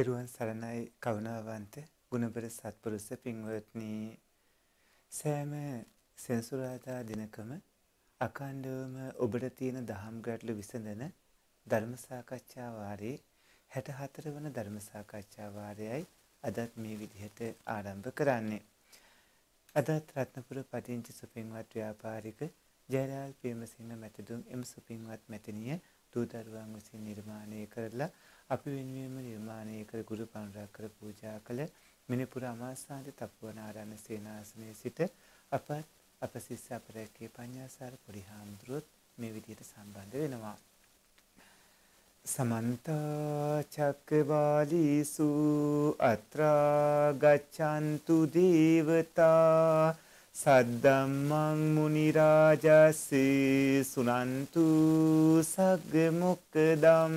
තෙරුවන් සරණයි කරුණාවන්ත ගුණබර සත්පුරුස පින්වත්නී සෑම සෙන්සුරාදා දිනකම අකණ්ඩවම ඔබට තියෙන දහම් ගැටලු විසඳන ධර්ම සාකච්ඡා වාරයේ 64 වන ධර්ම සාකච්ඡා වාරයයි අදත් මේ විදිහට ආරම්භ කරන්නේ. අදත් රත්නපුර පදිංචි සුපින්වත් ව්‍යාපාරික ජයරාල් පේමසිංහ මැතිතුම් එම සුපින්වත් මැතිනිය දූ දරුවන් විසින් නිර්මාණය කරලා අපි වෙනුවෙන්ම නිර්මාණය කර ගුරු පණුරක්කර පූජා කළ මිනිපුර අමාසාන්ත තප්පුවනාරණ සේනාසනයේ සිට අපත් අප ශිෂ්‍ය අපරැක්කේ පඤ්ඤාසාර පරිහාමුදුරුවොත් මේ විදිහට සම්බන්ධ වෙනවා. සමන්ත චක්කවාලීසු අත්‍රා ගච්ඡන්තු දේවතා සද්දම්මං මුනි රාජස්සේ සුනන්තු සග්ග මොක්කදම්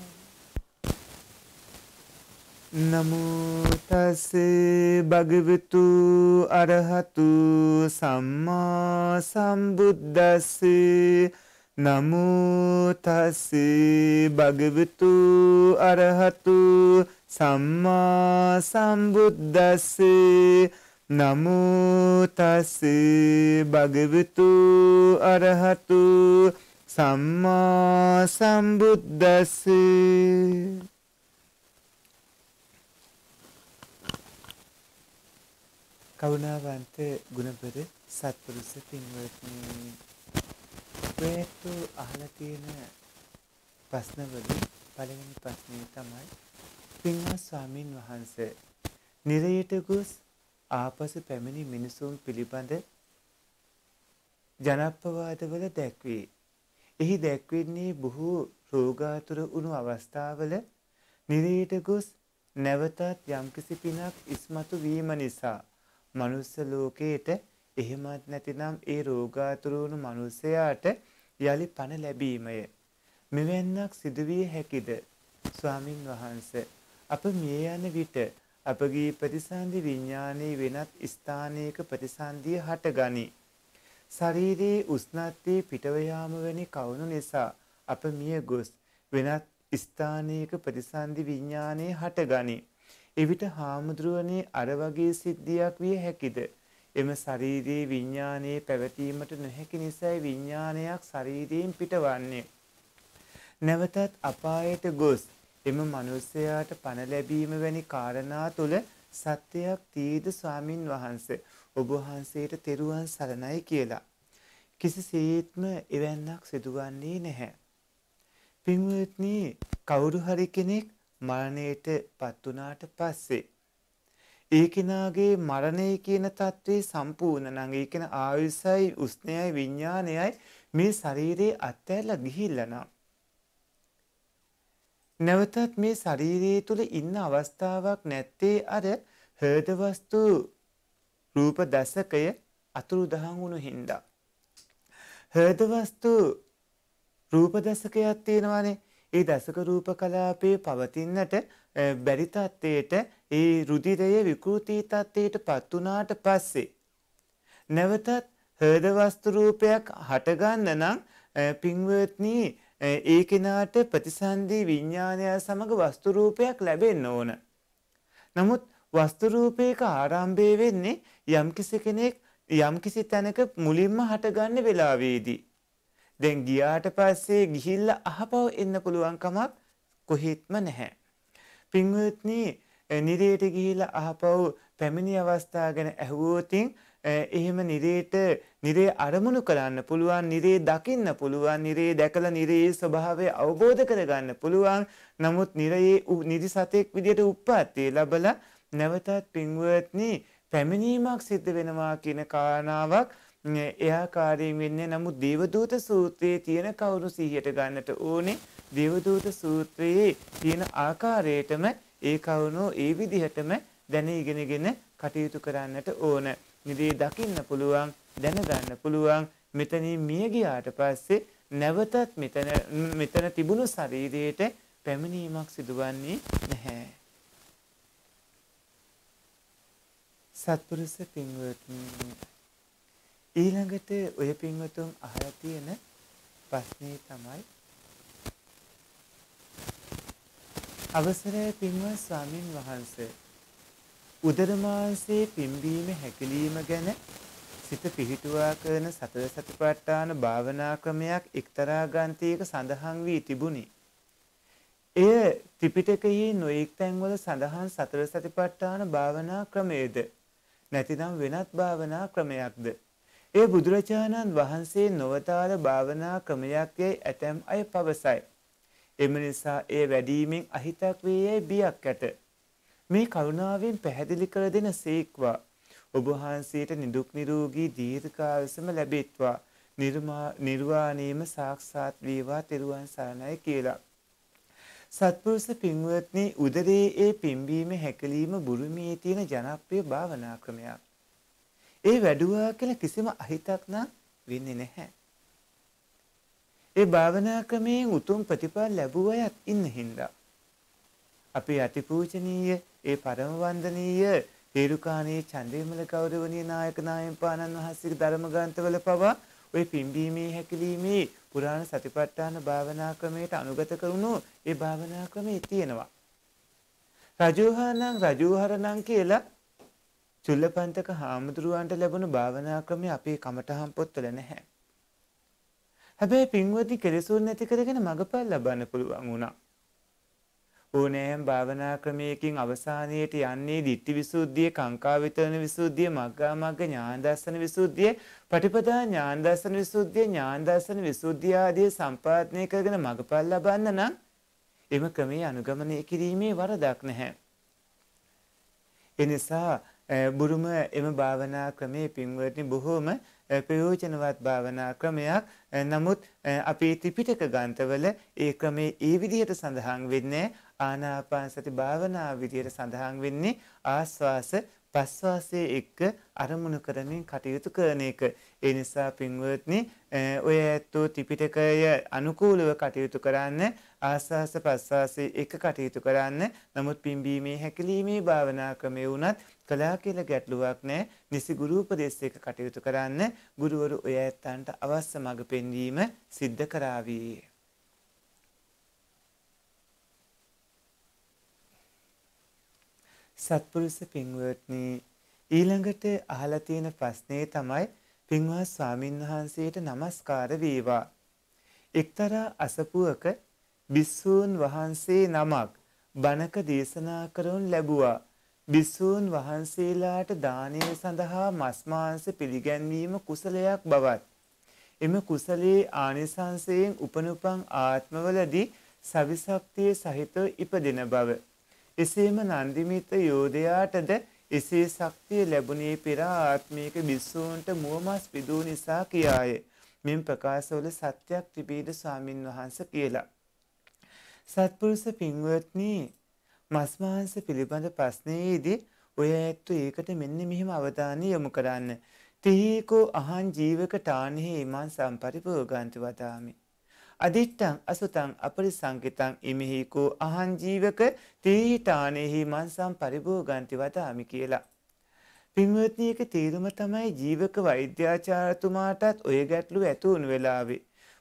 නමුතස් භගවිතු අරහතු සම්මා සම්බුද්දස් නමුතස් භගවිතු අරහතු සම්මා සම්බුද්දස් නමුතස් භගවිතු අරහතු සම්මා සම්බුද්දස්සේ කරුණාවන්ත ගුණබර සත්පුරුෂ පින්වත්නි ඔයතු අහලා තියෙන ප්‍රශ්නවලින් පළවෙනි ප්‍රශ්නේ තමයි පින්වත් ස්වාමින් වහන්සේ නිරයට ගොස් ආපසු පැමිණි මිනිසුන් පිළිබඳ ජනප්‍රවාදවල දැක්වේ. එහි දැක්වෙන්නේ බොහෝ රෝගාතුර වුණු අවස්ථාවල නිරයට ගොස් නැවතත් යම්කිසි පිනක් ඉස්මතු වීම නිසා මනුස්ස ලෝකයට එහෙමත් නැතිනම් ඒ රෝගාතුරු වුණු මනුස්සයාට යලි පණ ලැබීමය. මෙවැන්නක් සිදුවිය හැකිද? ස්වාමින් වහන්සේ අප මිය යන විට අපගේ ප්‍රතිසන්දි විඥානයේ වෙනත් ස්ථානයක ප්‍රතිසන්දිය හටගනි. ශරීරයේ උෂ්ණත්වයේ පිටව යාම වැනි කවුණු නිසා අප මිය ගොස් වෙනත් ස්ථානයක ප්‍රතිසන්දි විඥානයේ හටගනි. එවිට හාමුදුරුවනේ අර වගේ සිද්ධියක් විය හැකිද? එම ශාරීරියේ විඥානයේ පැවතීමට නොහැකි නිසායි විඥානයක් ශරීරයෙන් පිටවන්නේ. නැවතත් අපායට ගොස් එම මිනිසයාට පණ ලැබීම වැනි காரணා තුල සත්‍යයක් තීද ස්වාමින් වහන්සේ ඔබ වහන්සේට තෙරුවන් සරණයි කියලා. කිසිසේත්ම එවැන්නක් සිදුවන්නේ නැහැ. පින්වත්නි කවුරු හරි කෙනෙක් මරණයට පත් වුණාට පස්සේ ඒ කෙනාගේ මරණය කියන தત્ත්වේ සම්පූර්ණ නම් ඒ කියන ආයුසයි උස්නයයි විඥානයයි මේ ශරීරේ අත්හැරලා ගිහිල්ලා නම් නැවතත් මේ ශරීරයේ තුල ඉන්න අවස්ථාවක් නැත්තේ අර හෘද වස්තු රූප දශකය අතුරු දහන් වුණු හින්දා හෘද වස්තු රූප දශකයක් තියෙනවානේ ඒ දසක රූප කලාපයේ පවතින්නට බැරි තත්ත්වයට ඒ රුධිරයේ විකෘති තත්ත්වයට පත් වුණාට පස්සේ නැවතත් හෘද වස්තු රූපයක් හටගන්න නම් පින්වත්නි ඒ කෙනාට ප්‍රතිසන්දී විඥානය සමග වස්තු රූපයක් ලැබෙන්න ඕන. නමුත් වස්තු රූපයක ආරම්භය වෙන්නේ යම්කිසි කෙනෙක් යම්කිසි තැනක මුලින්ම හටගන්න වෙලාවේදී දැන් ගියාට පස්සේ ගිහිල්ලා අහපව එන්න පුළුවන් කමක් කොහෙත්ම නැහැ. පින්වත්නි නිරේට ගිහිල්ලා අහපව පැමිණි අවස්ථා ගැන ඇහුවොතින් එහෙම නිරේට නිරේ අරමුණු කරන්න පුළුවන් නිරේ දකින්න පුළුවන් නිරේ දැකලා නිරේ ස්වභාවය අවබෝධ කරගන්න පුළුවන් නමුත් නිරේ නිදි සතෙක් විදියට උප්පත්තිය ලැබලා නැවතත් පින්වත්නි පැමිණීමක් සිද්ධ වෙනවා කියන කාරණාවක් එයා කාර්යයෙන් වෙන්නේ නමුත් දේවදූත සූත්‍රයේ තියෙන කවුරු සිහියට ගන්නට ඕනේ දේවදූත සූත්‍රයේ තියෙන ආකාරයටම ඒ කවුණෝ ඒ විදිහටම දැන ඉගෙනගෙන කටයුතු කරන්නට ඕන. නිදී දකින්න පුළුවන් දැනගන්න පුළුවන් මෙතනින් මිය ගියාට පස්සේ නැවතත් මෙතන මෙතන තිබුණු ශරීරයට පැමිණීමක් සිදුවන්නේ නැහැ. සත්පුරුෂ පින්වත්නි ඊළඟට ඔය පින්වතුන් අහලා තියෙන ප්‍රශ්නේ තමයි අවසරය පින්වත් ස්වාමින් වහන්සේ උදර මාංශයේ පිම්බීම හැකිලිම ගැන සිත පිහිටුවා කරන සතර සතිපට්ඨාන භාවනා ක්‍රමයක් එක්තරා ග්‍රන්ථයක සඳහන් වී තිබුණි. එය ත්‍රිපිටකයේ නොඑක් තැන්වල සඳහන් සතර සතිපට්ඨාන භාවනා ක්‍රමයේද නැතිනම් වෙනත් භාවනා ක්‍රමයක්ද? ඒ බුදුරජාණන් වහන්සේ නොවතාල භාවනා ක්‍රමයක් යයි ඇතැම් අය පවසයි. එම නිසා ඒ වැඩීමෙන් අහිතක් වේ යයි බියක් ඇත. මේ කරුණාවෙන් පැහැදිලි කර දෙන සේක්වා. ඔබ වහන්සේට නිදුක් නිරෝගී දීර්ඝායුෂම ලැබේත්වා. නිර්වාණයම සාක්ෂාත් වේවා තෙරුවන් සරණයි කියලා. සත්පුරුෂ පින්වත්නි උදරයේ ඒ පිම්බීම හැකලීම බුරුමේ තියෙන ජනප්‍රිය භාවනා ක්‍රමයක්. ඒ වැඩුවා කියලා කිසිම අහිතක් නම් වෙන්නේ නැහැ. ඒ භාවනා ක්‍රමයෙන් උතුම් ප්‍රතිඵල ලැබුවයත් ඉන්න හින්දා අපේ අතිපූජනීය ඒ පරම වන්දනීය තේරුකාණී චන්දේමල ගෞරවනීය නායක නායම් පානන් වහන්සේගේ ධර්ම ග්‍රන්ථවල පවා ওই පිම්බීමේ හැකිලීමේ පුරාණ සතිපට්ඨාන භාවනා ක්‍රමයට අනුගත කරුණු ඒ භාවනා ක්‍රමයේ තියෙනවා. රජෝහානං රජෝහරණං කියලා චුල්ලපන්තක හාමුදුරුවන්ට ලැබුණු භාවනා ක්‍රමය අපේ කමටහම් පොත්වල නැහැ. හැබැයි පින්වති කෙලෙසුන් නැති කරගෙන මඟපල් ලබන්න පුළුවන් වුණා. ඕනෑම් භාවනා ක්‍රමයකින් අවසානයට යන්නේ දිට්ටි විසුද්ධිය, කාංකාවිතරණ විසුද්ධිය, මග්ගාමග්ග ඥානදර්ශන විසුද්ධිය, පටිපදා ඥානදර්ශන විසුද්ධිය, ඥානදර්ශන විසුද්ධිය ආදී සම්පාදනය කරගෙන මඟපල් ලබන්න නම් එම ක්‍රමයේ අනුගමනය කිරීමේ වරදක් නැහැ. එනිසා බුරුම එම භාවනා ක්‍රමේ පින්වටනි බොහෝම ප්‍රයෝජනවත් භාවනා ක්‍රමයක් නමුත් අපේ ත්‍රිපිටක ගන්තවල ඒ ක්‍රමේ ඒ විදිහට සඳහන් වෙන්නේ ආනාපාන සති භාවනා විදිහට සඳහන් වෙන්නේ ආස්වාස ප්‍රස්වාසයේ එක්ක අරමුණු කරමින් කටයුතු කරන එක. ඒ නිසා පින්වත්නි ඔය ඇත්තෝ ත්‍රිපිටකය අනුකූලව කටයුතු කරන්න ආස්වාස ප්‍රස්වාසයේ එක කටයුතු කරන්න. නමුත් පිම්බීමේ හැකිලීමේ භාවනා ක්‍රමේ වුණත් කලා කියලා ගැටලුවක් නැහැ. නිසි ගුරු උපදේශ එක කටයුතු කරන්න ගුරුවරු ඔය ඇත්තන්ට අවශ්‍ය මඟ පෙන්වීම සිද්ධ කරાવી. සත්පුරුෂ පින්වත්නි ඊළඟට අහලා තියෙන ප්‍රශ්නේ තමයි පින්වත් ස්වාමින් වහන්සේට নমස්කාර වේවා එක්තරා අසපුවක බිස්සූන් වහන්සේ නමක් බණක දේශනා කරන ලැබුවා බිස්සූන් වහන්සේලාට දානය සඳහා මස් මාංශ පිළිගැන්වීම කුසලයක් බවත් එම කුසලයේ ආනිසංසයෙන් උපනුපං ආත්මවලදී සවිසක්තිය සහිතව ඉපදෙන බව එසේම නන්දිමිත යෝධයාටද එසේ ශක්තිය ලැබුණේ පෙර ආත්මීක බිස්සූන්ට මුවමස් පිදූ නිසා කියාය. මෙම ප්‍රකාශවල සත්‍යයක් තිබීද ස්වාමින් වහන්ස කියලා. සත්පුරුෂ පින්වත්නි මස් මාංශ පිළිබඳ ප්‍රශ්නයේදී ඔය ඇත්තු ඒකට මෙන්න මෙහිම අවධානය යොමු කරන්න. තීකෝ අහං ජීවක තානෙහි ඉමන් සම්පරිපෝගාන්ති වදාමි. අදිට්ටං අසුතං අපරිසංකිතං ඉමිහිකෝ අහං ජීවක තේහිතානෙහි මන්සම් පරිභෝගන්ති වදාමි කියලා. පින්වත්නි එක තේරුම තමයි ජීවක වෛද්‍යාචාර්යතුමාටත් ඔය ගැටලුව ඇති වුණු වෙලාවේ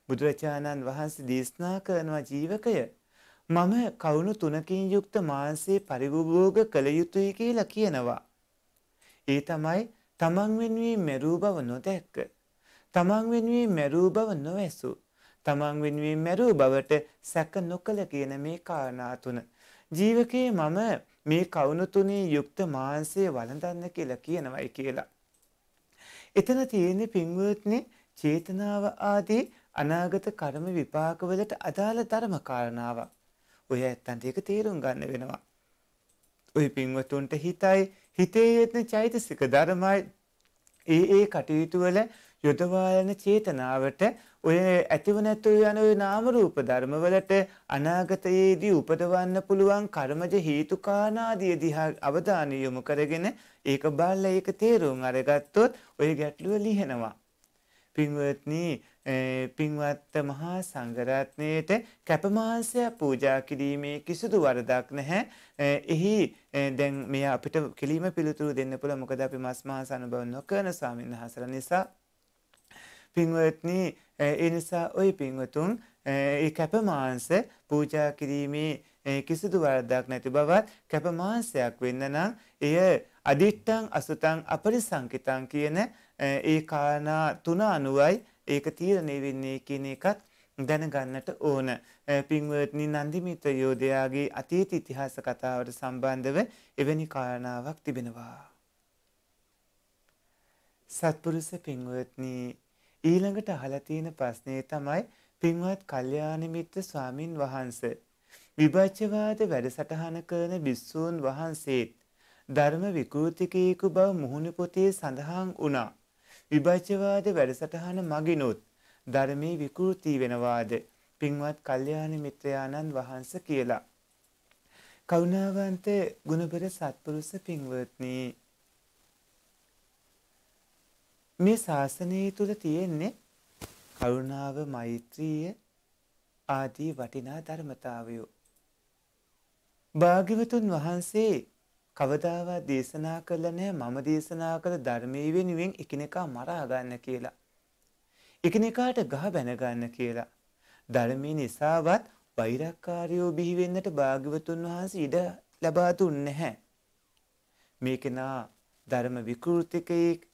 බුදුරජාණන් වහන්සේ දේශනා කරනවා ජීවකය මම කවුණු තුනකින් යුක්ත මාංශේ පරිභෝග කළ යුතුයි කියලා කියනවා. ඒ තමයි තමන් වෙනුවෙන් මෙරූ බව නොදැක්ක. තමන් වෙනුවෙන් මෙරූ බව නොඇසූ. තමන් වෙනුවෙන් මැරූ බවට සැක නොකළ කියන මේ කාරණා තුන. ජීවකයේ මම මේ කවුණු තුනේ යුක්ත මාංශය වළඳන්න කියලා කියනවයි කියලා. එතන තියෙන පින්වත්නි චේතනාව ආදී අනාගත කර්ම විපාකවලට අදාළ ධර්ම කාරණාවක්. ඔය ඇත්තන්ට ඒක තේරුම් ගන්න වෙනවා. ඔය පින්වතුන්ට හිතයි හිතේ යෙදෙන චෛතසික ධර්මයි ඒ ඒ කටයුතු වල යොදවාලන චේතනාවට ඔය ඇතිව නැතුව යන ඔය නාම රූප ධර්මවලට අනාගතයේදී උපදවන්න පුළුවන් කර්මජ හේතුකානාදී දිහා අවධානය යොමු කරගෙන ඒක බලලා ඒක තේරුම් අරගත්තොත් ඔය ගැටලුව ලිහෙනවා. පින්වත්නි පින්වත් මහා සංඝරත්නයට කැපමාංශය පූජා කිරීමේ කිසිදු වරදක් නැහැ. එහි දැන් මෙයා අපිට කෙලිම පිළිතුරු දෙන්න පුළුවන් මොකද අපි මස් මහා සනුබව නොකරන ස්වාමීන් වහන්සේලා නිසා පින්වත්නී එනිසා ඔය පින්වතුන් ඒ කැපමාන්ස පූජා කිරීමේ කිසිදු වරදක් නැති බවත් කැපමාන්සයක් වෙන්න නම් එය අදිට්ටං අසුතං අපරිසංකිතං කියන ඒ කාරණා තුන අනුවයි ඒක තීරණය වෙන්නේ කියන එකත් දැනගන්නට ඕන. පින්වත්නි නන්දිමිත යෝධයාගේ අතීත ඉතිහාස කතාවට සම්බන්ධව එවැනි කාරණාවක් තිබෙනවා. සත්පුරුෂ පින්වත්නි ඊළඟට අහලා තියෙන ප්‍රශ්නේ තමයි පින්වත් කල්යාණ මිත්‍ර ස්වාමින් වහන්සේ විභජ්‍යවාද වැඩසටහන කරන බිස්සූන් වහන්සේත් ධර්ම විකෘතිකයෙකු බව මුහුණු පොතේ සඳහන් වුණා. විභජ්‍යවාද වැඩසටහන මගිනුත් ධර්මයේ විකෘති වෙනවාද පින්වත් කල්යාණ මිත්‍රයාණන් වහන්ස කියලා. කරුණාවන්ත ගුණබර සත්පුරුෂ පින්වත්නි මේ ශාසනය තුළ තියෙන්නේ කරුණාව මෛත්‍රීය ආදී වටිනා ධර්මතාවයෝ. භාග්‍යවතුන් වහන්සේ කවදාවත් දේශනා කළ නෑ මම දේශනා කළ ධර්මයේ වෙනුවෙන් එකිනෙකා මරා ගන්න කියලා. එකිනෙකාට ගහ බැන ගන්න කියලා. ධර්මයේ නිසාවත් වෛරක්කාරයෝ බිහි වෙන්නට භාග්‍යවතුන් වහන්සේ ඉඩ ලබා දුන්නේ නැහැ. මේකෙනා ධර්ම විකෘතිකයෙක්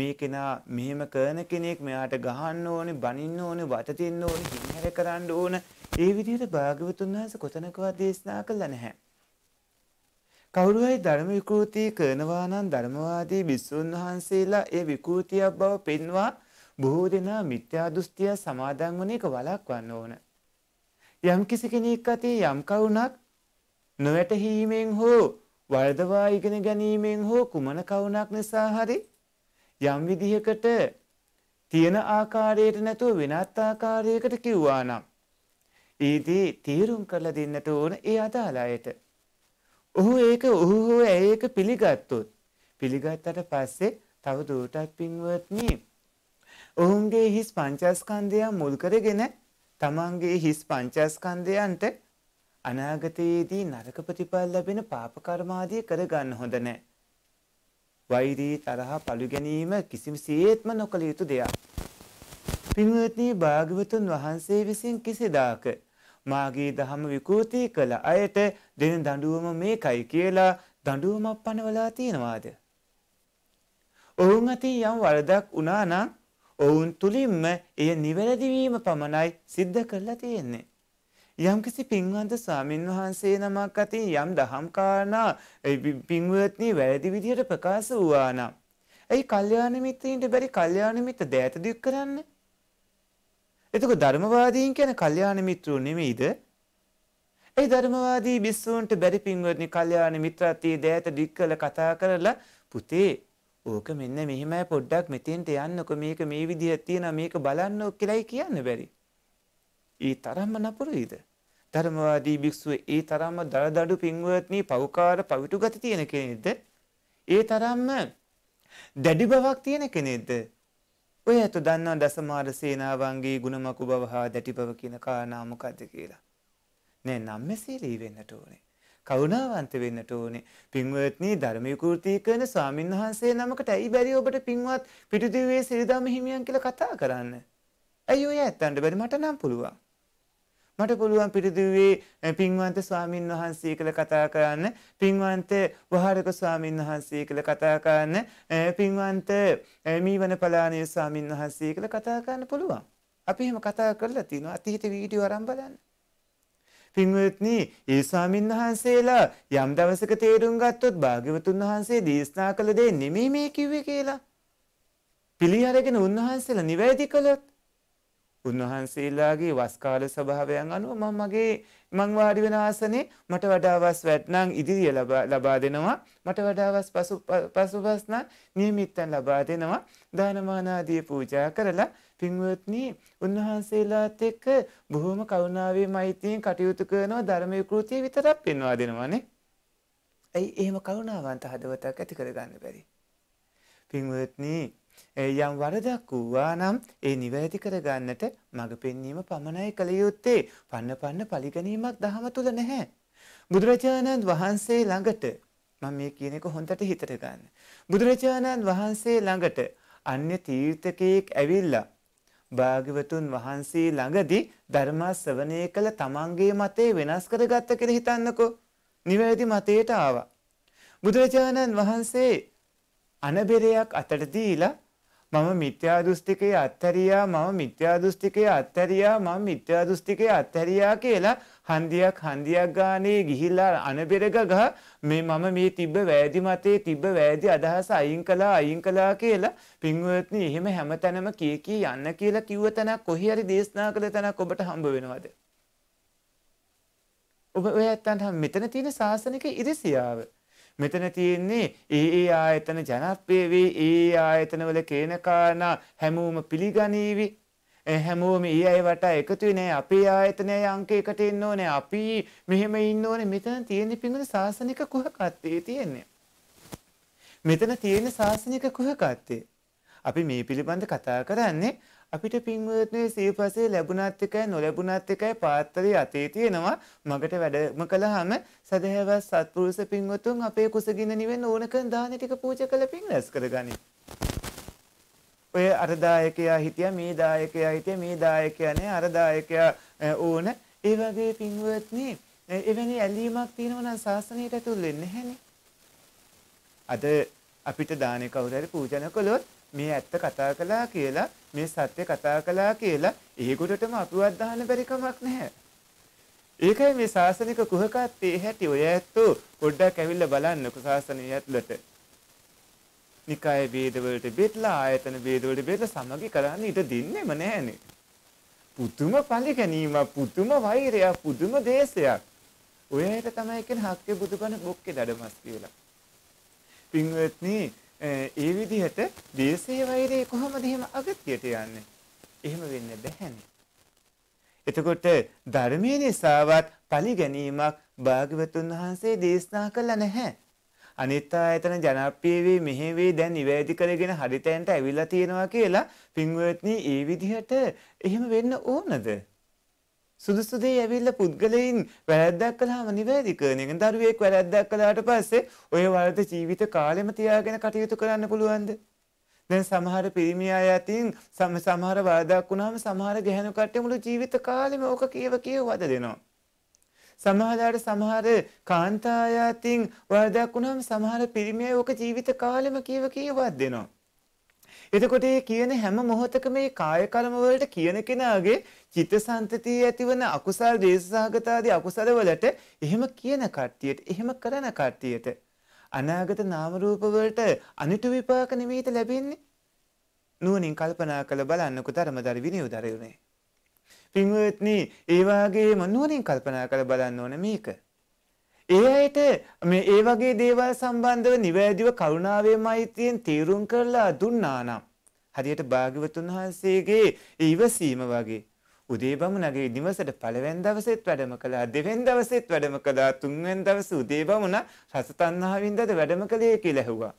මේ කෙනා මෙහෙම කරන කෙනෙක් මෙයාට ගහන්න ඕනේ, බනින්න ඕනේ, වත තින්න ඕනේ, හිමිහැර කරන්න ඕන. ඒ විදිහට භාග්‍යවතුන් වහන්සේ කොතනකවත් දේශනා කළා නැහැ. කවුරු හරි ධර්ම විකෘති කරනවා නම් ධර්මවාදී විසුන් වහන්සේලා ඒ විකෘතියක් බව පෙන්වා බොහෝ දෙනා මිත්‍යා දෘෂ්ටිය සමාදන් වන එක වළක්වන්න ඕන. යම් කිසි කෙනෙක් අතේ යම් කවුණක් නොවැටහීමෙන් හෝ වර්ධවා ඉගෙන ගැනීමෙන් හෝ කුමන කවුණක් නිසා හරි යම් විදිහකට තියෙන ආකාරයට නැතුව වෙනත් ආකාරයකට කිව්වා නම් ඊදී තීරුම් කරලා දෙන්නට ඕන ඒ අදාළ අයට. ඔහු ඒක ඔහු හෝ ඇය ඒක පිළිගත්තොත් පිළිගත්තට පස්සේ තව දුරටත් පින්වත්නි ඔවුන්ගේ හිස් පංචස්කන්ධය මුල් කරගෙන තමන්ගේ හිස් පංචස්කන්ධයන්ට අනාගතයේදී නරක ප්‍රතිඵල ලැබෙන පාප කර්මාදී කරගන්න හොඳ නැහැ. වෛරී තරහ පළු ගැනීම කිසිමසේත්ම නොකළ යුතු දෙයක්. පින්වත්නි භාග්‍යවතුන් වහන්සේ විසින් කිසිදාක මාගේ දහම විකෘති කළ අයට දෙන දඬුවම මේකයි කියලා දඬුවමක් පනවලා තියනවාද? ඔවුන් අතින් යම් වරදක් වුණා නම් ඔවුන් තුලින්ම එය නිවැරදි වීම පමණයි සිද්ධ කරලා තියෙන්නේ. යම්කිසි පින්වන්ත ස්වාමින් වහන්සේ නමක් අතින් යම් දහම් කාරණා පින්වත්නී වැරදි විදිහට ප්‍රකාශ වූවා නම් ඇයි කල්යාණ මිත්‍රයින්ට බැරි කල්යාණ මිත්‍ර දෑත දික් කරන්න? එතකොට ධර්මවාදීන් කියන්නේ කල්යාණ මිත්‍රෝ නෙමෙයිද? ඒ ධර්මවාදී බිස්සූන්ට බැරි පින්වත්නි කල්යාණ මිත්‍රාත්තේ දෑත දික් කළ කතා කරලා පුතේ ඕක මෙන්න මෙහෙමයි පොඩ්ඩක් මෙතෙන්ට යන්නකො මේක මේ විදිහට තියෙනවා මේක බලන්නකො කියලායි කියන්න බැරි. ඊ තරම්ම නපුරුයිද? ධර්මවාදී භික්ෂුව ඒ තරම්ම දරදඩු පින්වත්නී පෞකාර පවිටු ගති තියෙන කෙනෙක්ද? ඒ තරම්ම දැඩි බවක් තියෙන කෙනෙක්ද? ඔය ඇතු දන්නා දසමාර සේනාවන්ගේ ගුණමකු බව හා දැටි බව කියන කාරණා මොකද්ද කියලා. නෑ නම් මෙසේලී වෙන්නට ඕනේ. කරුණාවන්ත වෙන්නට ඕනේ. පින්වත්නි ධර්මයේ කෘති කරන ස්වාමින් වහන්සේ නමකට ඇයි බැරි ඔබට පින්වත් පිටුදිවේ සිරිදම හිමියන් කියලා කතා කරන්න? ඇයි ඔය ඇත්තන්ට බැරි මට නම් පුළුවන්. මට පුළුවන් පිරිදුවේ පින්වන්ත ස්වාමින් වහන්සේ කළ කතා කරන්න පින්වන්ත වහරක ස්වාමින් වහන්සේ කළ කතා කරන්න පින්වන්ත මීවන පලානය ස්වාමින් වහන්සේ කළ කතා කරන්න පුළුවන් අපි එහෙම කතා කරලා තිනවා අතීත වීඩියෝ අරන් බලන්න පින්වත්නි ඒ ස්වාමීන් වහන්සේලා යම් දවසක තේරුම් ගත්තොත් භාග්‍යවතුන් වහන්සේ දේශනා කළ දේ නෙමෙයි මේ කිව්වේ කියලා. පිළි අරගෙන උන්වහන්සේලා නිවැරදි කළොත් උන්වහන්සේලාගේ වස් කාල ස්වභාවයන් අනුව මම මගේ මං වාඩි වෙන ආසනේ මට වඩා වස් වැට්නම් ඉදිරිය ලබා දෙනවා මට වඩා වස් පසු පසුබස් නම් නියමිත්තන් ලබා දෙනවා දානමාන ආදී පූජා කරලා පින්වත්නි උන්වහන්සේලාත් එක්ක බොහොම කරුණාවේ මෛත්‍රියෙන් කටයුතු කරනවා ධර්ම විකෘතිය විතරක් පෙන්වා දෙනවානේ ඇයි එහෙම කරුණාවන්ත හදවතක් ඇති කරගන්න බැරි පින්වත්නි යම් වරදක් වූවා නම් ඒ නිවැරදි කරගන්නට මඟ පෙන්වීම පමණයි කළ යුත්තේ. පන්න පන්න පරිගැනීමක් දහම තුල නැහැ. බුදුරජාණන් වහන්සේ ළඟට මම මේ කියන එක හොඳට හිතට ගන්න. බුදුරජාණන් වහන්සේ ළඟට අන්‍ය තීර්ථකයෙක් ඇවිල්ලා භාග්‍යවතුන් වහන්සේ ළඟදී ධර්මා ශ්‍රවණය කළ තමන්ගේ මතේ වෙනස් කරගත්ත කියලා හිතන්නකෝ. නිවැරදි මතයට ආවා. බුදුරජාණන් වහන්සේ අනබෙරයක් අතට දීලා මම මිත්‍යා දෘෂ්ටිකයේ අත්හැරියා මම මිත්‍යා දෘෂ්ටිකයේ අත්හැරියා මම මිත්‍යා දෘෂ්ටිකයේ අත්හැරියා කියලා හන්දියක් හන්දියක් ගානේ ගිහිල්ලා අනබෙරග ගහ මේ මම මේ තිබ්බ වැරදි මතේ තිබ්බ වැරදි අදහස අයින් කළා අයින් කළා කියලා පින්වත්නි එහෙම හැමතැනම කී කී යන්න කියලා කිව්ව තැනක් කොහේ හරි දේශනා කළ තැනක් ඔබට හම්බ වෙනවද ඔබ ඔය ඇත්තන්ට මෙතන තියෙන සාසනික ඉරිසියාව මෙතන තියෙන්නේ ඒ ඒ ආයතන ජනප්‍රිය වේ ඒ ආයතනවල කේන කාරණා හැමෝම පිළිගනීවි හැමෝම ඒ අය වටා එකතු වෙන්නේ අපේ ආයතනය අංකයකට ඉන්න ඕනේ අපි මෙහෙම ඉන්න ඕනේ මෙතන තියෙන පිඟුන සාසනික කුහකත්වයේ තියෙන්නේ මෙතන තියෙන සාසනික කුහකත්වයේ අපි මේ පිළිබඳ කතා කරන්නේ අපිට පින්වත්නේ සිව්පසේ ලැබුණත් එකයි නොලැබුණත් එකයි පාත්‍රය අතේ තියෙනවා මගට වැඩම කළාම සදහැවත් සත්පුරුෂ පින්වතුන් අපේ කුසගින්න නිවෙන්න ඕනකන් දාන ටික පූජා කළ පින් රැස් කරගනි. ඔය අර දායකයා හිටියා මේ දායකයා හිටියා මේ දායකයා නෑ අර දායකයා ඕන ඒ වගේ පින්වත්නේ එවැනි ඇලීමක් තියෙනවා නම් ශාසනයට ඇතුල් වෙන්නේ නැහනේ. අද අපිට දානේ කවුරු හරි පූජන කළොත් මේ ඇත්ත කතා කළා කියලා මේ සත්‍ය කතා කළා කියලා ඒගොල්ලටම අපුවක් දාන්න බැරි කමක් නැහැ. ඒකයි මේ සාසනික කුහකත්තේ හැටි ඔය ඇත්තෝ පොඩ්ඩක් ඇවිල්ලා බලන්නකෝ සාසනය ඇතුළට. නිකාය ભેදවලට බෙදලා ආයතන ભેදවලට බෙදලා සමගි කරන්න ඉඩ දෙන්නේම නැහැනේ. පුදුම පරිගැනීමක් පුදුම වෛරයක් පුදුම දේශයක්. ඔය ඇයට තමයි කියන්නේ හක්කේ බුදුබණ බොක්කේ දඩමස් කියලා. පින්වත්නි ඒ විදිහට දේශේ වෛරය කොහොමද එහෙම අගතියට යන්නේ? එහෙම වෙන්න බැහැනේ. එතකොට ධර්මයේ නිසාවත් පලි ගැනීමක් භාග්‍යවතුන් වහන්සේ දේශනා කළා නැහැ. අනිත් ආයතන ජනප්‍රිය වේ මෙහෙ වේ දැන් නිවැරදි කරගෙන හරිතැන්ට ඇවිල්ලා තියෙනවා කියලා පින්වත්නි ඒ විදිහට එහෙම වෙන්න ඕනද? සුදුසු දේ ඇවිල්ලා පුද්ගලයින් වැරැද්දක් කළාම නිවැරදිකරණයකින් දරුවෙක් වැරැද්දක් කළාට පස්සේ ඔය වරද ජීවිත කාලෙම තියාගෙන කටයුතු කරන්න පුළුවන්ද? දැන් සමහර පිරිමි අය අතින් සමහර වරදක් වුණාම සමහර ගැහණු කට්ටිය මුළු ජීවිත කාලෙම ඕක කියව කියව වද දෙනවා. සමහරලාට සමහර කාන්තා අය අතින් වරදක් වුණාම සමහර පිරිමි අය ඕක ජීවිත කාලෙම කියව කියව වද දෙනවා. එතකොට මේ කියන හැම මොහොතකම මේ කාය කර්ම වලට කියන කෙනාගේ චිත්තසංතතිය ඇතිවන අකුසල් දේශසහගත ආදී අකුසල වලට එහෙම කියන කට්ටියට එහෙම කරන කට්ටියට අනාගත නාම රූප වලට අනිතු විපාක නිමිත ලැබෙන්නේ නුවණින් කල්පනා කළ බලන්නකෝ ධර්මදර විනයෝදරයුනේ පින්වත්නි ඒ වාගේම නුවණින් කල්පනා කළ බලන්න ඕන මේක ඒ අයට මේ ඒ වගේ දේවල් සම්බන්ධව නිවැරදිව කරුණාවේ මෛත්‍රියෙන් තීරුම් කරලා දුන්නා නම් හරියට භාග්‍යවතුන් වහන්සේගේ ඉවසීම වගේ උදේ බමුණගේ නිවසට පළවෙනි දවසෙත් වැඩම කළා දෙවෙනි දවසෙත් වැඩම කළා තුන්වෙනි දවසේ උදේ බමුණ රස තණ්හාවින්දද වැඩම කළේ කියලා ඇහුවා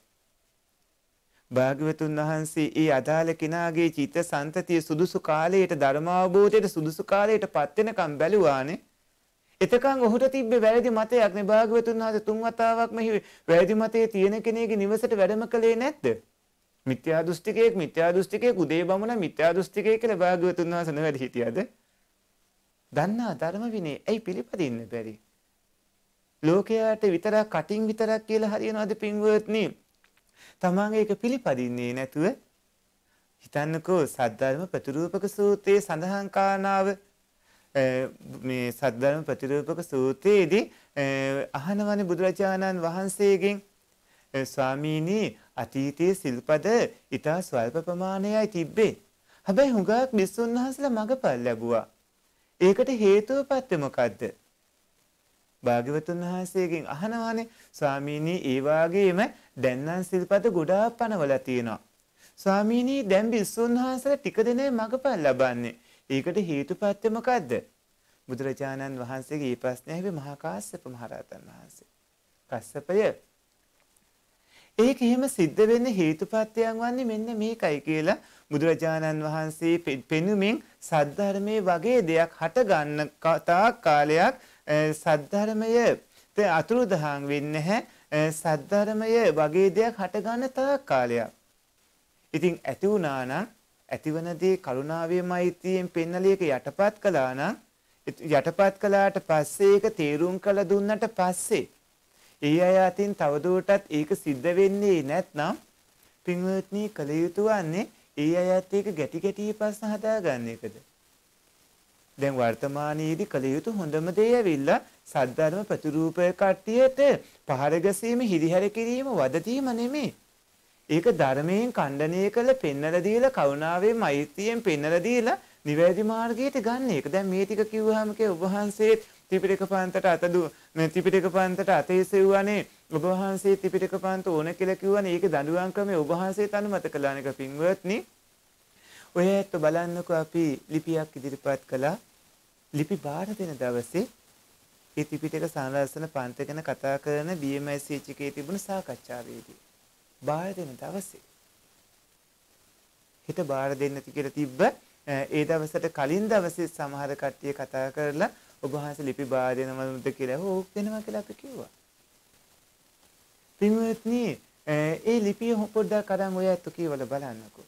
භාග්‍යවතුන් වහන්සේ ඒ අදාළ කෙනාගේ චිත්ත සන්තතිය සුදුසු කාලයට ධර්මාවබෝධයට සුදුසු කාලයට පත් වෙනකම් බැලුවානේ එතකන් ඔහුට තිබ්බේ වැරදි මතයක් නේ භාග්‍යවතුන් වහන්සේ තුන් වතාවක් මෙහි වැරදි මතයේ තියෙන කෙනෙකුගේ නිවසට වැඩම කළේ නැද්ද? මිත්‍යා දෘෂ්ටිකයෙක් මිත්‍යා දෘෂ්ටිකයෙක් උදේ බමුණ මිත්‍යා දෘෂ්ටිකයෙක් කියලා භාග්‍යවතුන් වහන්සේ නොවැඩ හිටියද? දන්නා ධර්ම විනේ ඇයි පිළිපදින්න බැරි? ලෝකයාට විතරක් කටින් විතරක් කියලා හරියනවද පින්වත්නි? තමන් ඒක පිළිපදින්නේ නැතුව හිතන්නකෝ සද්ධර්ම ප්‍රතිරූපක සූත්‍රයේ සඳහන් කාරණාව මේ සද්ධර්ම ප්‍රතිරූපක සූත්‍රයේදී අහනවනේ බුදුරජාණන් වහන්සේගෙන් ස්වාමීනි අතීතයේ සිල්පද ඊටා ස්වල්ප ප්‍රමාණයයි තිබ්බේ. හැබැයි හුඟක් බිස්සුන් වහන්සේලා මගපල් ලැබුවා. ඒකට හේතුවපත් මොකද්ද? භාග්‍යවතුන් වහන්සේගෙන් අහනවානේ ස්වාමීනි ඒ වාගේම දැන් නම් සිල්පද ගොඩාක් පනවලා තියෙනවා. ස්වාමීනි දැන් බිස්සුන් වහන්සේලා ටික දිනේ මගපල් ලබන්නේ. ඒකට හේතුපත්‍ය මොකද්ද? බුදුරජාණන් වහන්සේගේ මේ ප්‍රශ්නේ හැවි මහා කාශ්‍යප මහරහතන් වහන්සේ. කස්සපය ඒක එහෙම සිද්ධ වෙන්නේ හේතුපත්‍යයන් වන්නේ මෙන්න මේකයි කියලා බුදුරජාණන් වහන්සේ පෙනුමින් සද්ධර්මයේ වගේ දෙයක් හට ගන්න තාක් කාලයක් සද්ධර්මයේ අතුරුදහන් වෙන්නේ නැහැ සද්ධර්මයේ වගේ දෙයක් හට ගන්න තාක් කාලයක්. ඉතින් ඇති වුණා නම් ඇතිවන දේ කරුණාවේ මෛත්‍රියෙන් පෙන්නලා ඒක යටපත් කළා නම් යටපත් කළාට පස්සේ ඒක තේරුම් කළ දුන්නට පස්සේ ඒ අය අතින් තවදුරටත් ඒක සිද්ධ වෙන්නේ නැත්නම් පින්වත්නි කළ යුතු වන්නේ ඒ අයත් ඒක ගැටි ගැටි ප්‍රශ්න හදාගන්න එකද දැන් වර්තමානයේදී කළ යුතු හොඳම දේ ඇවිල්ලා සද්ධර්ම ප්‍රතිරූපය කට්ටියට පහර ගැසීම හිරිහැර කිරීම වදදීම නෙමෙයි ඒක ධර්මයෙන් ඛණ්ඩණය කළ පෙන්නලා දීලා කරුණාවේ මෛත්‍රියෙන් පෙන්නලා දීලා නිවැරදි මාර්ගයට ගන්න එක. දැන් මේ ටික කිව්වහම කිය ඔබ වහන්සේ ත්‍රිපිටක පන්තට අත දු මේ ත්‍රිපිටක පන්තට අතේසෙව්වනේ ඔබ වහන්සේ ත්‍රිපිටක පන්ත ඕන කියලා කිව්වනේ ඒක දඬුවම් ක්‍රමයේ ඔබ වහන්සේ තනුමත කළානක පින්වත්නි. ඔය ඇත්ත බලන්නකෝ අපි ලිපියක් ඉදිරිපත් කළා. ලිපි බාර දෙන දවසේ ඒ ත්‍රිපිටක සංරක්ෂණ පන්ත ගැන කතා කරන BMSH එකේ තිබුණු සාකච්ඡාවේදී බාර දෙන දවසේ හිත බාර දෙන්න කියලා තිබ්බ ඒ දවසට කලින් දවසේ සමහර කට්ටිය කතා කරලා ඔබ වහන්සේ ලිපි බාර දෙනවද කියලා ඕක් දෙනවා කියලා අපි කිව්වා. පින්වත්නි ඒ ලිපිය පොඩ්ඩක් අරන් ඔය අතු කියවල බලන්නකෝ.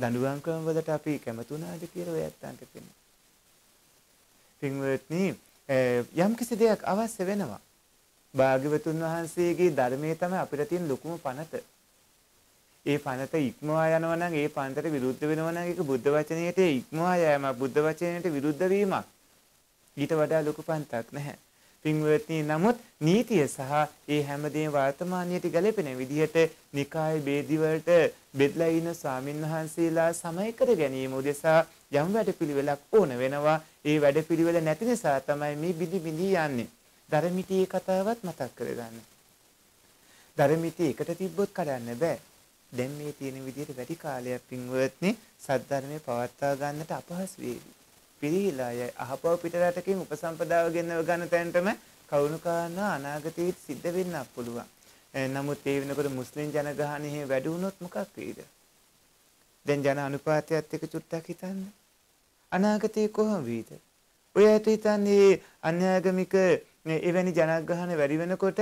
දඬුවම් ක්‍රම වලට අපි කැමතුණාද කියලා ඔය අත්තන්ට පෙන්න. පින්වත්නි යම් කිසි දෙයක් අවශ්‍ය වෙනවා. භාග්‍යවතුන් වහන්සේගේ ධර්මයේ තමයි අපිට තියෙන ලොකුම පනත. ඒ පනත ඉක්මවා යනවා නම් ඒ පනතට විරුද්ධ වෙනවා නම් ඒක බුද්ධ වචනයට ඉක්මවා යෑමක් බුද්ධ වචනයට විරුද්ධ වීමක්. ඊට වඩා ලොකු පන්තක් නැහැ. පින්වත්නි නමුත් නීතිය සහ ඒ හැමදේම වර්තමානයට ගැලපෙන විදිහට නිකාය බේදි වලට බෙදලා ඉන්න ස්වාමින්වහන්සේලා සමය කර ගැනීම උදෙසා යම් වැඩපිළිවෙලක් ඕන වෙනවා. ඒ වැඩපිළිවෙල නැති නිසා තමයි මේ බිදි බිදි යන්නේ. දරමිටියේ කතාවත් මතක් කරගන්න. දරමිටිය එකට තිබ්බොත් කඩන්න බෑ. දැන් මේ තියෙන විදිහට වැඩි කාලයක් පින්වත්නි සද්ධර්මයේ පවත්වා ගන්නට අපහසු වේවි. පිරිහිලා යයි අහපව පිටරටකින් උපසම්පදාව ගෙනව ගන්න තැනටම කවුණු කාරණා අනාගතයේ සිද්ධ වෙන්නත් පුළුවන්. නමුත් ඒ වෙනකොට මුස්ලිම් ජනගහනය එහෙම වැඩි වුණොත් මොකක් වෙයිද? දැන් ජන අනුපාතයත් එක චුට්ටක් හිතන්න. අනාගතේ කොහොම වේද? ඔය ඇතු හිතන්නේ අන්‍යාගමික එවැනි ජනග්‍රහණ වැඩි වෙනකොට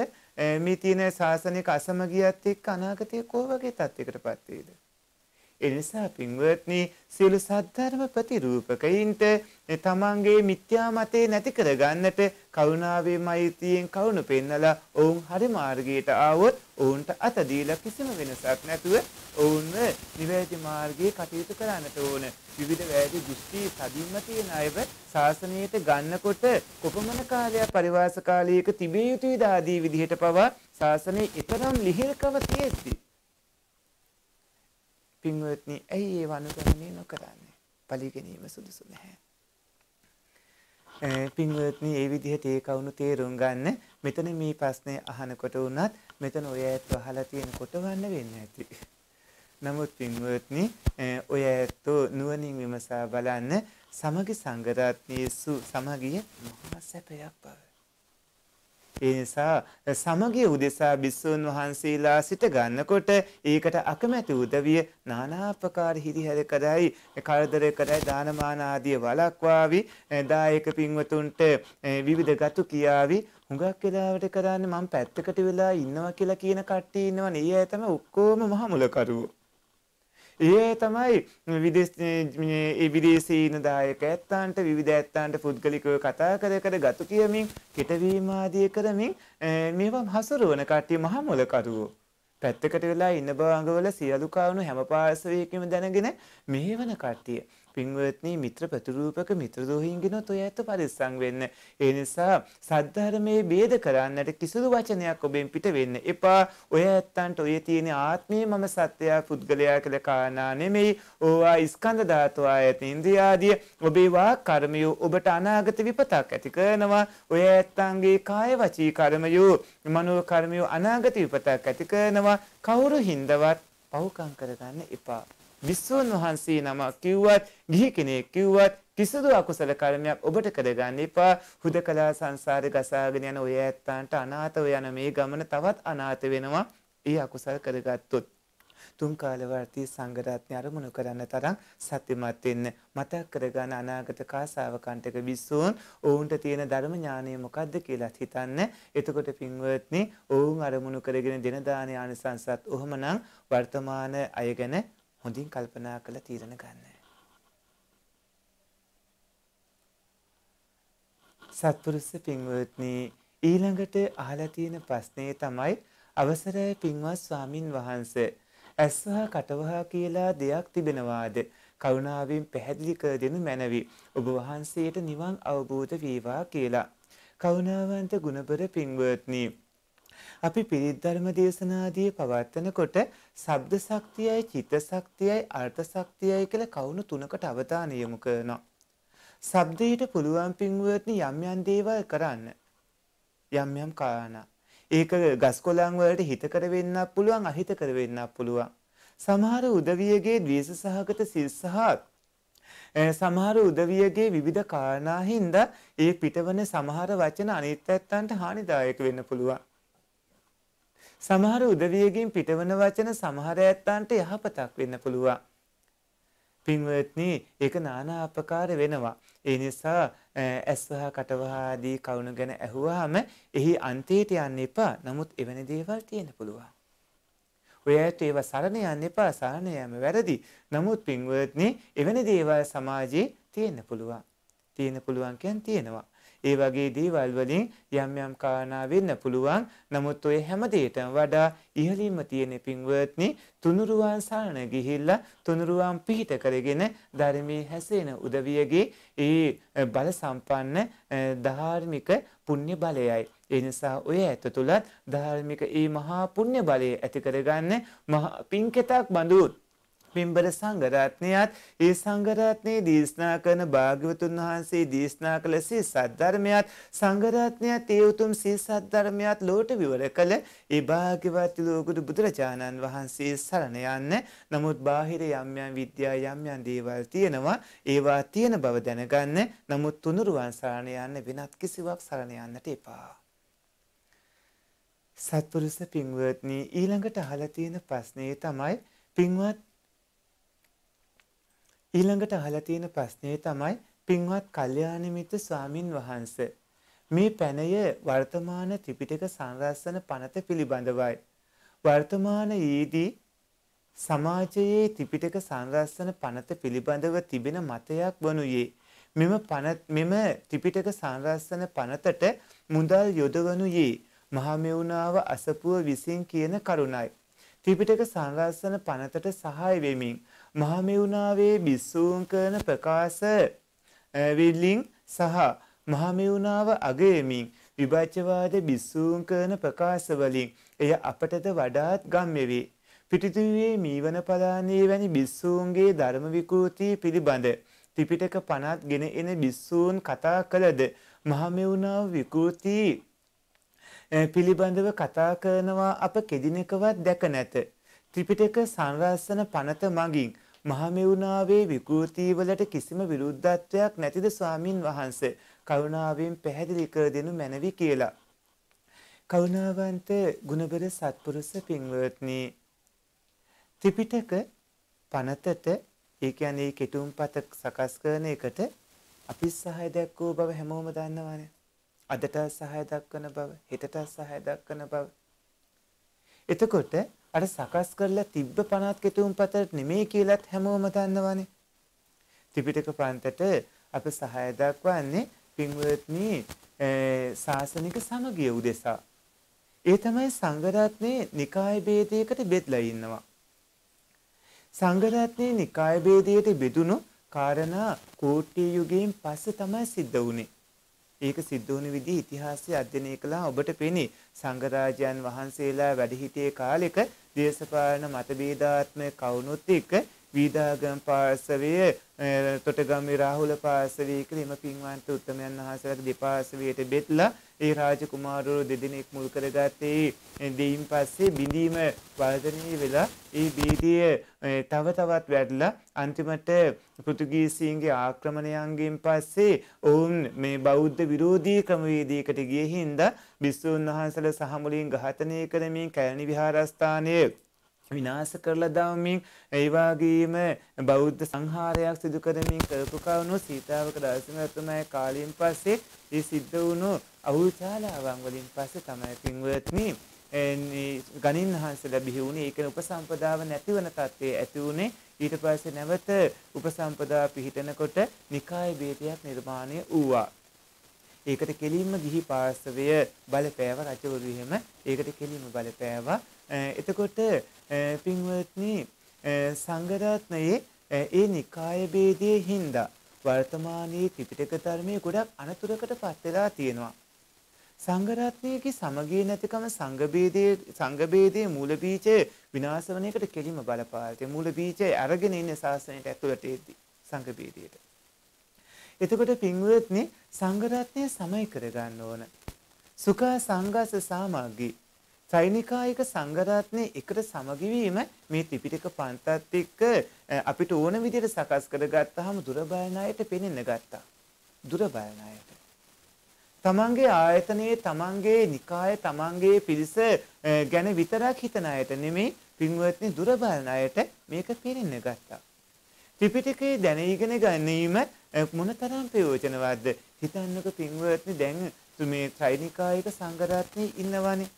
මේ තියෙන ශාසනික අසමගියත් එක්ක අනාගතයේ කොහොමගේ තත්යකටපත් වේද? එනිසා පින්වත්නි සියලු සද්ධර්ම ප්‍රතිරූපකයින්ට තමන්ගේ මිත්‍යා මතේ නැති කරගන්නට කරුණාවේ මෛත්‍රියෙන් කරුණ පෙන්නලා ඔවුන් හරි මාර්ගයට ආවොත් ඔවුන්ට අත දීලා කිසිම වෙනසක් නැතුව ඔවුන්ව නිවැරදි මාර්ගයේ කටයුතු කරන්නට ඕන. විවිධ වැරදි දෘෂ්ටි සදින්ම තියෙන අයව ශාසනයට ගන්නකොට කොපමණ කාලයක් පරිවාස කාලයක තිබිය යුතුයිද ආදී විදිහට පවා ශාසනයේ ඊතරම් ලිහිල්කම තියෙද්දී පින්වත්නි ඇයි ඒ වනුගමනය නොකරන්නේ? පරිගැනීම සුදුසු නැහැ. පින්වත්නි ඒ විදිහට ඒ කවුණු තේරුම් ගන්න මෙතන මේ ප්‍රශ්නේ අහනකොට වුණත් මෙතන ඔය ඇත්ත අහලා තියෙනකොට වන්න වෙන්නේ ඇති. නමුත් පින්වත්නි ඔය ඇත්ත නුවණින් විමසා බලන්න සමගි සංගරත්නීසු සමගිය මහා සැපයක් බව. ඒ නිසා සමගිය උදෙසා බිස්සුන් වහන්සේලා සිට ගන්නකොට ඒකට අකමැති උදවිය নানা ආකාර හිරිහැර කරයි කරදර කරයි දානමාන ආදී වළක්වාවි දායක පින්වතුන්ට විවිධ ගතු කියාවි හුඟක් වෙලාවට කරන්නේ මම පැත්තකට වෙලා ඉන්නවා කියලා කියන කට්ටිය ඉන්නවනේ ඒ අය තමයි ඔක්කොම මහමුලකරුවෝ ඒ තමයි විදේශීන දායක ඇත්තන්ට විවිධ ඇත්තන්ට පුද්ගලිකව කතා කර කර ගතු කියමින් කෙටවීමාදිය කරමින් මේවා හසුරුවන කට්ටිය මහා මොලකරුවෝ. පැත්තකට වෙලා ඉන්න බව අඟවල සියලු කවුණු හැම පාර්ශවයකම දැනගෙන මෙහෙවන කට්ටිය. පින්වත්නී මිත්‍ර ප්‍රතිරූපක මිත්‍රදෝහින්ගෙනොත් ඔය ඇත්ත පරිස්සම් වෙන්න. ඒ නිසා සද්ධර්මයේ ભેද කරන්නට කිසිදු වචනයක් ඔබෙන් පිට වෙන්න එපා. ඔය ඇත්තන්ට ඔය තියෙන ආත්මේ මම සත්‍යය පුද්ගලයා කියලා කාරණා නෙමෙයි. ඕවා ස්කන්ධ ධාතු ආයතන ඉන්ද්‍රියාදී ඔබේ වා කර්මය ඔබට අනාගත විපතක් ඇති කරනවා. ඔය ඇත්තන්ගේ කාය වචී කර්මය, මනෝ කර්මය අනාගත විපතක් ඇති කරනවා. කවුරු හින්දවත් පව්කම් කරගන්න එපා. විස්සූන් වහන්සේ නම කිව්වත් ගිහි කෙනෙක් කිව්වත් කිසිදු අකුසල කර්මයක් ඔබට කරගන්න එපා. හුදකලා සංසාරේ ගසාගෙන යන ඔය ඇත්තන්ට අනාථව යන මේ ගමන තවත් අනාථ වෙනවා. ඒ අකුසල් කරගත්තොත් තුන් කාලවර්තී සංගරත්නය අරමුණු කරන්න තරම් සත්‍යමත් වෙන්න මතක් කරගන්න අනාගත කාසාවකන්ටක විසූන් ඔවුන්ට තියෙන ධර්ම ඥානය මොකද්ද කියලාත් හිතන්න. එතකොට පින්වත්නි ඔවුන් අරමුණු කරගෙන දෙන දාන ආනිසංසත් ඔහමනම් වර්තමාන අය ගැන හොඳින් කල්පනා කළ තීරණ ගන්න. සත්පුරුෂ පින්වත්නි ඊළඟට අහලා තියෙන ප්‍රශ්නේ තමයි අවසරයි පින්වත් ස්වාමින් වහන්සේ ඇස්වහා කටවහා කියලා දෙයක් තිබෙනවාද කරුණාවෙන් පැහැදිලි කර දෙනු මැනවි ඔබ වහන්සේට නිවන් අවබෝධ වේවා කියලා කරුණාවන්ත ගුණබර පින්වත්නි අපි පිරිත් ධර්ම දේශනාදී පවත්වනකොට ශබ්ද ශක්තියයි චිත්ත ශක්තියයි අර්ථ ශක්තියයි කියලා කවුණු තුනකට අවධානය යොමු කරනවා. ශබ්දයට පුළුවන් පින්වත්නි යම් යම් දේවල් කරන්න. යම් යම් කාරණා. ඒක ගස්කොළන් වලට හිතකර වෙන්නත් පුළුවන් අහිතකර වෙන්නත් පුළුවන්. සමහර උදවියගේ ද්වේෂ සහගත සිල් සහ සමහර උදවියගේ විවිධ කාරණා හින්දා ඒ පිටවන සමහර වචන අනිත් පැත්තන්ට හානිදායක වෙන්න පුළුවන්. සමහර උදවියකින් පිටවන වචන සමහර ඇත්තන්ට යහපතක් වෙන්න පුළුවන්. පින්වත්නි ඒක নানা ආකාර වෙනවා. ඒ නිසා ඇස්වහ කටවහ ආදී කවුණු ගැන ඇහුවාම එහි අන්තයට යන්න එපා. නමුත් එවැනි දේවල් තියෙන්න පුළුවන්. ඔයාට ඒව සරණ යන්න එපා. සරණ යෑම වැරදි. නමුත් පින්වත්නි එවැනි දේවල් සමාජයේ තියෙන්න පුළුවන්. තියෙන්න පුළුවන් කියන්නේ තියෙනවා. ඒ වගේ දේවල් වලින් යම් යම් කාරණා වෙන්න පුළුවන්. නමුත් ඔය හැමදේටම වඩා ඉහළින්ම තියෙන පින්වත්නි තුනුරුවන් සරණ ගිහිල්ලා තුනුරුවන් පිහිට කරගෙන ධර්මයේ හැසෙන උදවියගේ ඒ බල සම්පන්න ධාර්මික පුණ්‍ය බලයයි. ඒ නිසා ඔය ඇත තුලත් ධාර්මික ඒ මහා පුණ්‍ය බලය ඇති කරගන්න මහා පින්කෙතක් බඳුත් පින්බර සංගරත්නයත් ඒ සංගරත්නයේ දේශනා කරන භාග්‍යවතුන් වහන්සේ දේශනා කළ සී සද්ධර්මයත් සංගරත්නයත් ඒ උතුම් සී සද්ධර්මයත් ලෝට විවර කළ ඒ භාග්‍යවත් ලෝකුරු බුදුරජාණන් වහන්සේ සරණ යන්න නමුත් බාහිර යම් යම් විද්‍යා යම් යම් දේවල් තියෙනවා ඒවා තියෙන බව දැනගන්න නමුත් තුනුරුවන් සරණ යන්න වෙනත් කිසිවක් සරණ යන්නට එපා සත්පුරුෂ පින්වත්නි ඊළඟට අහලා තියෙන ප්‍රශ්නේ තමයි පින්වත් ඊළඟට අහලා තියෙන ප්‍රශ්නේ තමයි පින්වත් කල්යාණ මිත්‍ර ස්වාමින් වහන්සේ මේ පැනය වර්තමාන ත්‍රිපිටක සංරස්සන පනත පිළිබඳවයි. වර්තමානයේදී සමාජයේ ත්‍රිපිටක සංරස්සන පනත පිළිබඳව තිබෙන මතයක් වනුයේ මෙම පනත් මෙම ත්‍රිපිටක සංරස්සන පනතට මුදල් යොදවනුයේ මහමෙවුනාව අසපුව විසින් කියන කරුණයි. ත්‍රිපිටක සංරස්සන පනතට සහාය වෙමින් මහමෙවුනාවේ බිස්සූන් කරන ප්‍රකාශ විල්ලින් සහ මහමෙවුනාව අගයමින් විභජ්‍යවාද බිස්සූන් කරන ප්‍රකාශවලින් එය අපටද වඩාත් ගම්ය වේ. පිටිතුවේ මීවන පදානයේ වැනි බිස්සූන්ගේ ධර්ම විකෘති පිළිබඳ ත්‍රිපිටක පනත් ගෙන එන බිස්සූන් කතා කළද මහමෙවුනාව විකෘති පිළිබඳව කතා කරනවා අප කෙදිනකවත් දැක නැත. ත්‍රිපිටක සංරස්සන පනත මගින් මහමෙවුනාවේ විකෘතිවලට කිසිම විරුද්ධත්වයක් නැතිද ස්වාමින් වහන්සේ කරුණාවෙන් පැහැදිලි කර දෙනු මැනවි කියලා. කරුණාවන්ත ගුණබර සත්පුරුෂ පින්වත්නි ත්‍රිපිටක පනතට ඒ කියන්නේ කෙටුම්පත සකස් කරන එකට අපි සහාය දක්වෝ බව හැමෝම දන්නවනේ. අදට සහාය දක්වන බව, හෙටට සහාය දක්වන බව. එතකොට අර සකස් කරලා තිබ්බ පනත් කෙටුම් පතට නෙමේ කියලත් හැමෝම දන්නවනේ. ත්‍රිපිටක ප්‍රන්තට අප සහය දක්වන්නේ පින්වත්නි සාසනික සමගිය උදෙසා. ඒ තමයි සංඝරත්නයේ නිකාය ભેදයකට බෙදලා ඉන්නවා. සංඝරත්නයේ නිකාය ભેදයට බෙදුණු කාරණා කෝටි යුගයෙන් පස්සේ තමයි සිද්ධ වුනේ. ඒක සිද්ධ වුණ විදිහ ඉතිහාසය අධ්‍යයනය කළා ඔබට පෙනේ. සංඝරාජයන් වහන්සේලා වැඩ හිටියේ කාලෙක දේශපාලන මතභේදාත්මක කවුනුත් එක්ක වීදාගම් පාර්ශවය තොටගම්වේ රාහුල පාර්ශවය කියලා එම පින්වන්ත උත්තමයන් වහන්සේලාගේ දෙපාර්ශවයට බෙදලා ඒ රාජකුමාරවරු දෙදෙනෙක් මුල් කරගත්තේ දෙයින් පස්සේ බිඳීම වර්ධනය වෙලා ඒ බීදිය තව තවත් වැඩලා අන්තිමට පෘතුගීසීන්ගේ ආක්‍රමණයන්ගෙන් පස්සේ ඔවුන් මේ බෞද්ධ විරෝධී ක්‍රමවේදයකට ගිය හින්දා බිස්සූන් වහන්සේලා සහමුලින් ඝාතනය කරමින් කැලණි විහාරස්ථානයේ විනාශ කරලා දාමින් ඒ වගේම බෞද්ධ සංහාරයක් සිදු කරමින් කරපු කවුණු සීතාවක රාජසිංහ රජතුමාගේ කාලයෙන් පස්සේ ඒ සිද්ධ වුණු අවුල් ශාලාවන් වලින් පස්සේ තමයි පින්වත්නි ගණින් වහන්සේලා බිහි වුණේ ඒකන උපසම්පදාව නැතිවන තත්ත්වයේ ඇති වුණේ ඊට පස්සේ නැවත උපසම්පදාව පිහිටනකොට නිකාය බේදයක් නිර්මාණය වූවා ඒකට කෙලින්ම ගිහි පාර්ශවය බලපෑව රජවරු එහෙම ඒකට කෙලින්ම බලපෑවා එතකොට පින්වත්නි සංඝරත්නයේ ඒ නිකාය ભેදයේ හින්දා වර්තමානයේ ත්‍රිපිටක ධර්මයේ ගොඩක් අනතුරකට පත් වෙලා තියෙනවා. සංගරත්නයකි සමගේ නැතිකම සංගබේදයේ සංගබේදයේ මූල බීජය විනාශ වන එකට කෙලිම බලපාතය මූල බීජය අරගෙන ඉන්න ශාසනයට ඇතුළට එද්දී සංගබේදයට එතකොට පින්වත්නි සංඝරත්නය සමයි කරගන්න ඕන. සුඛා සංඝස සාමග්ගී. සෛනිකායක සංඝරත්නය එකට සමගිවීම මේ ත්‍රිපිටක පන්තත් එක්ක අපිට ඕන විදිහට සකස් කරගත්තාම දුර බලන අයට පෙනෙන්න ගත්තා. දුර බලන අයට. තමන්ගේ ආයතනයේ තමන්ගේ නිකායේ තමන්ගේ පිරිස ගැන විතරක් හිතන අයට නෙමෙයි පින්වත්නි දුර බලන අයට මේක පිරින්න ගත්තා. ත්‍රිපිටකයේ දැන ඉගෙන ගැනීම මොනතරම් ප්‍රයෝජනවත්ද හිතන්නක පින්වත්නි දැන් මේ ත්‍රිනිකායක සංඝරත්නයේ ඉන්නවනේ.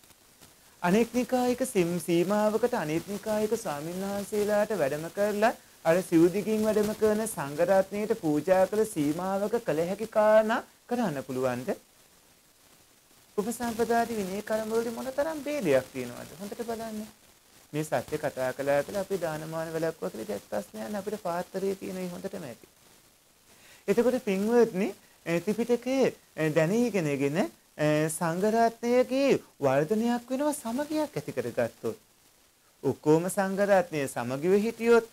අනෙක් නිකායක සීමාවකට අනෙක් නිකායක ස්වාමින්වහන්සේලාට වැඩම කරලා අර සිවුදිගින් වැඩම කරන සංඝරත්නයට පූජා කළ සීමාවක කළ හැකි කාරණා කරන්න පුළුවන්ද? උපසම්පදාදී විනය කර්මවලදී මොනතරම් ભેදයක් තියෙනවද? හොඳට බලන්න. මේ සත්‍ය කතා කළා කියලා අපි දානමාන වලක්වා කියලා දැක් ප්‍රශ්නයන් අපිට පාත්‍රයේ තියෙනයි හොඳටම ඇති. එතකොට පින්වත්නි ත්‍රිපිටකයේ දැනීගෙනගෙන සංඝරත්නයේ වර්ධනයක් වෙනවා සමගියක් ඇති කරගත්තොත්. ඔක්කොම සංඝරත්නයේ සමගිව හිටියොත්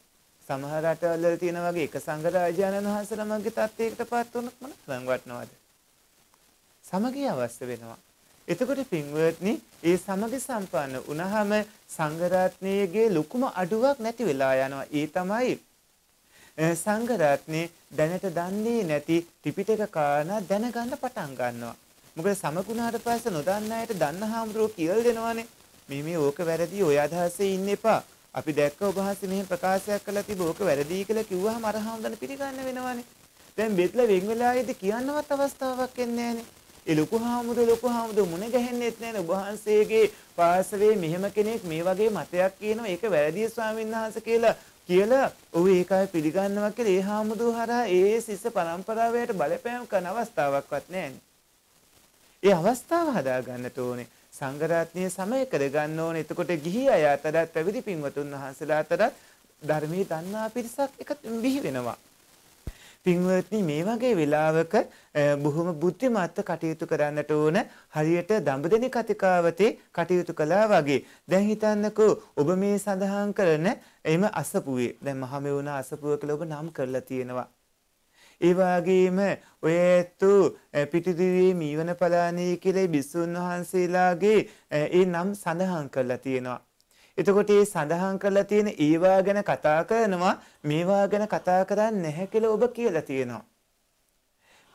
සමහර රටවල තියෙන වගේ එක සංඝ රාජානන් වහන්සේලාමගේ තත්ත්වයකටපත් වුණොත් මොන තරම් වටනවද? සමගිය අවශ්‍ය වෙනවා. එතකොට පින්වත්නි ඒ සමග සම්පන්න වුණාම සංඝරත්නයේගේ ලොකුම අඩුවක් නැති වෙලා යනවා. ඒ තමයි සංඝරත්නේ දැනට දන්නේ නැති ත්‍රිපිටක කාරණා දැනගන්න පටන් ගන්නවා. මොකද සමකුණාට පස්සේ නොදන්න අයට දන්න හාමුදුරුවෝ කියලා දෙනවානේ. මේ මේ ඕක වැරදි ඔය අදහසේ ඉන්න එපා. අපි දැක්ක ඔබ හස්සේ මෙහෙම ප්‍රකාශයක් කළා තිබ ඕක වැරදි කියලා කිව්වහම අර හාමුදුරන් පිළිගන්න වෙනවානේ. දැන් බෙදලා වෙන් වෙලා ඉද කියන්නවත් අවස්ථාවක් එන්නේ නැහනේ. ඒ ලොකු හාමුදුර ලොකු හාමුදුර මුණ ගැහෙන්නෙත් නැහැ ඔබ වහන්සේගේ පාසලේ මෙහෙම කෙනෙක් මේ වගේ මතයක් කියනවා ඒක වැරදි ස්වාමීන් වහන්සේ කියලා කියලා ඔහු ඒකයි පිළිගන්නවා කියලා ඒ හාමුදුර හරහා ඒ සිස්ස પરම්පරාවයට බලපෑම් කරන අවස්ථාවක්වත් නැහැ. ඒ අවස්ථාව හදාගන්නට ඕනේ. සංඝරත්නය සමය කරගන්න ඕනේ. එතකොට ගිහි අය අතරත් පැවිදි පින්වතුන් වහන්සේලා අතරත් ධර්මයේ දන්නා පිරිසක් එක බිහි වෙනවා. පින්වත්නි මේ වගේ වෙලාවක බොහොම බුද්ධිමත්ව කටයුතු කරන්නට ඕන හරියට දඹදෙනි කතිකාවතේ කටයුතු කළා වගේ දැන් හිතන්නකෝ ඔබ මේ සඳහන් කරන එම අසපුවේ දැන් මහමෙවුනා අසපුව කියලා ඔබ නම් කරලා තියෙනවා ඒ වගේම ඔය ඇතු පිටිදිවේ මීවන පලාණී කියලා බිස්සුන් වහන්සේලාගේ ඒ නම් සඳහන් කරලා තියෙනවා එතකොට ඒ සඳහන් කරලා තියෙන ඒවා ගැන කතා කරනවා මේවා ගැන කතා කරන්නේ නැහැ කියලා ඔබ කියලා තියෙනවා.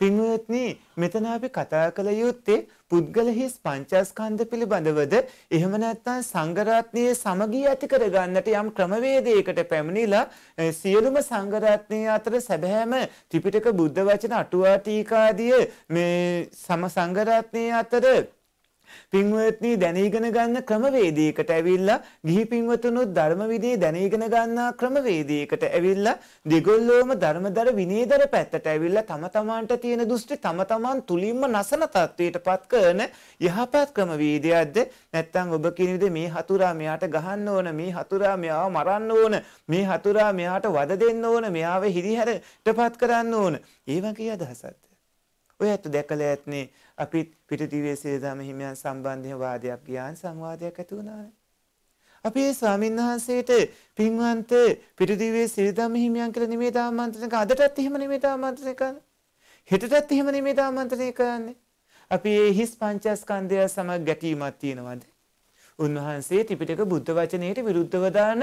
පින්වත්නි මෙතන අපි කතා කළ යුත්තේ පුද්ගලහිස් පංචස්කන්ධ පිළිබඳවද එහෙම නැත්නම් සංගරාත්නීය සමගිය ඇති කරගන්නට යම් ක්‍රමවේදයකට පැමිණිලා සියලුම සංගරාත්නීය අතර සැබෑම ත්‍රිපිටක බුද්ධ වචන අටුවා ටීකාදිය මේ සම සංගරාත්නීය අතර පින්වත්නි දැන ඉගෙන ගන්න ක්‍රමවේදයකට ඇවිල්ලා ගිහි පින්වතුනුත් ධර්ම විදී දැන ඉගෙන ගන්නා ක්‍රමවේදයකට ඇවිල්ලා දෙගොල්ලෝම ධර්මදර විනීදර පැත්තට ඇවිල්ලා තම තමාන්ට තියෙන දෘෂ්ටි තම තමන් තුලින්ම නැසන තත්වයටපත් කරන යහපත් ක්‍රමවේදයක්ද නැත්නම් ඔබ කියන මේ හතුරා මෙයාට ගහන්න ඕන මේ හතුරා මෙයාව මරන්න ඕන මේ හතුරා මෙයාට වද දෙන්න ඕන මෙයාව හිරිහැරටපත් කරන්න ඕන ඒ වගේ අදහසක්ද ඔය ඇත්ත දැකලා ඇත්නේ අපිත් පිටදිවේ සේදාම හිමියන් සම්බන්ධයෙන් වාදයක් ගියාන් සංවාදයක් ඇති වුණානේ. අපේ ස්වාමීන් වහන්සේට පින්වන්ත පිටදිවේ සේදාම හිමියන් කියලා නිමේ දාමන්ත්‍රණය කරා. අදටත් එහෙම නිමේ දාමන්ත්‍රණය කරන්නේ. හෙටටත් එහෙම නිමේ දාමන්ත්‍රණය කරන්නේ. අපි මේ හිස් පංචස්කන්ධය සමග ගැටීමක් තියනවාද? උන්වහන්සේ ත්‍රිපිටක බුද්ධ වචනයට විරුද්ධව දාන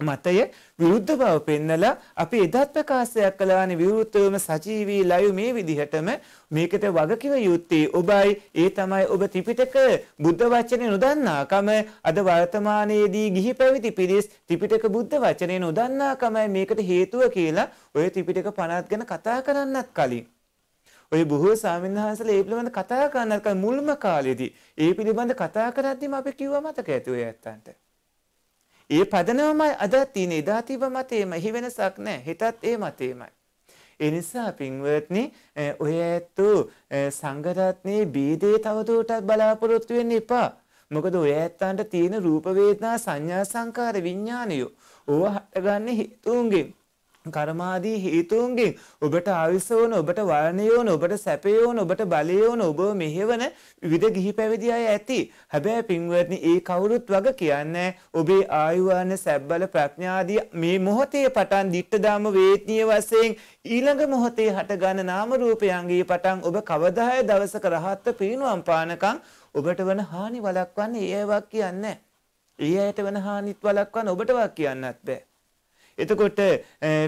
මතය විරුද්ධ බව පෙන්නලා අපි එදත් ප්‍රකාශයක් කළානේ විවෘතවම සජීවී ලයු මේ විදිහටම මේකට වගකිව යුත්තේ ඔබයි ඒ තමයි ඔබ ත්‍රිපිටක බුද්ධ වචනේ නොදන්නාකම අද වර්තමානයේදී ගිහි පැවිදි පිරිස් ත්‍රිපිටක බුද්ධ වචනේ නොදන්නාකමයි මේකට හේතුව කියලා ඔය ත්‍රිපිටක 50 ගැන කතා කරන්නත් කලින් ඔය බොහෝ සාමින්හන්සලා ඒ පිළිබඳ කතා කරන්නත් මුල්ම කාලෙදී ඒ පිළිබඳ කතා කරද්දීම අපි කිව්වා මතක ඇති ඔය ඇත්තන්ට ඒ පදනමයි අදත් තියෙන ඉදාතිව මතේම හි වෙනසක් නෑ හිතත් ඒ මතේමයි. ඒ නිසා පින්වත්නි ඔය ඇත්තු සංගරත්නයේ බීදේ තවදුරටත් බලාපොරොත්තු වෙන්න එපා. මොකද ඔය ඇත්තන්ට තියෙන රූප වේදනා සංඥා සංකාර විඥානය ඕවා හටගන්නේ හේතුන්ගෙන්. කර්මාදී හේතුන්ගෙන් ඔබට ආයුෂ වන ඔබට වර්ණය වන ඔබට සැපය වන ඔබට බලය වන ඔබ මෙහෙවන විවිධ ගිහි පැවිදි අය ඇති. හැබැයි පින්වත්නි ඒ කවුරුත් වග කියන්නේ ඔබේ ආයුවාන සැබ්බල ප්‍රඥාදී මේ මොහොතේ පටන් දිට්ඨදාම වේත්නීය වශයෙන් ඊළඟ මොහොතේ හටගන්න නාම රූපයන්ගේ පටන් ඔබ කවදාය දවසක රහත්ව පිරිනුවම් පානකම් ඔබට වන හානි වළක්වන්නේ ඒවක් කියන්නේ. ඒ ඇයට වන හානිත් වළක්වන්න ඔබටවත් කියන්නත් බෑ. එතකොට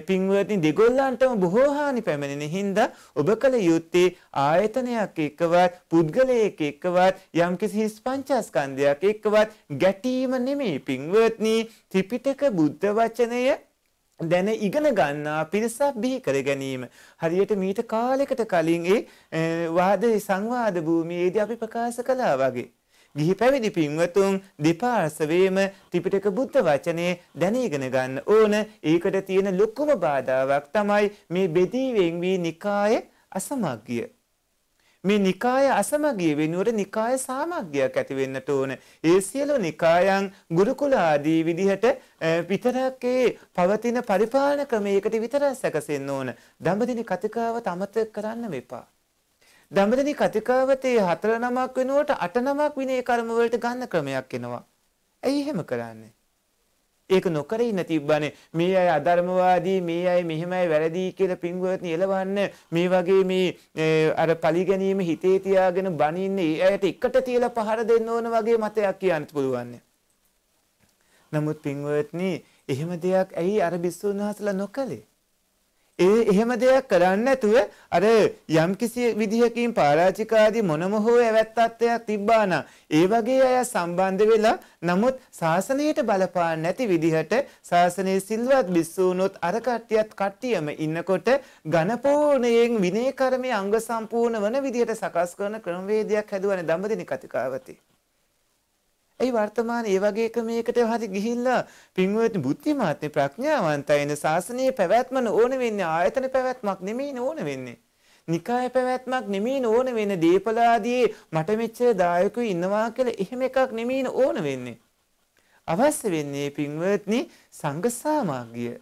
පින්වත්නි දෙගොල්ලන්ටම බොහෝ හානි පැමිණෙන හින්දා ඔබ කල යුත්තේ ආයතනයක් එක්කවත් පුද්ගලයෙක් එක්කවත් යම්කිසි හිස් පංචස්කන්ධයක් එක්කවත් ගැටීම නෙමෙයි පින්වත්නි ත්‍රිපිටක බුද්ධ වචනය දැන ඉගෙන ගන්නා පිරිසක් බිහි කර ගැනීම හරියට මීට කාලයකට කලින් ඒ වාද සංවාද භූමියේදී අපි ප්‍රකාශ කළා වගේ ගිහි පැවිදි පින්වතුන් දෙපාර්ශවයේම ත්‍රිපිටක බුද්ධ වචනේ දැනීගෙන ගන්න ඕන. ඒකට තියෙන ලොකුම බාධාවක් තමයි මේ බෙදී වෙන්වී නිකාය අසමග්ගිය. මේ නිකාය අසමගිය වෙනුවට නිකාය සාමග්‍යයක් ඇති වෙන්නට ඕන. ඒ සියලු නිකායන් ගුරුකුල ආදී විදිහට විතරක් ඒ පවතින පරිපාලන ක්‍රමයකට විතරක් සැකසෙන්න ඕන. දඹදින කතිකාව තමත කරන්න එපා. දඹදෙනි කතිකාවතේ හතර නමක් වෙනුවට අට නමක් විනය කර්ම වලට ගන්න ක්‍රමයක් එනවා. ඇයි එහෙම කරන්නේ? ඒක නොකර ඉන්න තිබ්බනේ මේ අය අධර්මවාදී මේ අය මෙහෙමයි වැරදි කියලා පින්වත්නි එලවන්න මේ වගේ මේ අර පලි ගැනීම හිතේ තියාගෙන බනින්න ඒ අයට එකට තියලා පහර දෙන්න ඕන වගේ මතයක් කියන්න පුළුවන්. නමුත් පින්වත්නි එහෙම දෙයක් ඇයි අර බිස්සුන් වහන්සලා නොකලේ? ඒ එහෙම දෙයක් කරන්නේ නැතුව අර යම්කිසි විදිහකින් පරාජිකාදී මොනම හෝ ඇවැත්තත්වයක් තිබ්බා නම් ඒ වගේ අය සම්බන්ධ වෙලා නමුත් සාසනයට බලපාන්නේ නැති විදිහට සාසනයේ සිල්වත් බිස්සුණොත් අර කට්ටියත් කට්ටියම ඉන්නකොට ඝනපෝණයෙන් විනය කර්මයේ අංග සම්පූර්ණ වන විදිහට සකස් කරන ක්‍රමවේදයක් හැදුවානේ දඹදෙනි කතිකාවතී ඒ වර්තමාන ඒ වගේ ක්‍රමයකට හරි ගිහිල්ලා පින්වත්නි බුද්ධිමාත්නි ප්‍රඥාවන්තයින ශාසනයේ පැවැත්මන ඕන වෙන්නේ ආයතන පැවැත්මක් නෙමෙයි ඕන වෙන්නේ. නිකාය පැවැත්මක් නෙමෙයි ඕන වෙන්නේ දීපලාදී මට මෙච්චර දායකයෝ ඉන්නවා කියලා එහෙම එකක් නෙමෙයි ඕන වෙන්නේ. අවශ්‍ය වෙන්නේ පින්වත්නි සංඝ සාමාගිය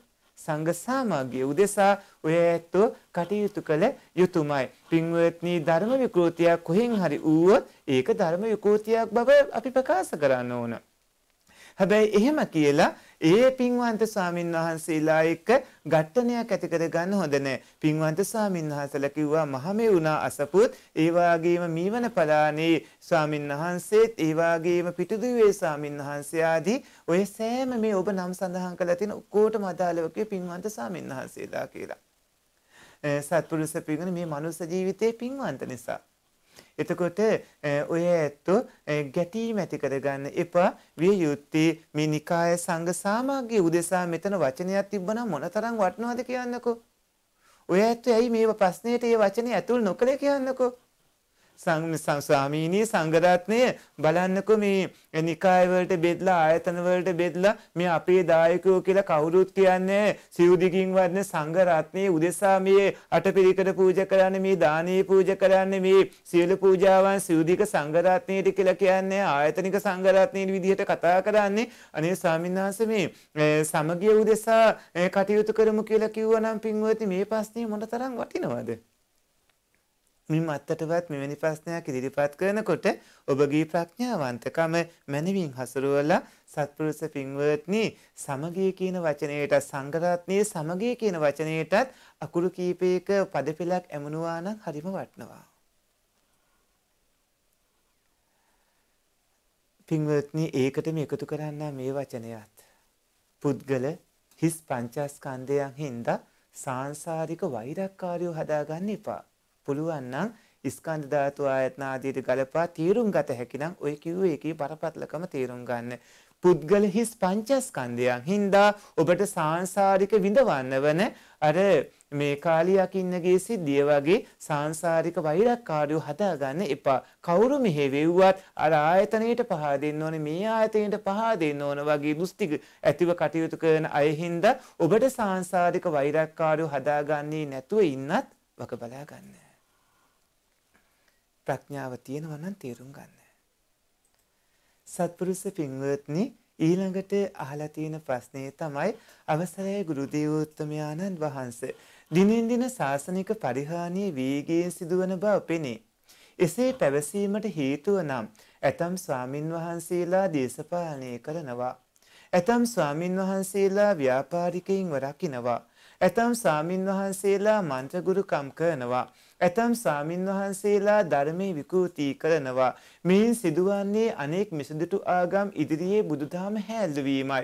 සංඝ සමාගය උදෙසා ඔය ඇත්තෝ කටයුතු කළ යුතුයමයි. පින්වත්නි ධර්ම විකෘතියක් කොහෙන් හරි ඌවොත් ඒක ධර්ම විකෘතියක් බව අපි ප්‍රකාශ කරන්න ඕන. හැබැයි එහෙම කියලා ඒ පින්වන්ත ස්වාමින් වහන්සේලා එක්ක ඝට්ටනයක් ඇති කරගන්න හොඳ නෑ. පින්වන්ත ස්වාමින් වහන්සලා කිව්වා මහමෙවුනා අසපුත් ඒ වාගේම මීවන පලානේ ස්වාමින් වහන්සේත් ඒ වාගේම පිටුදුවේ ස්වාමින් වහන්සේ ආදී ඔය සෑම මේ ඔබ නම් සඳහන් කරලා තියෙන ඔක්කොටම අදාළව කිය පින්වන්ත ස්වාමින් වහන්සේලා කියලා. සත්පුරුෂ පින්වන මේ මනුස්ස ජීවිතේ පින්වන්ත නිසා එතකොට ඔය ඇත්තෝ ගැටීම් ඇති කරගන්න එපා විය යුත්තේ මේ නිකාය සංඝ සාමාග්‍ය උදෙසා මෙතන වචනයක් තිබ්බනම් මොනතරම් වටනවද කියන්නකෝ. ඔය ඇත්තෝ ඇයි මේ ප්‍රශ්නෙට මේ වචනේ ඇතුල් නොකළේ කියන්නකෝ. ස්වාමීනී සංගරත්නය බලන්නකො මේ නිකායවලට බෙදලා ආයතනවලට බෙදලා මේ අපේ දායකයෝ කියලා කවුරුත් කියන්නේ සිවුදිකින් වන්න සංගරත්නය උදෙසා මේ අටපිරිකට පූජ කරන්න මේ දානීය පූජ කරන්න මේ සියලු පූජාවන් සිවුදික සංගරත්නයට කියලා කියන්නේ ආයතනික සංගරත්නයට විදිහට කතා කරන්නේ අනේ ස්වාමින්වහන්සේ මේ සමගිය උදෙසා කටයුතු කරමු කියලා කිව්වනම් පින්වත්නි මේ ප්‍රශ්නේ මොනතරම් වටිනවද මෙම අත්තටවත් මෙවැනි ප්‍රශ්නයක් ඉදිරිපත් කරනකොට ඔබගේ ප්‍රඥාවන්තකම මැනවින් හසුරුවලා සත්පුරුෂ පින්වත්නි සමගිය කියන වචනයට සංගරත්නයේ සමගිය කියන වචනයටත් අකුරු කීපයක පදපෙළක් ඇමනුවා නම් හරිම වටනවා. පින්වත්නි ඒකටම එකතු කරන්න මේ වචනයත්. පුද්ගල හිස් පංචස්කන්ධයන් හින්දා සාංසාරික වෛරක්කාරයෝ හදාගන්න එපා. පුළුවන් නම් ස්කන්ධ ධාතු ආයතන ආදීට ගලපා තීරුම් ගත හැකි නම් ඔය කිව්වේ එකී පරපතලකම තීරුම් ගන්න. පුද්ගල හිස් පංචස්කන්ධයන් හින්දා ඔබට සාංශාරික විඳවන්න වන අර මේ කාලියකින්නගේ සිද්ධිය වගේ සාංශාරික වෛරක්කාරයෝ හදාගන්න එපා. කවුරු මෙහෙ වෙව්වත් අර ආයතනයට පහා දෙන්න ඕනේ මේ ආයතනයට පහා දෙන්න ඕන වගේ දුස්තික ඇතිව කටයුතු කරන අය හින්දා ඔබට සාංශාරික වෛරක්කාරයෝ හදාගන්නේ නැතුව ඉන්නත් වක බලා ගන්න. ප්‍රඥාව තියෙනවා නම් තේරුම් ගන්න. සත්පුරුෂ පින්වත්නි ඊළඟට අහලා තියෙන ප්‍රශ්නේ තමයි අවසරයි ගුරු දේවෝත්තමයාණන් වහන්සේ. දිනෙන් දින සාසනික පරිහානිය වේගයෙන් සිදුවන බව පෙනේ. එසේ පැවසීමට හේතුව නම් ඇතම් ස්වාමින් වහන්සේලා දේශපාලනය කරනවා. ඇතම් ස්වාමින් වහන්සේලා ව්‍යාපාරිකයින්ව රකිනවා. ඇතම් ස්වාමින් වහන්සේලා මන්ත්‍රගුරුකම් කරනවා. ඇතම් සාමින් වහන්සේලා ධර්මයේ විකෘති කරනවා. මෙයින් සිදුවන්නේ අනෙක් මිසදිටු ආගම් ඉදිරියේ බුදුදහම හැල්ලුවීමයි.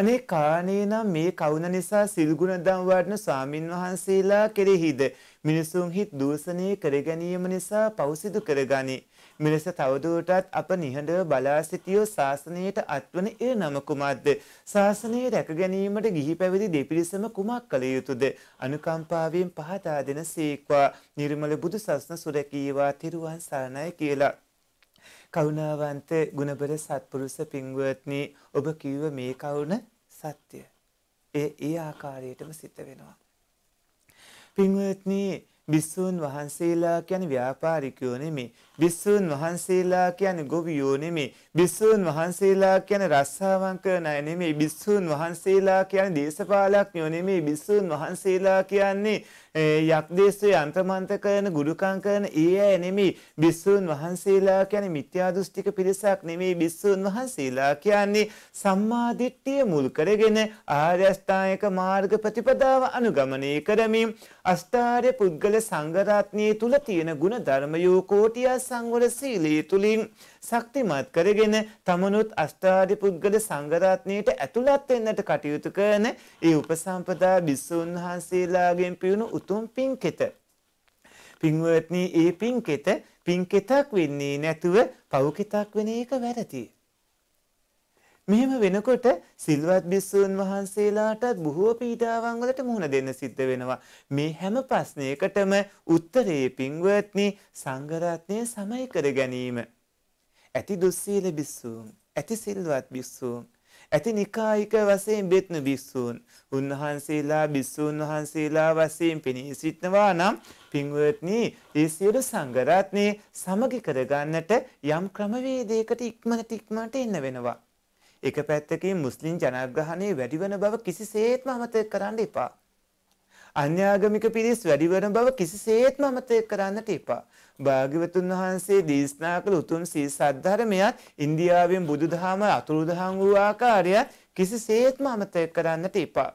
අනේ කාරණේ නම් මේ කවුන නිසා සිල්ගුණ දම් වඩන ස්වාමින් වහන්සේලා කෙරෙහිද මිනිසුන් හිත් දූෂණය කර ගැනීම නිසා පෞසිදු කරගනී මෙලෙස තවදුරටත් අප නිහඬව බලා සිටියෝ ශාසනයට අත්වන ඒ නම කුමක්ද? ශාසනය රැක ගැනීමට ගිහි පැවිදි දෙපිරිසම කුමක් කළ යුතුද? අනුකම්පාවෙන් පහදා දෙන සීක්වා නිර්මල බුදු සසුන සුරකීවා තිරුවන් සරණයි කියලා කරුණාවන්ත ගුණබර සත්පුරුෂ පින්වත්නි ඔබ කිව්ව මේ කවුණ සත්‍ය. ඒ ඒ ආකාරයටම සිත වෙනවා. පින්වත්නි භිස්සූන් වහන්සේලා කියන්නේ ව්‍යාපාරිකයෝ නෙමෙයි. භිස්සූන් වහන්සේලා කියන්නේ ගොවියෝ නෙමෙයි. භිස්සූන් වහන්සේලා කියන්නේ රස්සාවන් කරන අය නෙමෙයි. භිස්සූන් වහන්සේලා කියන්නේ දේශපාලකයෝ නෙමෙයි. භිස්සූන් වහන්සේලා කියන්නේ යක්දේශයේ අන්තමන්ත කරන ගුරුකම් කරන ඒ අය නෙමෙයි බිස්සුන් වහන්සේලා කියන්නේ මිත්‍යා දෘෂ්ටික පිරිසක් නෙමෙයි බිස්සුන් වහන්සේලා කියන්නේ සම්මා දිට්ඨිය මුල් කරගෙන ආර්ය අෂ්ටායක මාර්ග ප්‍රතිපදාව අනුගමනය කරමින් අෂ්ටාර්ය පුද්ගල සංඝරත්නයේ තුල තියෙන ගුණ ධර්මයෝ කෝටියා සංවර සීලයේ තුලින් ශක්තිමත් කරගෙන තමනුත් අෂ්ටාධි පුද්ගල සංඝරත්නයට ඇතුළත් වෙන්නට කටයුතු කරන ඒ උපසම්පදා බිස්සුන් වහන්සේලාගෙන් පිරුණු උතුම් පින්කෙත. පින්වත්නි ඒ පින්කෙත පින්කෙතක් වෙන්නේ නැතුව පව්කෙතක් වෙන එක වැරදි. මෙහෙම වෙනකොට සිල්වත් බිස්සූන් වහන්සේලාටත් බොහෝ පීඩාවන් වලට මුහුණ දෙන්න සිද්ධ වෙනවා. මේ හැම ප්‍රශ්නයකටම උත්තරේ පින්වත්නි සංඝරත්නය සමයි කර ගැනීම. ඇති දුස්සීල බිස්සූන්, ඇති සිල්වත් බිස්සූන්, ඇති නිකායික වසයෙන් බෙත්න බිස්සූන්, උන්වහන්සේලා බිස්සූන් වහන්සේලා වසයෙන් පෙනී සිටනවා නම් පින්වත්නී ඒ සියලු සංගරත්නය සමගි කරගන්නට යම් ක්‍රමවේදයකට ඉක්මනට ඉක්මට එන්න වෙනවා. එක පැත්තකින් මුස්ලිම් ජනග්‍රහණය වැඩිවන බව කිසිසේත්ම අමතක කරන්න එපා. අන්‍යාගමික පිරිස් වැඩිවන බව කිසිසේත්ම අමතක කරන්නට එපා. භාග්‍යවතුන් වහන්සේ දේශනා කළ උතුම් සීල සද්ධර්මයත් ඉන්දියාවෙන් බුදුදහම අතුරුදහන් වූ ආකාරයත් කිසිසේත්ම අමතක කරන්නට එපා.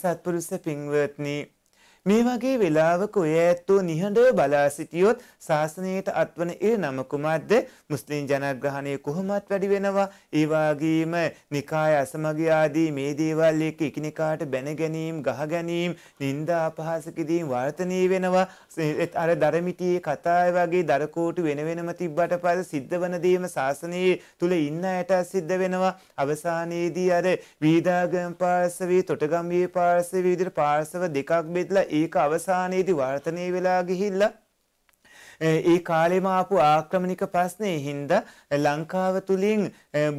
සත්පුරුෂ පින්වත්නි මේ වගේ වෙලාවක ඔය ඇත්තෝ නිහඬව බලා සිටියොත් ශාසනයට අත්වන ඒ නම කුමක්ද මුස්ලිම් ජනග්‍රහණය කොහොමත් වැඩි වෙනවා ඒ වගේම නිකාය අසමගිය ආදී මේ දේවල් එක්ක එකිනෙකාට බැන ගැනීම ගහ ගැනීම නිନ୍ଦා අපහාස කිරීම වර්ධනය වෙනවා අර දරමිටියේ කතා වගේ දරකෝටු වෙන වෙනම තිබ්බට පස්සේ සිද්ධ වන දේම ශාසනයේ තුල ඉන්න අයට සිද්ධ වෙනවා අවසානයේදී අර වීදාගම් පාර්ශවයේ තොටගම්බියේ පාර්ශවයේ විදිහට පාර්ශව දෙකක් බෙදලා ඒක අවසානයේදී වර්තනය වෙලා ගිහිල්ලා ඒ කාලෙම ආපු ආක්‍රමණික ප්‍රශ්නේ හින්දා ලංකාව තුලින්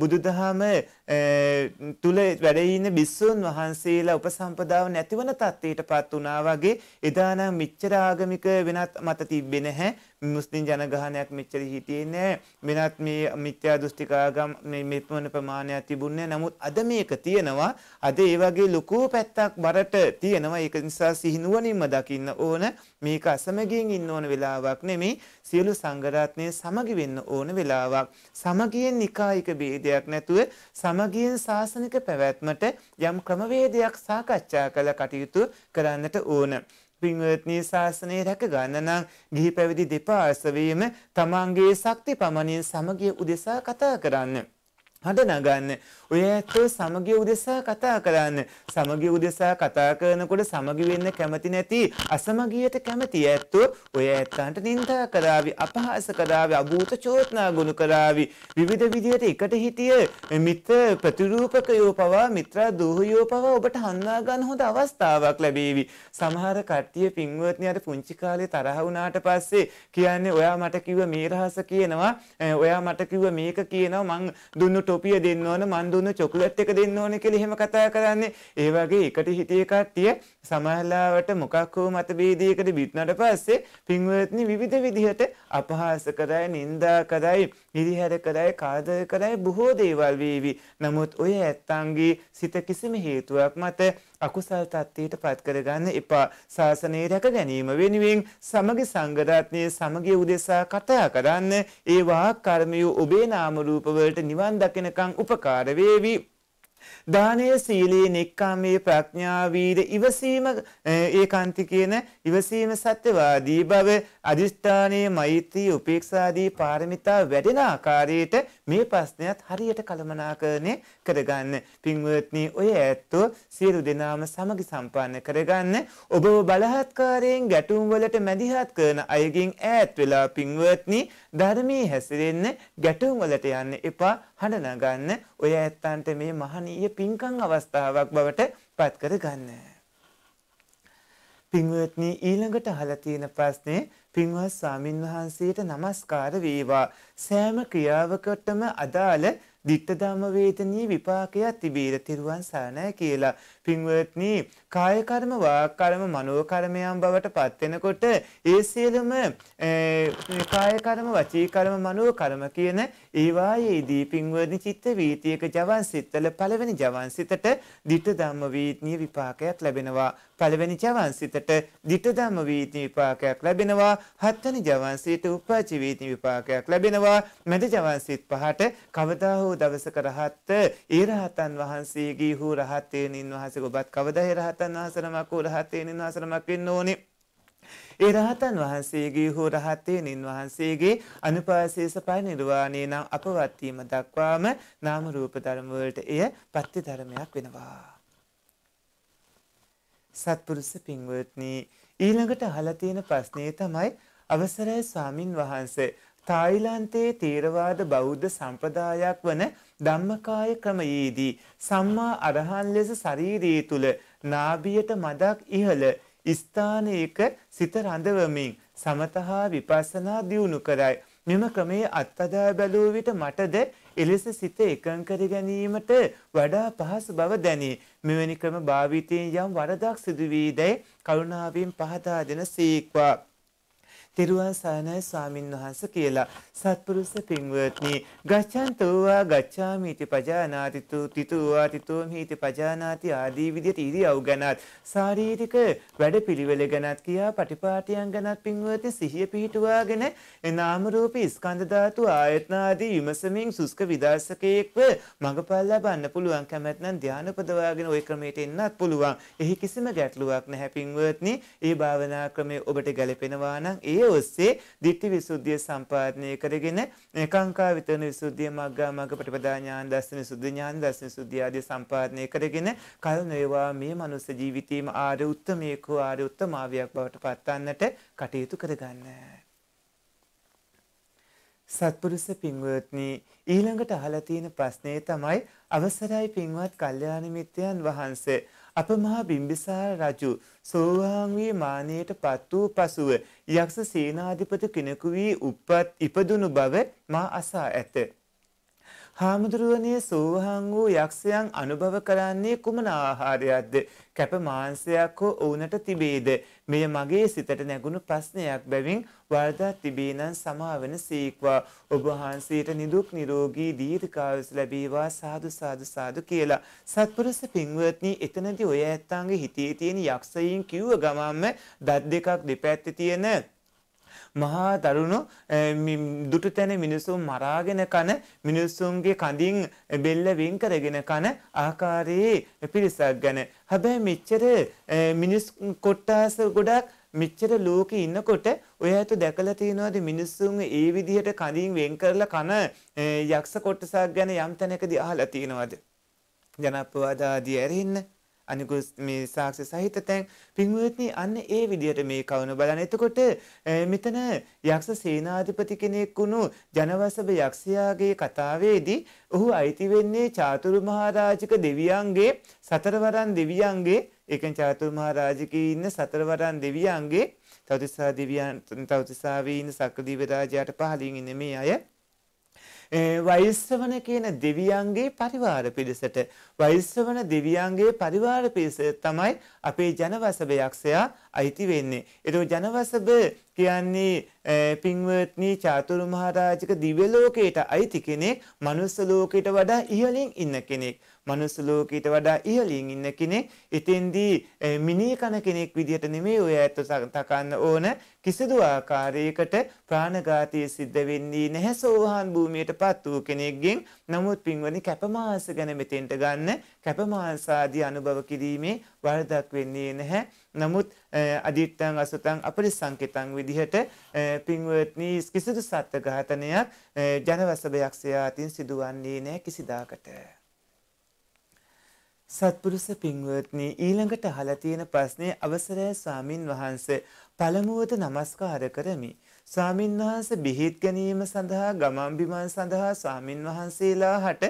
බුදුදහම තුල වැඩඉන්න බිස්සුන් වහන්සේලා උපසම්පදාව නැතිවන තත්ත්වයට පත් වුණා වගේ එදානම් මෙච්චර ආගමික වෙනත් මත තිබ්බේ නැහැ මුස්ලිම් ජනගහනයක් මෙච්චර හිටියේ නැහැ වෙනත් මේ මිත්‍යා දෘෂ්ටික ආගම් මේ මෙපමණ ප්‍රමාණයක් තිබුණේ නමුත් අද මේක තියෙනවා අද ඒ වගේ ලොකු පැත්තක් බරට තියෙනවා ඒක නිසා සිහිනුවණින්ම දකින්න ඕන මේක අසමගියෙන් ඉන්න ඕන වෙලාවක් නෙමෙයි සියලු සංගරත්නය සමගි වෙන්න ඕන වෙලාවක් සමගියෙන් නිකායික ભેදයක් නැතුව සම සමගියෙන් ශාසනික පැවැත්මට යම් ක්‍රමවේදයක් සාකච්ඡා කළ කටයුතු කරන්නට ඕන. පින්වත්නී ශාසනය රැක ගන්න නම් ගිහි පැවිදි දෙපාර්ශවීම තමන්ගේ ශක්ති පමණින් සමගිය උදෙසා කතා කරන්න. හඬ නගන්න ඔය ඇත්තෝ සමගිය උදෙසා කතා කරන්න. සමගිය උදෙසා කතා කරනකොට සමගි වෙන්න කැමති නැති අසමගියට කැමති ඇත්තෝ ඔය ඇත්තන්ට නින්දා කරાવી, අපහාස කරાવી, අභූත චෝදනා ගොනු කරાવી. විවිධ විදියට එකට හිටිය මිත ප්‍රතිරූපකයෝ පවා මිත්‍රා දෝහියෝ පවා ඔබට හඳුනා ගන්න හොඳ අවස්ථාවක් ලැබේවි. සමහර කට්ටිය පින්වත්නි අර පුංචි කාලේ තරහ වුණාට පස්සේ කියන්නේ ඔයා මට කිව්ව මේ රහස කියනවා, ඔයා මට කිව්ව මේක කියනවා, මං දුන්නු ටොපිය දෙන්න ඕන, මං දුන්නු චොකලට් එක දෙන්න ඕනේ කියලා එහෙම කතා කරන්නේ. ඒ වගේ එකට හිටිය කට්ටිය සමාජලාවට මොකක් හෝ මතභේදයකට බිත්නට පස්සේ පින්වත්නි විවිධ විදිහට අපහාස කරයි, නින්දා කරයි, හිරිහැර කරයි, කාදර කරයි බොහෝ දේවල් වේවි. නමුත් ඔය ඇත්තන්ගේ සිත කිසිම හේතුවක් මත අකුසල් තත්ත්වයට පත් කරගන්න එපා. ශාසනය රැක ගැනීම වෙනුවෙන් සමගි සංගරත්නයේ සමගිය උදෙසා කතා කරන්න ඒ වාහක කර්මය ඔබේ නාම රූප වලට නිවන් දකිනකම් උපකාර වේවි. දානය සීලයේ නෙක්කාමයේ ප්‍රඥා වීර ඉවසීම ඒකාන්ති කියන ඉවසීම සත්‍යවාදී බව අදිෂ්ඨානයේ මෛත්‍රී උපේක්ෂාදී පාරමිතා වැඩෙන ආකාරයට මේ ප්‍රශ්නයත් හරියට කළමනාකරණය කරගන්න පින්වත්නි ඔය ඇත්තෝ සියලු දෙනාම සමගි සම්පන්න කරගන්න ඔබ බලහත්කාරයෙන් ගැටුම් වලට මැදිහත් කරන අයගෙන් ඈත් වෙලා පින්වත්නි ධර්මයේ හැසිරෙන්න ගැටුම් වලට යන්න එපා හඬ නගන්න ඔය ඇත්තන්ට මේ මහණ දානීය පින්කම් අවස්ථාවක් බවට පත් කරගන්න. පින්වත්නි ඊළඟට අහලා තියෙන ප්‍රශ්නේ පින්වත් ස්වාමින්වහන්සේට নমස්කාර වේවා සෑම ක්‍රියාවකටම අදාළ ditta dhamma වේතනී විපාකයක් තිබීර තිරුවන් සරණයි කියලා පින්වත්නි කාය කර්ම වාක් කර්ම මනෝ කර්මයන් බවට පත් වෙනකොට ඒ සියලුම කාය කර්ම වචී කර්ම මනෝ කර්ම කියන ඒවායේදී පින්වත්නි චිත්ත වීතියක ජවන් සිත්වල පළවෙනි ජවන් සිතට ditta ධම්ම වීතිය විපාකයක් ලැබෙනවා පළවෙනි ජවන් සිතට ditta ධම්ම වීතිය විපාකයක් ලැබෙනවා හත්වෙනි ජවන් සිත උපපචි වීතිය විපාකයක් ලැබෙනවා මැද ජවන් සිත පහට කවදා හෝ දවසක රහත් ඒ රහතන් වහන්සේගේ හෝ රහත් වෙනින් වහන්සේ වහන්සේ ඔබත් කවදා ඒ රහතන් වහන්සේ නමක් වූ රහතෙනින් වහන්සේ නමක් වෙන්න ඕනේ. ඒ රහතන් වහන්සේගේ හෝ රහතෙනින් වහන්සේගේ අනුපාසීස පය නිර්වාණය නම් අපවත් වීම දක්වාම නාම රූප ධර්ම වලට එය පත්‍ය ධර්මයක් වෙනවා. සත්පුරුෂ පින්වත්නි ඊළඟට අහලා තියෙන ප්‍රශ්නේ තමයි අවසරයි ස්වාමින් වහන්සේ තායිලන්තයේ තේරවාද බෞද්ධ සම්ප්‍රදායක් වන ධම්මකාය ක්‍රමයේදී සම්මා අරහන් ලෙස ශරීරයේ තුල නාභියට මදක් ඉහළ ස්ථානයක සිත රඳවමින් සමතහා විපස්සනා දියුණු කරයි. මෙම ක්‍රමයේ අත්දැක බැලුව විට මටද එලෙස සිත එකඟ කර ගැනීමට වඩා පහසු බව දැනේ. මෙවැනි ක්‍රම භාවිතයෙන් යම් වරදක් සිදු වී දැයි කරුණාවෙන් පහදා දෙන සීක්වා. තෙරුවන් සරණයි ස්වාමින් වහන්ස කියලා. සත්පුරුෂ පින්වත්නි ගච්ඡන්තෝවා ගච්ඡාමිති පජානාති තිතුවා තිතෝ මිති පජානාති ආදී විදිහට ඉරියව් ගැනත් ශාරීරික වැඩපිළිවෙල ගැනත් කියා පටිපාටියන් ගැනත් පින්වත්නි සිහිය පිහිටුවාගෙන නාම රූප ස්කන්ධ ධාතු ආයතන ආදී විමසමින් සුස්ක විදර්ශකයේක්ව මඟපල් ලබන්න පුළුවන් කැමැත්නම් ධානය උපදවාගෙන ওই ක්‍රමයට එන්නත් පුළුවන්. එහි කිසිම ගැටලුවක් නැහැ පින්වත්නි. ඒ භාවනා ක්‍රමය ඔබට ගැලපෙනවා නම් ඒ ඔස්සේ ditthi visuddhiය සම්පාදනය කරගෙන ඒකාංකා විතරණ විසුද්ධිය මග්ගා මග්ග ප්‍රතිපදා ඥාන දර්ශන සුද්ධි ඥාන දර්ශන සුද්ධි ආදී සම්පාදනය කරගෙන කල් නොයවා මේ මනුස්ස ජීවිතයේම ආර්ය උත්තමයකෝ ආර්ය උත්තමාවියක් බවට පත්වන්නට කටයුතු කරගන්න. සත්පුරුෂ පින්වත්නි ඊළඟට අහලා තියෙන ප්‍රශ්නේ තමයි අවසරයි පින්වත් කල්යාණ මිත්‍රයන් වහන්සේ අප මහා බිම්බිසාර රජු සෝවාන් වී මානයට පත් වූ පසුව යක්ෂ සේනාධිපති කෙනෙකු වී උපත් ඉපදුණු බව මා අසා ඇත. හාමුදුරුවනේ සෝහන් වූ යක්ෂයන් අනුභව කරන්නේ කුමන ආහාරයක්ද? කැප මාංශයක් හෝ ඔවුනට තිබේද? මෙය මගේ සිතට නැගුණු ප්‍රශ්නයක් බැවින් වර්ධා තිබේ නම් සමාවන සීක්වා. ඔබ වහන්සේට නිදුක් නිරෝගී දීර්ඝායුෂ ලැබේවා සාදු සාදු සාදු කියලා. සත්පුරුෂ පින්වත්නි, එතනදී ඔය ඇත්තන්ගේ හිතේ තියෙන යක්ෂයින් කිව්ව ගමන්ම දත් දෙකක් දෙපැත්තේ තියෙන මහා තරුණු දුටු තැන මිනිසුන් මරාගෙන කන මිනිස්සුන්ගේ කඳින් බෙල්ල වින් කරගෙන කන ආකාරයේ පිරිසක් ගැන හැබැයි මෙච්චර මිනිස් කොට්ටාස ගොඩක් මෙච්චර ලෝකෙ ඉන්නකොට ඔය ඇතු දැකලා තියෙනවාද මිනිස්සුන් ඒ විදිහට කඳින් වෙන් කරලා කන යක්ෂ කොටසක් ගැන යම් තැනකදී අහලා තියෙනවාද ජනප්‍රවාද ආදී ඇරෙන්නේ අනිකුත් මේ සාක්ෂි සහිත තැන් පින්වත්නි අන්න ඒ විදිහට මේ කවුන බලන්න. එතකොට මෙතන යක්ෂ සේනාධිපති කෙනෙක් වුණු ජනවසභ යක්ෂයාගේ කතාවේදී ඔහු අයිති වෙන්නේ චාතුරු මහරාජික දෙවියන්ගේ සතරවරන් දෙවියන්ගේ ඒ කියන්නේ චාතුරු මහරාජිකේ ඉන්න සතරවරන් දෙවියන්ගේ තවතිසා දෙවියන් තවතිසාවේ ඉන්න සක්‍රදීව රාජයාට පහලින් ඉන්නේ මේ අය වෛශ්‍රවන කියන දෙවියන්ගේ පරිවාර පිරිසට වෛශ්‍රවන දෙවියන්ගේ පරිවාර පිරිස තමයි අපේ ජනවසභ යක්ෂයා අයිති වෙන්නේ. එතකොට ජනවසභ කියන්නේ පින්වත්නි චාතුරු මහරජක දිව්‍ය ලෝකයට අයිති කෙනෙක්, මනුස්ස ලෝකයට වඩා ඉහළින් ඉන්න කෙනෙක්. මනුස්ස ලෝකීට වඩා ඉහළින් ඉන්න කෙනෙක් එතෙන්දී මිනී කන කෙනෙක් විදිහට නෙමෙයි ඔය ඇත්ත තකන්න ඕන කිසිදු ආකාරයකට ප්‍රාණඝාතය සිද්ධ වෙන්නේ නැහැ සෝහාන් භූමියටපත් වූ කෙනෙක්ගෙන් නමුත් පින්වනි කැපමාස ගැන මෙතෙන්ට ගන්න කැපමාස ආදී අනුභව කිරීමේ වරදක් වෙන්නේ නැහැ නමුත් අදිත්තං අසුතං අපරිසංකිතං විදිහට පින්වත්නි කිසිදු සත්ත්ව ඝාතනයක් ජනවසබයක් සයාතින් සිදුවන්නේ නැහැ කිසිදාකට සත්පුරුෂ පින්වත්නි ඊළඟට අහලා තියෙන ප්‍රශ්නේ අවසරය ස්වාමින් වහන්සේ පළමුවත নমස්කාර කරමි. ස්වාමින් වහන්සේ බිහිත් ගැනීම සඳහා ගමන් බිමන් සඳහා ස්වාමින් වහන්සේලා හට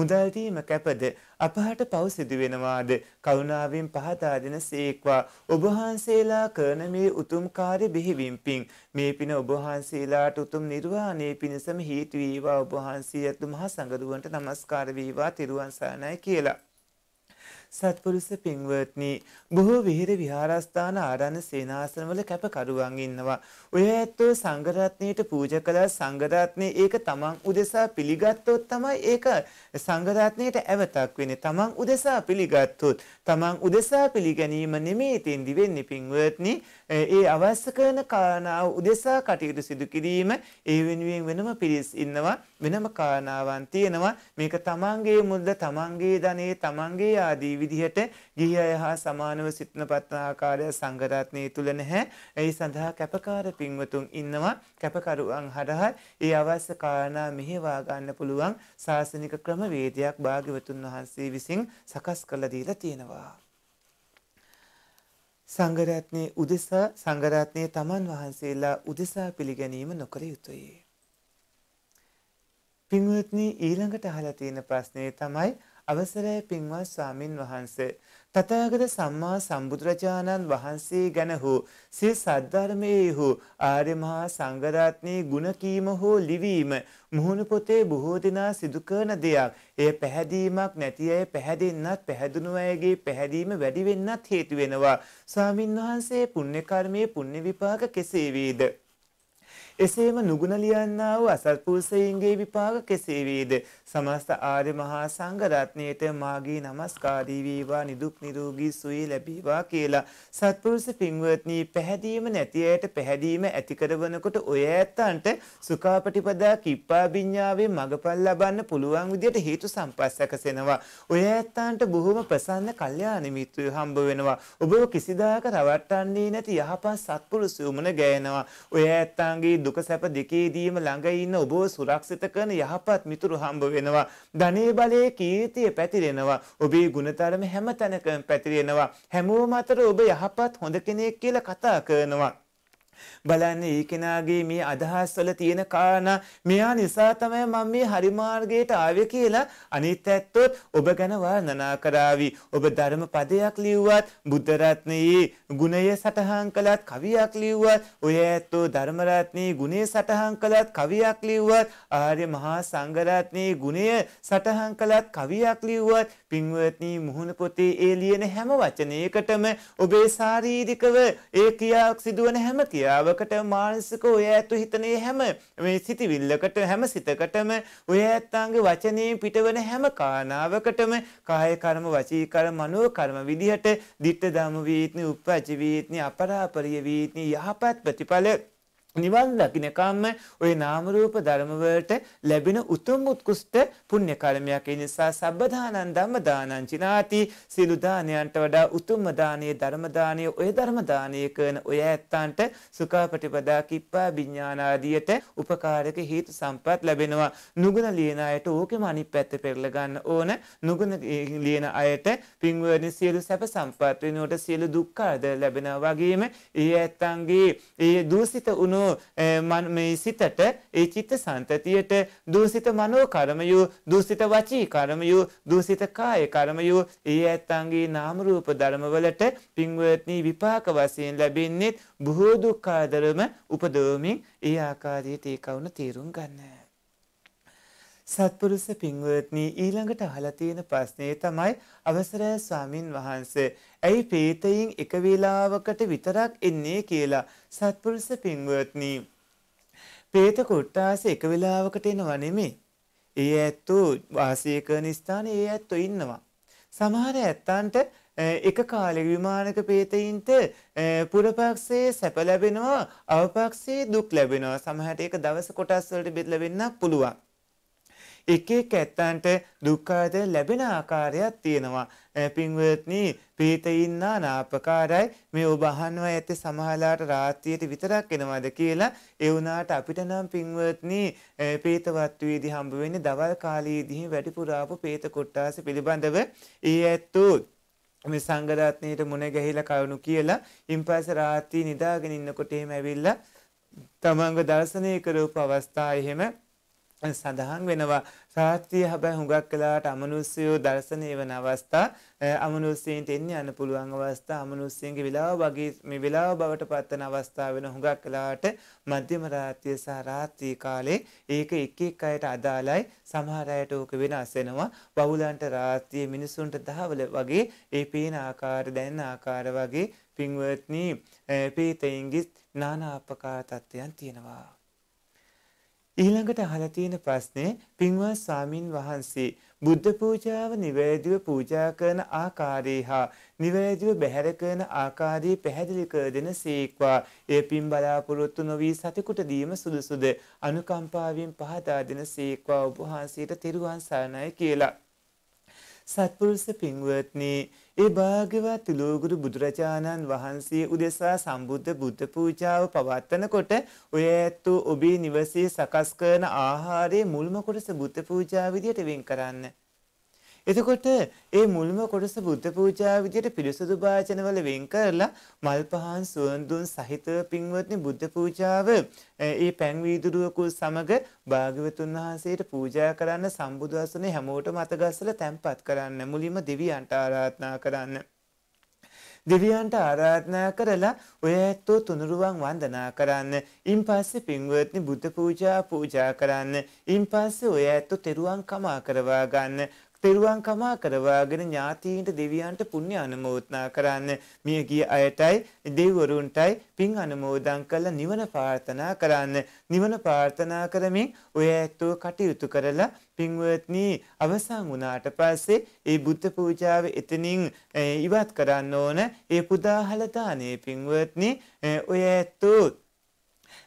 මුදල් දීම කැපද අපහට පව සිදු වෙනවාද කරුණාවෙන් පහදා දෙන සීක්වා ඔබ වහන්සේලා කරන මේ උතුම් කාර්ය බිහිවීම පිං මේ පින ඔබ වහන්සේලාට උතුම් නිර්වාණය පිණසම හේතු වේවා ඔබ වහන්සේ අතුමහා සංගරුවන්ට নমස්කාර වේවා තිරුවන් සරණයි කියලා සත්පුරුෂ පින්වත්නි බොහෝ විහෙර විහාරස්ථාන ආරණ්‍ය සේනාසනවල කැපකරුවන් ඉන්නවා. ඔය ඇත්තෝ සංඝ රත්නයට පූජා කළා සංඝ රත්නේ ඒක තමන් උදෙසා පිළිගත්තොත් තමයි ඒක සංඝ රත්නයට ඇවතක් වෙන්නේ. තමන් උදෙසා පිළිගත්තොත් තමන් උදෙසා පිළිගැනීම නෙමෙයි තෙන්දි වෙන්නේ පින්වත්නි. ඒ අවශ්‍ය කරන කාරණාව උදෙසා කටයුතු සිදු කිරීම ඒ වෙනුවෙන් වෙනම පිරිස් ඉන්නවා. වෙනම කාරණාවන් තියෙනවා මේක තමන්ගේ මුදල තමන්ගේ ධනෙ තමන්ගේ ආදී විදිහට ගිහි අය හා සමානව සිටින පත්න ආකාරය සංගරත්නයේ තුල නැහැ ඒ සඳහා කැපකාර පින්වතුන් ඉන්නවා කැපකරුවන් හරහා ඒ අවශ්‍ය කාරණා මෙහෙවා ගන්න පුළුවන් සාසනික ක්‍රමවේදයක් භාග්‍යවතුන් වහන්සේ විසින් සකස් කළ දීලා තියෙනවා සංගරත්නයේ උදෙසා සංගරත්නයේ තමන් වහන්සේලා උදෙසා පිළිගැනීම නොකර යුතුය පින්වත්නි ඊළඟට අහලා තියෙන ප්‍රශ්නේ තමයි අවසරයි පින්වත් ස්වාමින් වහන්සේ. තථාගත සම්මා සම්බුදුරජාණන් වහන්සේ ගැන හෝ සිය සද්ධර්මයේ හෝ ආර්ය මහා සංඝරත්නයේ ගුණ කීම හෝ ලිවීම මුහුණු පොතේ බොහෝ දෙනා සිදු කරන දෙයක්. එය පැහැදීමක් නැති අය පැහැදෙන්නත් පැහැදුණු අයගේ පැහැදීම වැඩි වෙන්නත් හේතු වෙනවා. ස්වාමින් වහන්සේ පුණ්‍ය කර්මයේ පුණ්‍ය විපාක කෙසේ වේද? එසේම නුගුණ ලියන්නා වූ අසත්පුරුෂයින්ගේ විපාක කෙසේ වේද? සමස්ත ආර්ය මහා සංඝ රත්නයේට මාගේ নমස්කාරී වේවා නිදුක් නිරෝගී සුවය ලැබේවා කියලා සත්පුරුෂ පින්වත්නි පැහැදීම නැති ඇයට පැහැදීම ඇති කරවනකොට ඔය ඇත්තන්ට සුඛාපටිපදා කිප්පා විඤ්ඤාවේ මගපල් ලබන්න පුළුවන් විදියට හේතු සම්පස්සකසෙනවා. ඔය ඇත්තන්ට බොහොම ප්‍රසන්න කල්යාණ මිත්‍රයෝ හම්බ වෙනවා. ඔබව කිසිදාක රවට්ටන්නේ නැති යහපත් සත්පුරුෂයෝ මුණ ගෑනවා. ඔය ඇත්තන්ගේ දුක සැප දෙකේදීම ළඟ ඉන්න ඔබව සුරක්ෂිත කරන යහපත් මිතුරු හම්බ වෙනවා. ධනේ බලයේ කීර්තිය පැතිරෙනවා. ඔබේ ගුණධර්ම හැම තැනකම පැතිරෙනවා. හැමෝම අතර ඔබ යහපත් හොඳ කෙනෙක් කියලා කතා කරනවා. බලන්න ඒ කෙනාගේ මේ අදහස් වල තියෙන කාරණා මෙයා නිසා තමයි මම මේ හරි මාර්ගයට ආවේ කියලා අනිත් ඇත්තොත් ඔබ ගැන වර්ණනා කරાવી ඔබ ධර්ම පදයක් ලිව්වත් බුද්ධ රත්නයේ ගුණය සටහන් කළත් කවියක් ලිව්වත් ඔය ඇත්තෝ ධර්ම රත්නයේ ගුණය සටහන් කළත් කවියක් ලිව්වත් ආර්ය මහා සංඝ රත්නයේ ගුණය සටහන් කළත් කවියක් ලිව්වත් පින්වත්නි මුහුණ පොතේ ඒ ලියන හැම වචනයකටම ඔබේ ශාරීරිකව ඒ ක්‍රියාවක් සිදුවන හැම ක්‍රියාවකට මානසික ඔය ඇතු හිතනේ හැම මේ සිතිවිල්ලකට හැම සිතකටම ඔය ඇත්තාගේ වචනේ පිටවන හැම කාරණාවකටම කාය කර්ම වචී කර්ම මනෝ කර්ම විදිහට ditta ධම්ම වීත්නි උප්පජ වීත්නි අපරාපරිය වීත්නි යහපත් ප්‍රතිඵල නිවන් දකින්නකම්ම ওই නාම රූප ධර්ම වලට ලැබෙන උතුම් උත්කෘෂ්ඨ පුණ්‍ය කර්මයක් ඒ නිසා සබ්බදානං ධම්ම දානං චිනාති සිළු දානයන්ට වඩා උතුම්ම දානීය ධර්ම දානීය ඔය ධර්ම දානීය කරන ඔය ඇත්තන්ට සුඛාපටිපදා කිප්පා විඥානාදියට උපකාරක හේතු සම්පත් ලැබෙනවා නුගුණ ලියන අයට ඕකෙම අනිත් පැත්ත පෙරල ගන්න ඕන නුගුණ ලියන අයට පින්වරණ සියලු සැප සම්පත් වෙනුවට සියලු දුක් ආද ලැබෙනවා වගේම ඒ ඇත්තන්ගේ ඒ දූසිත උනෝ මනෝ මේ සිතට ඒ චිත්ත සංතතියට දූසිත මනෝ කර්මයෝ දූසිත වචී කර්මයෝ දූසිත කාය කර්මයෝ ඒ ඇත්තන්ගේ නාම රූප ධර්මවලට පින්වත්නි විපාක වශයෙන් ලැබෙන්නේ බොහෝ දුක්ඛාදරම උපදවමින් ඒ ආකාරයට ඒ කවුන තේරුම් ගන්නවා සත්පුරුෂ පින්වත්නි ඊළඟට අහලා තියෙන ප්‍රශ්නේ තමයි අවසරය ස්වාමින් වහන්සේ ඇයි ප්‍රේතයින් එක වේලාවකට විතරක් එන්නේ කියලා සත්පුරුෂ පින්වත්නි ප්‍රේත කොට්ටාස එක වේලාවකට එනවා නෙමෙයි ඒ ඇත්තෝ වාසය කරන ස්ථානයේ ඒ ඇත්තෝ ඉන්නවා සමහර ඇත්තන්ට එක කාලෙක විමානක පේතයින්ට පුරපක්ෂයේ සැප ලැබෙනවා අවපක්ෂයේ දුක් ලැබෙනවා සමහරට ඒක දවස කොටස් වලට බෙදලා වෙන්නත් පුළුවන් එක එක ඇත්තන්ට දුක්ඛාද ලැබෙන ආකාරයක් තියෙනවා. පින්වත්නි පීතයින්නා නාපකාරයි මේ ඔබ අහන්නවා ඇත්තේ සමහරලාට රාත්‍රියට විතරක් එනවාද කියලා ඒ වුණාට අපිට නම් පින්වත්නි පීතවත් වේදි හම්බ වෙන්නේ දවල් කාලයේදී වැඩිපුර ආපු පීත කොට්ටාස පිළිබඳව ඒ ඇත්තෝ මේ සංගරත්නයට මුණ ගැහිලා කවුණු කියලා ඉන්පස්සේ රාත්‍රී නිදාගෙන ඉන්නකොට එහෙම ඇවිල්ලා තමන්ව දර්ශනය කරවපු අවස්ථාව එහෙම සඳහන් වෙනවා රාත්‍රිය හැබැයි හුඟක් වෙලාවට අමනුෂ්‍යයෝ දර්ශනය වෙන අවස්ථා අමනුෂ්‍යයන්ට එන්න යන්න පුළුවන් අවස්ථා අමනුෂ්‍යයන්ගේ වෙලාව වගේ මේ වෙලාව බවට පත්වන අවස්ථා වෙන හුඟක් වෙලාවට මධ්‍යම රාත්‍රිය සහ රාත්‍රී කාලේ ඒක එක එක අයට අදාළයි සමහර අයට ඕක වෙනස් වෙනවා බහුලන්ට රාත්‍රියේ මිනිසුන්ට දහවල වගේ ඒ පේන ආකාර දැනෙන ආකාර වගේ පින්වත්නි පීතයින්ගිස් නානා අපකාර තත්ත්වයන් තියෙනවා ඊළඟට අහලා තියෙන ප්‍රශ්නේ පින්වත් ස්වාමින් වහන්සේ බුද්ධ පූජාව නිවැරදිව පූජා කරන ආකාරය හා නිවැරදිව බැහැර කරන ආකාරය පැහැදිලි කර දෙන සීක්වා ඒ පින් බලාපොරොත්තු නොවී සතෙකුට දීම සුදුසුද අනුකම්පාවෙන් පහදා දෙන සීක්වා ඔබ වහන්සේට තෙරුවන් සරණයි කියලා සත්පුරුෂ පින්වත්නි ඒ භාග්‍යවත් ලෝගුරු බුදුරජාණන් වහන්සේ උදෙසා සම්බුද්ධ බුද්ධ පූජාව පවත්වනකොට ඔය ඇත්තෝ ඔබේ නිවසේ සකස් කරන ආහාරයේ මුල්ම කොටස බුද්ධ පූජා විදියට වෙන් කරන්නේ එතකොට ඒ මුල්ම කොටස බුද්ධ පූජා විදියට පිරිසුදු වාචනවල වෙන් කරලා මල් පහන් සුවඳුන් සහිත පින්වත්නි බුද්ධ පූජාව ඒ පැන් වීදුරුවකු සමග භාග්‍යවතුන් වහන්සේට පූජා කරන්න සම්බුදු ආසනේ හැමෝටම අතගස්සලා තැන්පත් කරන්න මුලින්ම දෙවියන්ට ආරාධනා කරන්න දෙවියන්ට ආරාධනා කරලා ඔය ඇත්තෝ තුනුරුවන් වන්දනා කරන්න. ඉන් පස්සේ පින්වත්නි බුද්ධ පූජා පූජා කරන්න. ඉන් පස්සේ ඔය ඇත්තෝ තෙරුවන් කමා කරවා ගන්න. පෙරුවන්කමා කරවාගෙන ඥාතීන්ට දෙවියන්ට පුණ්‍ය අනුමෝදනා කරන්න මියගිය අයටයි දෙවිවරුන්ටයි පින් අනුමෝදන් කරලා නිවන ප්‍රාර්ථනා කරන්න නිවන ප්‍රාර්ථනා කරමින් ඔය ඇත්තෝ කටයුතු කරලා පින්වත්නි අවසන් වුණාට පස්සේ ඒ බුද්ධ පූජාව එතනින් ඉවත් කරන්න ඕන ඒ පුදාහල දානේ පින්වත්නි ඔය ඇත්තෝ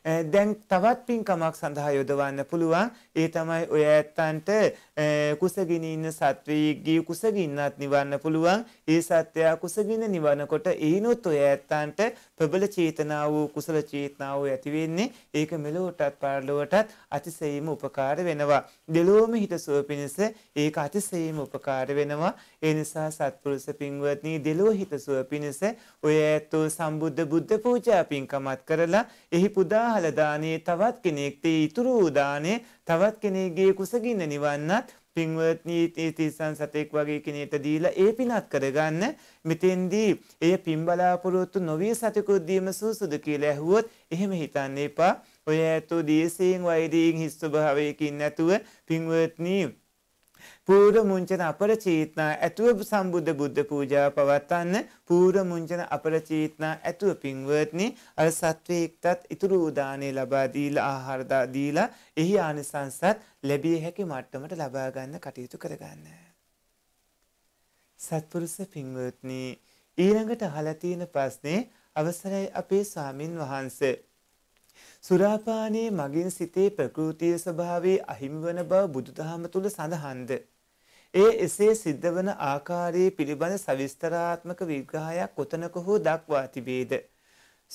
Eh, දැන් තවත් පින්කමක් සඳහා යොදවන්න පුළුවන් ඒ තමයි ඔය ඇත්තන්ට eh, කුසගින ඉන්න සත්වීගේ කුසගින්නත් නිවන්න පුළුවන් ඒ සත්වයා කුසගින්න නිවනකොට ඒනොත් ඔය ඇත්තන්ට ප්‍රබල චේතනාව වූ කුසල චේතනාව ඇති වෙන්නේ ඒක මෙලොවටත් පරලොවටත් අතිසේම උපකාර වෙනවා. දෙලොවම හිතසුව පිණිස ඒක අතිසේම උපකාර වෙනවා. ඒ නිසා සත්පුරුෂ පින්වත්නි දෙලොව හිතසුව පිණිස ඔය ඇතෝ සම්බුද්ධ බුද්ධ පූජා පින්කමත් කරලා එහි පුදාහල දානයේ තවත් කෙනෙක්ට ඉතුරු දාණය තවත් කෙනෙක්ගේ කුසගින්න නිවන්නත් පින්වත්නි තිස්සන් සතෙක් වගේ කෙනෙට දීලා ඒ පිනත් කරගන්න මෙතෙන්දී එය පින් බලාපොරොත්තු නොවිය සතෙකුත් දීම සුසුදු කියලා ඇහුවොත් එහෙම හිතන්න එපා. ඔය ඇතෝ දේශයෙන් වෛරීන් හිස් ස්වභාවයකින් නැතුව පින්වත්නි පූර්ව මුංචන අපරචේතනා ඇතුව සම්බුද්ධ බුද්ධ පූජාව පවත්වන්න පූර්ව මුංචන අපරචේතනා ඇතුව පින්වත්නි අර සත්වයකටත් ඉතුරු උදානේ ලබා දීලා ආහාර දීලා එහි ආනිසංසත් ලැබිය හැකි මට්ටමට ලබා ගන්න කටයුතු කරගන්න. සත්පුරුෂ පින්වත්නි ඊළඟට අහලා තියෙන ප්‍රශ්නේ අවසරයි අපේ ස්වාමින් වහන්සේ සුරාපානයේ මගින් සිතේ ප්‍රකෘතිය ස්වභාවයේ අහිමි වන බව බුදුදහම තුල සඳහන්ද. ඒ එසේ සිද්ධ වන ආකාරයේ පිළිබඳ සවිස්තරාත්මක විග්‍රහයක් කොතනක හෝ දක්වා තිබේද.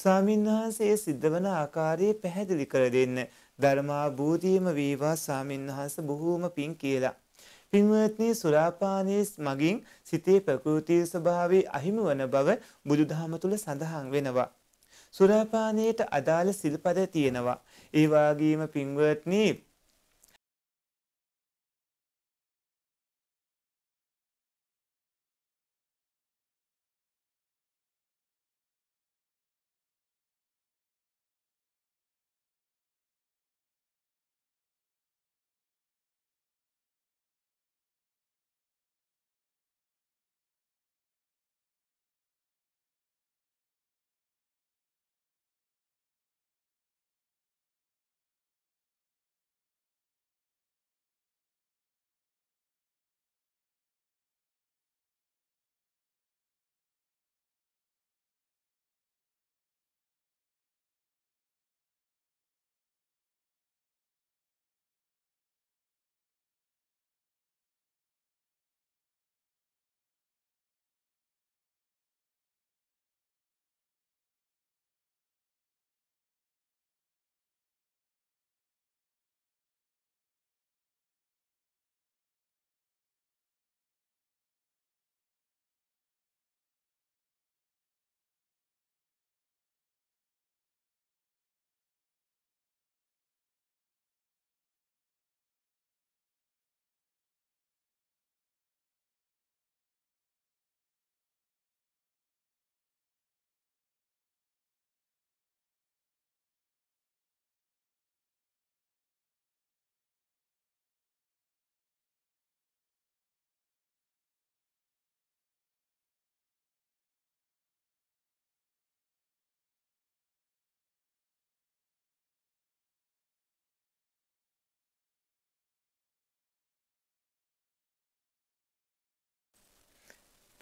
ස්වාමින්වහන්සේ සිද්ධ වන ආකාරයේ පැහැදිලි කර දෙන්න ධර්මාභූතියම වේවා ස්වාමින්වහන්ස බොහෝම පින් කියලා. පින්වත්නි සුරාපානයේ මගින් සිතේ ප්‍රකෘති ස්වභාවයේ අහිමි වන බව බුදුදහම තුල සඳහන් වෙනවා. සුරාපානයට අදාළ සිල්පද තියෙනවා. ඒ වගේම පින්වත්නි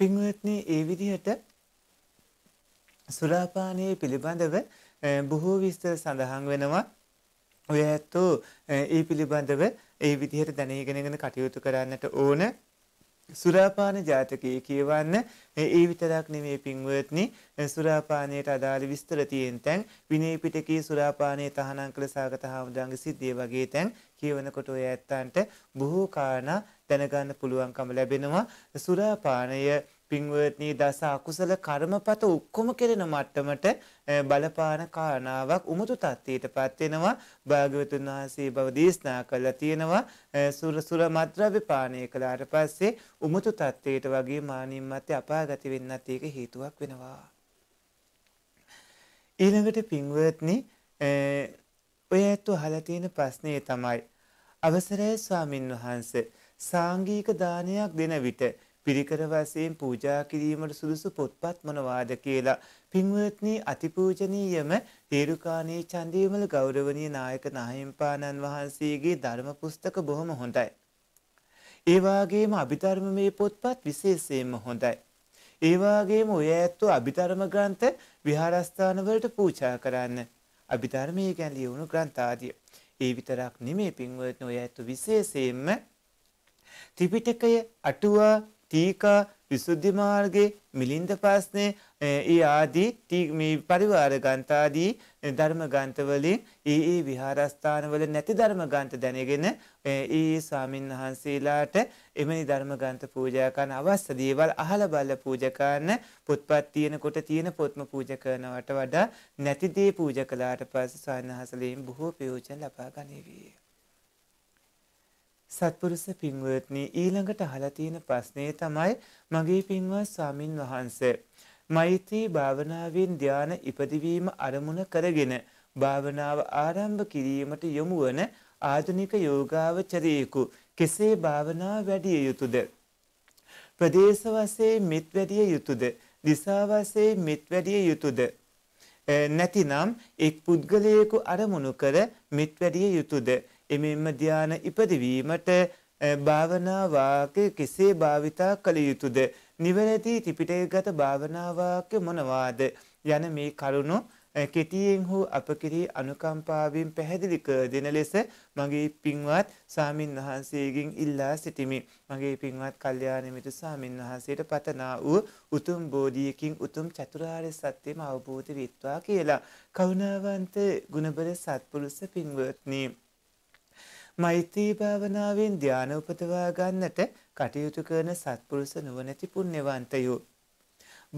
පින්වත්නි ඒ විදිහට සුරාපානයේ පිළිබඳව බොහෝ විස්තර සඳහන් වෙනවා. ඔය ඇත්තෝ ඒ පිළිබඳව ඒ විදිහට දැනගෙනගෙන කටයුතු කරන්නට ඕන. සුරාපාන ජාතකයේ කියවන්න ඒ විතරක් නෙමේ පින්වත්නි සුරාපානයට අදාළ විස්තර තියෙන තැන් විනය පිටකයේ සුරාපානයේ තහනම් කළ සාගත හාමුදුරන්ගේ සිද්ධිය වගේ තැන් කියවනකොට ඔය ඇත්තන්ට බොහෝ කාරණා දැනගන්න පුළුවන්කම ලැබෙනවා සුරාපානය පින්වත්නි දස අකුසල කර්මපත ඔක්කොම කෙරෙන මට්ටමට බලපාන කාරණාවක් උමුතු තත්ත්වයටපත් වෙනවා භාග්‍යවතුන් වහන්සේ බව දේශනා කළා තියෙනවා සුර සුර මත්ද්‍රව්‍ය පානය කළාට පස්සේ උමුතු තත්ත්වයට වගේ මානින් මත අපාගත වෙන්නත් ඒක හේතුවක් වෙනවා ඊළඟට පින්වත්නි ඔය ඇත්තු අහලා තියෙන ප්‍රශ්නේ තමයි අවසරයි ස්වාමින් වහන්සේ සාංගික දානයක් දෙන විට පිරිකර වශයෙන් පූජා කිරීමට සුදුසු පොත්පත් මොනවාද කියලා පින්වත්නි අතිපූජනීයම තේරුකාණී චන්දිවිමල ගෞරවනීය නායක නාහිම්පාණන් වහන්සේගේ ධර්ම පුස්තක බොහොම හොඳයි. ඒ වාගේම අභිධර්මමේ පොත්පත් විශේෂයෙන්ම හොඳයි. ඒ වාගේම ඔය ඇත්තෝ අභිධර්ම ග්‍රන්ථ විහාරස්ථාන වලට පූජා කරන්න. අභිධර්මයේ ගැන ලියවුණු ග්‍රන්ථ ආදිය. ඒ විතරක් නෙමේ පින්වත්නි ඔය ඇත්තෝ විශේෂයෙන්ම ත්‍රිපිටකය අටුවා ටීකා විසුද්ධි මාර්ගේ මිලින්ද ප්‍රශ්නේ ඒ ආදී ටී මේ පරිවාර ගන්ථාදී ධර්ම ගන්ථවලින් ඒ ඒ විහාරස්ථානවල නැති ධර්ම ගන්ථ දැනගෙන ඒ ඒ ස්වාමීන් වහන්සේලාට එමෙනි ධර්ම ගන්ථ පූජා කරන අවශ්‍ය දේවල් අහලා බලලා පූජා කරන පොත්පත් තියෙනකොට තියෙන පොත්ම පූජා කරනවට වඩා නැති දේ පූජා කළාට පස්සේ ස්වාමීන් වහන්සේලාගෙන් බොහෝ ප්‍රයෝජන ලබා ගනිවි. සත්පුරුෂ පින්වත්නි ඊළඟට අහලා තියෙන ප්‍රශ්නේ තමයි මගේ පින්වත් ස්වාමින් වහන්සේ මෛත්‍රී භාවනාවෙන් ධාන ඉපදවීම අරමුණ කරගෙන භාවනාව ආරම්භ කිරීමට යොමු වන ආධුනික යෝගාවචරයෙකු කෙසේ භාවනා වැඩිය යුතුද ප්‍රදේශ වශයෙන් මෙත් වැඩිය යුතුද දිසා වශයෙන් මෙත් වැඩිය යුතුද නැතිනම් එක් පුද්ගලයෙකු අරමුණු කර මෙත් වැඩිය යුතුද එමෙන්ම ධාන ඉපදවීමට භාවනා වාක්‍ය කෙසේ භාවිතා කළ යුතුද නිවැරදි ත්‍රිපිටකගත භාවනා වාක්‍ය මොනවාද යන මේ කරුණු කෙටියෙන් හෝ අප කෙරෙහි අනුකම්පාවෙන් පැහැදිලි කර දෙන ලෙස මගේ පින්වත් සාමින් වහන්සේගෙන් ඉල්ලා සිටිමි. මගේ පින්වත් කල්යාණ මිතු සාමින් වහන්සේට පතනා වූ උතුම් බෝධියකින් උතුම් චතුරාර්ය සත්‍යම අවබෝධ වෙත්වා කියලා. කරුණාවන්ත ගුණබර සත්පුරුෂ පින්වත්නි මෛත්‍රී භාවනාවෙන් ධානය උපදවා ගන්නට කටයුතු කරන සත්පුරුෂ නුවණැති පුණ්‍යවන්තයෝ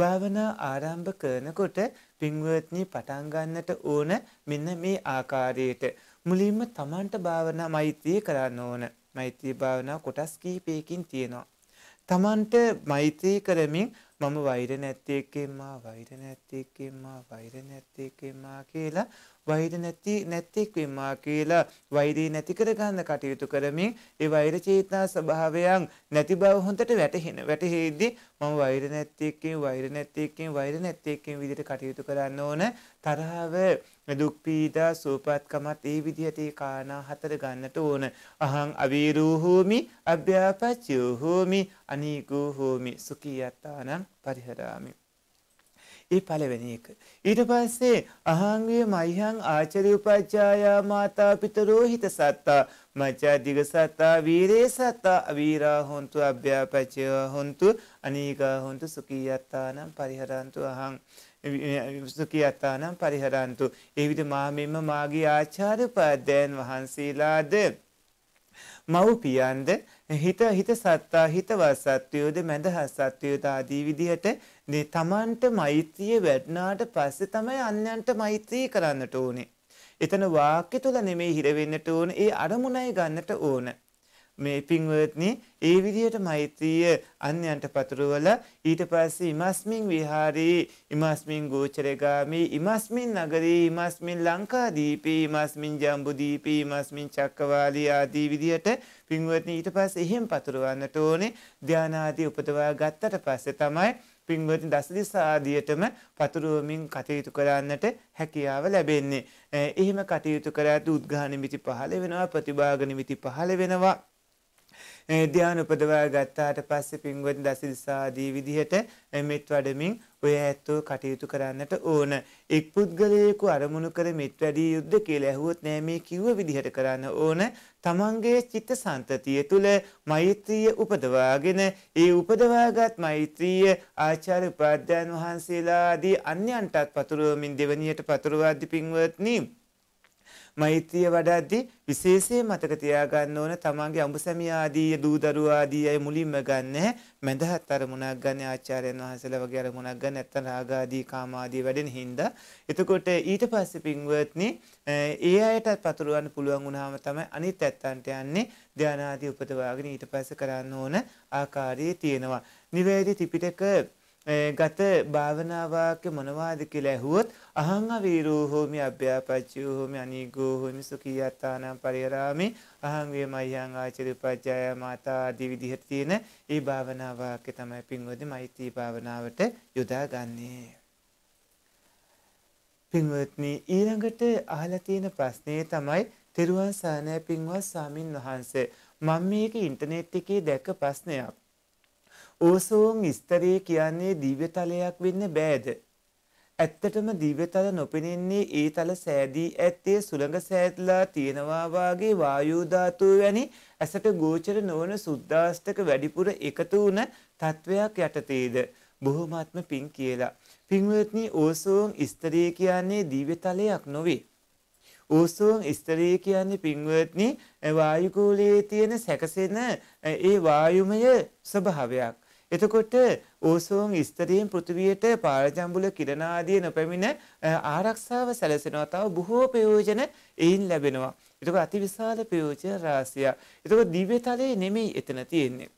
භාවනා ආරම්භ කරනකොට පින්වත්නි පටන් ගන්නට ඕන මෙන්න මේ ආකාරයට මුලින්ම තමන්ට භාවනා මෛත්‍රී කරන්න ඕන මෛත්‍රී භාවනා කොටස් කිහිපයකින් තියෙනවා තමන්ට මෛත්‍රී කරමින් මම වෛර නැති එකෙන් මා වෛර නැති එකෙන් මා වෛර නැති එකෙන් මා කියලා වෛර නැති නැත්තෙක් වෙම්මා කියලා වෛරී නැති කරගන්න කටයුතු කරමින් ඒ වෛර චේතනා ස්වභාවයන් නැති බව හොඳට වැටහෙන. වැටහෙද්දී මම වෛර නැත්තේකින් වෛර නැත්තේකින් වෛර නැත්තේකින් විදිහට කටයුතු කරන්න ඕන. තරහව දුක් පීඩා සූපත්කමත් ඒ විදිහට ඒ කාරණා හතර ගන්නට ඕන. අහං අවීරූ හෝමි අභ්‍යාපච්චෝ හෝමි අනීකෝ හෝමි සුඛියත්තානම් පරිහරාමි. ඒ පළවෙනි එක. ඊට පස්සේ අහංගිය මයිහං ආචරි උපජ්ජායා මාතා පිතරෝ හිත සත්තා මජ්ජා දිග සත්තා වීරේ සත්තා අවීරා හොන්තු අභ්‍යාපචය හොන්තු අනීකා හොන්තු සුඛියත්තානම් පරිහරන්තු අහං සුඛියත්තානම් පරිහරන්තු ඒ විදිහ මා මෙන්න මාගේ ආචාර්ය උපාධ්‍යයන් වහන්සේලාද මව්පියන්ද හිත හිත සත්තා හිතවත් සත්වයෝද මැදහත් සත්වයෝද ආදී විදිහට තමන්ට මෛත්‍රිය වැඩනාට පස්සේ තමයි අන්‍යන්ට මෛත්‍රී කරන්නට ඕනේ. එතන වාක්‍ය තුල නෙමෙයි හිර වෙන්නට ඕන ඒ අරමුණයි ගන්නට ඕන. මේ පින්වත්නි ඒ විදිහට මෛත්‍රිය අන්‍යයන්ට පතුරවල ඊට පස්සේ ඉමස්මින් විහාරේ ඉමස්මින් ගෝචරගාමි ඉමස්මින් නගරේ ඉමස්මින් ලංකාදීපේ ඉමස්මින් ජම්බුදීපේ ඉමස්මින් චක්කවාලී ආදී විදිහට පින්වත්නි ඊට පස්සේ එහෙම පතුරවන්නට ඕනේ ධානාදී උපදවා ගත්තට පස්සේ තමයි පින්වත්නි දසදිස ආදියටම පතුරවමින් කටයුතු කරන්නට හැකියාව ලැබෙන්නේ. එහෙම කටයුතු කරාට උද්ඝාන නිමිති පහළ වෙනවා ප්‍රතිභාග නිමිති පහළ වෙනවා ධ්‍යාන උපදවා ගත්තාට පස්සේ පින්වත් දසිල්සාදී විදිහට මෙත් වඩමින් ඔය ඇත්තෝ කටයුතු කරන්නට ඕන. එක් පුද්ගලයෙකු අරමුණු කර මෙත් වැඩි යුද්ධ කියලා ඇහුවොත් නෑ මේ කිව්ව විදිහට කරන්න ඕන. තමන්ගේ චිත්ත සන්තතිය තුළ මෛත්‍රිය උපදවාගෙන ඒ උපදවාගත් මෛත්‍රිය ආචාර්ය උපාධ්‍යයන් වහන්සේලා ආදී අන්‍යයන්ටත් පතුරුවමින් දෙවණියට පතුරවාදී පින්වත්නි මෛත්‍රිය වඩද්දී විශේෂයෙන් මතක තියාගන්න ඕන තමන්ගේ අඹසැමිය ආදී දූ දරුවා ආදී අය මුලින්ම ගන්න මැදහත් අරමුණක් ගන්න ආචාර්යයන් වහන්සේලා වගේ අරමුණක් ගන්න නැත්නම් රාග ආදී කාම ආදී වැඩෙන හින්දා එතකොට ඊට පස්සේ පින්වත්නි ඒ අයටත් පතුරවන්න පුළුවන් වුණාම තමයි අනිත් ඇත්තන්ට යන්නේ ධානාදී උපදවාගෙන ඊට පස්සේ කරන්න ඕන ආකාරයේ තියෙනවා නිවැරදි ත්‍රිපිටක ගත භාවනාවාක්‍ය මොනවාද කියලා ඇහුවොත් අහං අවීරෝ හෝමි අභ්‍යාපච්චයෝ හෝමි අනීගෝ හෝමි සුඛියත්තානම් පරිරාමි අහං වේමයං ආචරිපජ්ජය මාතා ආදී විදිහට තියෙන ඒ භාවනාවාක්‍ය තමයි පින්වදි මෛත්‍රී භාවනාවට යොදාගන්නේ. පින්වත්නි ඊළඟට අහලා තියෙන ප්‍රශ්නේ තමයි තෙරුවන් සානය පින්වත් ස්වාමින් වහන්සේ මම මේක ඉන්ටර්නෙට් එකේ දැක්ක ප්‍රශ්නයක්. ඕසෝන් ස්තරය කියන්නේ දිව්‍යතලයක් වෙන්න බෑද? ඇත්තටම දිව්‍යතල නොපෙනෙන්නේ ඒ තල සෑදී ඇත්තේ සුළඟ සෑදලා තියෙනවා වාගේ වායු ධාතු වැනි ඇසට ගෝචර නොවන සුද්දාස්තක වැඩිපුර එකතු වුණ තත්වයක් යටතේද බොහොමත්ම පිං කියලා. පින්වත්නි ඕසෝන් ස්තරය කියන්නේ දිව්‍යතලයක් නොවේ. ඕසෝන් ස්තරය කියන්නේ පින්වත්නි වායුකූලයේ තියෙන සැකසෙන ඒ වායුමය ස්වභාවයක්. එතකොට ඕසෝන් ස්තරයෙන් පෘථිවියට පාරජම්බුල කිරණ ආදී නොපැමිණ ආරක්ෂාව සැලසෙනවා. තව බොහෝ ප්‍රයෝජන එයින් ලැබෙනවා. එතකොට අතිවිශාල ප්‍රයෝජන රාශියක්. එතකොට දිව්‍යතලයේ නෙමෙයි එතන තියෙන්නේ.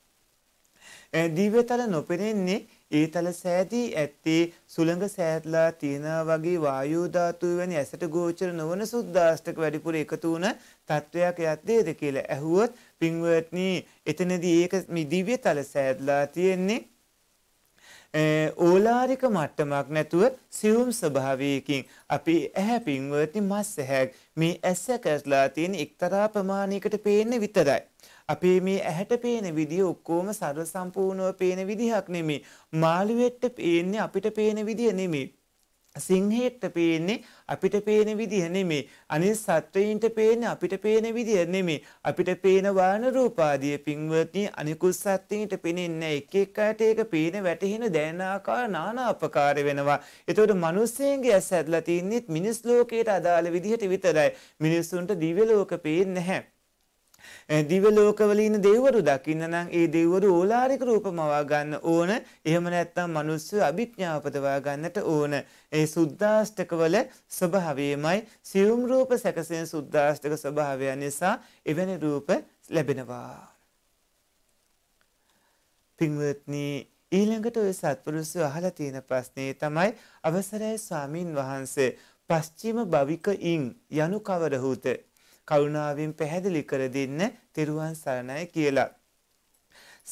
දිව්‍යතල නොපෙනෙන්නේ ඒ තල සෑදී ඇත්තේ සුළඟ සෑදලා තියනා වගේ වායු ධාතු වැනි ඇසට ගෝචර නොවන සුද්දාෂ්ටක වැඩිපුර එකතු වුණ තත්වයක් යද්දේද කියලා ඇහුවොත් පින්වත්නි එතනදී ඒක දිව්‍ය තල සෑදලා තියෙන්නේ ඕලාරික මට්ටමක් නැතුව සියුම් ස්වභාවයකින් අපි ඇහැ පින්වත්නි මස් ඇහැක් මේ ඇස කැස්ලා තියෙන එක්තරා ප්‍රමාණයකට පේන්නේ විතරයි. අපේ මේ ඇහැට පේන විදිය ඔක්කොම සරල සම්පූර්ණව පේන විදිහක් නෙමෙයි. මාළුවෙට්ට පේන්නේ අපිට පේන විදිය නෙමෙයි. සිංහෙක්ට පේන්නේ අපිට පේන විදිහ නෙමේ. අනිත් සත්වයින්ට පේන්නේ අපිට පේන විදිහ නෙමේ. අපිට පේන වාන රූපාදිය පින්වත්නි අනිකුත් සත්වයින්ට පේන්නේ එක එකට ඒක පේන වැටහෙන දැන ආකාර নানা අපකාර වෙනවා. ඒතකොට මිනිස්සෙන්ගේ ඇස් ඇදලා තින්නෙත් මිනිස් ලෝකයට අදාළ විදිහට විතරයි. මිනිස්සුන්ට දිව්‍ය ලෝක පේන්නේ නැහැ. දිව ලෝකවල ඉන්න දෙව්වරු දකින්න නම් ඒ දෙව්වරු ඕලාරික රූපමවා ගන්න ඕන. එහෙම නැත්නම් මිනිස්සු අභිඥාව උපදවා ගන්නට ඕන. ඒ සුද්දාෂ්ටකවල ස්වභාවයමයි සියුම් රූප සැකසෙන සුද්දාෂ්ටක ස්වභාවය නිසා එවැනි රූප ලැබෙනවා. පින්වත්නි ඊළඟට ඔය සත්පුරුෂය අහලා තියෙන ප්‍රශ්නේ තමයි අවසරයි ස්වාමින් වහන්සේ පස්චිම භවිකයින් යනු කවරහුද කරුණාවෙන් පැහැදිලි කර දෙන්න තෙරුවන් සරණයි කියලා.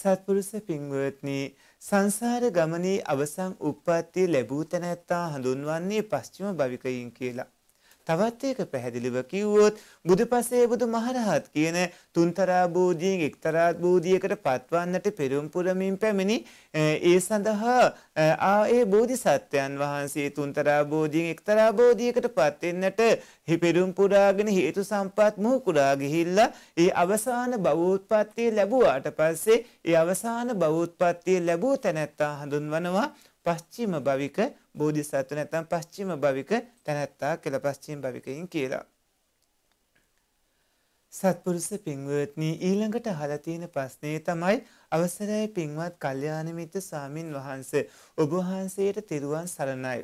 සත්පුරුෂ පින්වත්නි සංසාර ගමනේ අවසන් උප්පත්ති ලැබූ තැනැත්තා හඳුන්වන්නේ පස්චිම භවිකයින් කියලා. තවත් ඒක පැහැදිලිව කිව්වොත් බුදුපසේ බුදුමහරහත් කියන තුන්තරා බෝධියෙන් එක්තරා බෝධියකට පත්වන්නට පෙරම් පුරමින් පැමිණි ඒ සඳහා ආ ඒ බෝධිසත්වයන් වහන්සේ තුන්තරා බෝධියෙන් එක්තරා බෝධියකට පත් වෙන්නට පෙරම් පුරාගෙන හේතු සම්පත් මුහුකුරා ගිහිල්ලා ඒ අවසාන භවෝත්පත්තිය ලැබුවාට පස්සේ ඒ අවසාන භවෝත්පත්තිය ලැබූ තැනැත්තා හඳුන්වනවා පස්චිම භවික බෝධිසත්ව නැත්නම් පස්චිම භවික තැනැත්තා කියලා පස්චිම භවිකයින් කියලා. සත්පුරුෂ පින්වත්නි ඊළඟට අහලා තියෙන ප්‍රශ්නේ තමයි අවසරයි පින්වත් කල්යාණ මිත්‍ර ස්වාමින් වහන්සේ ඔබ වහන්සේට තෙරුවන් සරණයි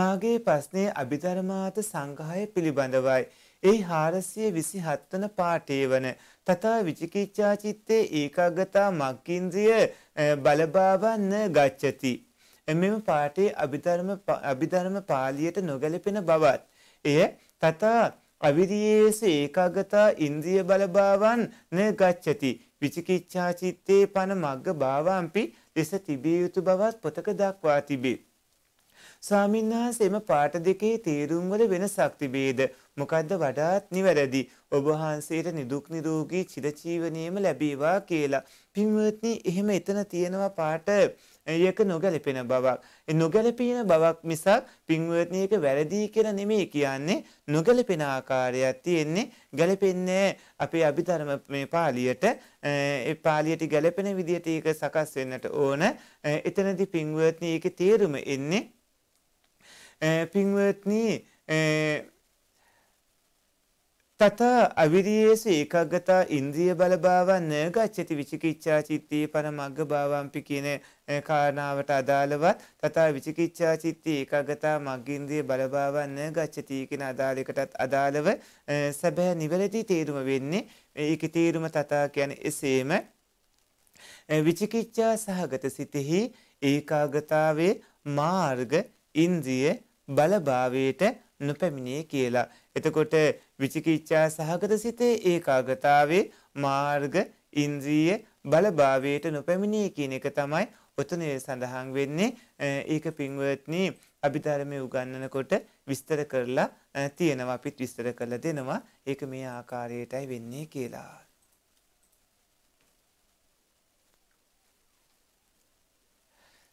මාගේ ප්‍රශ්නේ අභිධර්මාත සංග්‍රහය පිළිබඳවයි ඒ 427 වන පාඨයේ වන තථා විචිකිච්ඡා චිත්තේ ඒකාගතා මක්ඛින්ද්‍රිය බලභාවන්න ගච්ඡති. මෙම පාඨයේ අභිධර්ම අභිධර්ම පාළියට නොගැලපෙන බවත් එය තථා අවිරියේස ඒකාගතා ඉන්ද්‍රිය බලභාවන් න ගච්ඡති විචිකිච්ඡා චිත්තේ පන මග්ග භාවම්පි ලෙස තිබිය යුතු බවත් පොතක දක්වා තිබේ ස්වාමින්වහන්සේ එම පාට දෙකේ තේරුම් වල වෙනසක් තිබේද? මොකද්ද වඩාත් නිවැරදි? ඔබ වහන්සේට නිදුක් නිරෝගී චිරජීවනයේම ලැබේවා කියලා. පින්වත්නි, එහෙම එතන තියෙනවා පාට ඒක නොගැලපෙන බවක්. ඒ නොගැලපෙන බවක් මිසක් පින්වත්නි එක වැරදි කියලා නෙමෙයි කියන්නේ. නොගැලපෙන ආකාරයක් තියෙන්නේ. ගැලපෙන්නේ අපේ අභිධර්ම මේ පාළියට ඒ පාළියට ගැලපෙන විදිහට ඒක සකස් වෙන්නට ඕන. එතනදී පින්වත්නි ඒකේ තේරුම එන්නේ පින්වත්නී තතා අවිරියේසු ඒකග්ගතා ඉන්ද්‍රිය බලභාවන් නගච්ඡති විචිකිච්ඡා චිත්තේ පරමග්ග භාවම්පි කියන කාරණාවට අදාළවත් තතා විචිකිච්ඡා චිත්තේ ඒකග්ගතා මග්ගින්ද්‍රිය බලභාවන් නගච්ඡති කියන අදාළයකටත් අදාළව සැබෑ නිවැරදි තේරුම වෙන්නේ ඒකේ තේරුම තතා කියන්නේ එසේම විචිකිච්ඡා සහගත සිතෙහි ඒකාගතාවේ මාර්ග ඉන්ද්‍රිය බලභාවයට නොපැමිණේ කියලා. එතකොට විචිකිච්ඡා සහගත සිතේ ඒකාගතාවේ මාර්ග ඉන්ද්‍රිය බලභාවයට නොපැමිණේ කියන එක තමයි ඔතන සඳහන් වෙන්නේ. ඒක පින්වත්නි අභිධර්මයේ උගන්වනකොට විස්තර කරලා තියෙනවා අපිත් විස්තර කරලා දෙනවා. ඒක මේ ආකාරයටයි වෙන්නේ කියලා.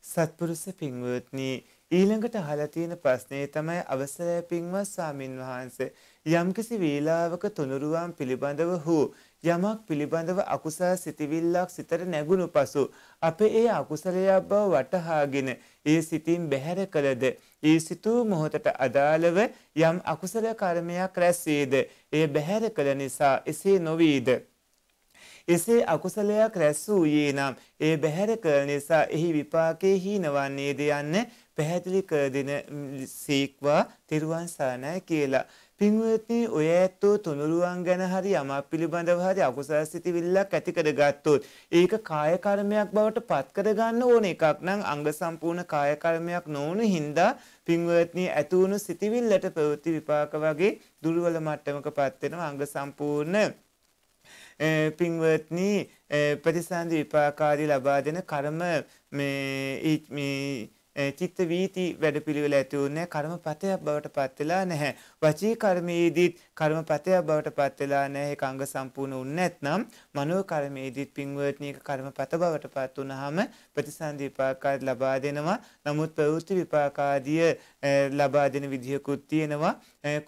සත්පුරුෂ පින්වත්නි ඊළඟට අහලා තියෙන ප්‍රශ්නේ තමයි අවසරය පින්වත් සාමින් වහන්සේ යම්කිසි වේලාවක තුනුරුවන් පිළිබඳව හෝ යමක් පිළිබඳව අකුසල සිටිවිල්ලක් සිතට නැගුණු පසු අපේ ඒ අකුසලයක් බව වටහාගෙන ඒ සිතින් බැහැර කළද ඒ සිතූ මොහොතට අදාළව යම් අකුසල කර්මයක් රැස්සේද ඒ බැහැර කළ නිසා එසේ නොවේද එසේ අකුසලයක් රැස් වූයේ නම් ඒ බැහැර කළ නිසා එහි විපාකයේ හීනවන්නේද යන්න පැහැදිලි කර දෙන සීක්වා තෙරුවන් සරණයි කියලා. පින්වත්නි ඔය ඇත්තෝ තුනුරුවන් ගැන හරි යමක් පිළිබඳව හරි අකුසල සිතිවිල්ලක් ඇති කරගත්තොත් ඒක කාය කර්මයක් බවට පත් කරගන්න ඕන එකක් නම් අංග සම්පූර්ණ කාය කර්මයක් නොවුණු හින්දා පින්වත්නි ඇති වුණු සිතිවිල්ලට ප්‍රවෘත්ති විපාක වගේ දුර්වල මට්ටමකපත් වෙනවා අංග සම්පූර්ණ පින්වත්නි ප්‍රතිසන්දි විපාකාදී ලබා දෙන කර්ම මේ මේ චිත්ත වීති වැඩපිළිවෙල ඇති වුණේ කර්මපතයක් බවට පත් වෙලා නැහැ. වචී කර්මයේදීත් කර්මපතයක් බවට පත් වෙලා නැහැ. ඒක අංග සම්පූර්ණ වුනේ නැත්නම් මනෝ කර්මයේදීත් පින්වර්ණීක කර්මපත බවට පත් වුනහම ප්‍රතිසන්දි විපාකාද ලබා දෙනවා. නමුත් ප්‍රවෘත්ති විපාකාදිය ලබා දෙන විදිහකුත් තියෙනවා.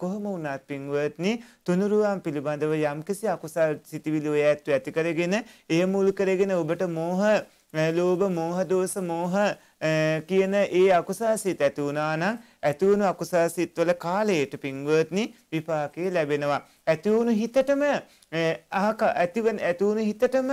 කොහොම වුණත් පින්වර්ණී තුනුරුවන් පිළිබඳව යම්කිසි අකුසල් සිතිවිලි ඔය ඇත්තු ඇති කරගෙන ඒ මුල් කරගෙන ඔබට මෝහ ලෝභ මෝහ දෝෂ මෝහ කියන ඒ අකුසල් සිත් ඇති වුණා නම් ඇති වුණු අකුසල් සිත්වල කාලයට පින්වත්නි විපාකේ ලැබෙනවා. ඇති වුණු හිතටම අහක ඇතිවන ඇති වුණු හිතටම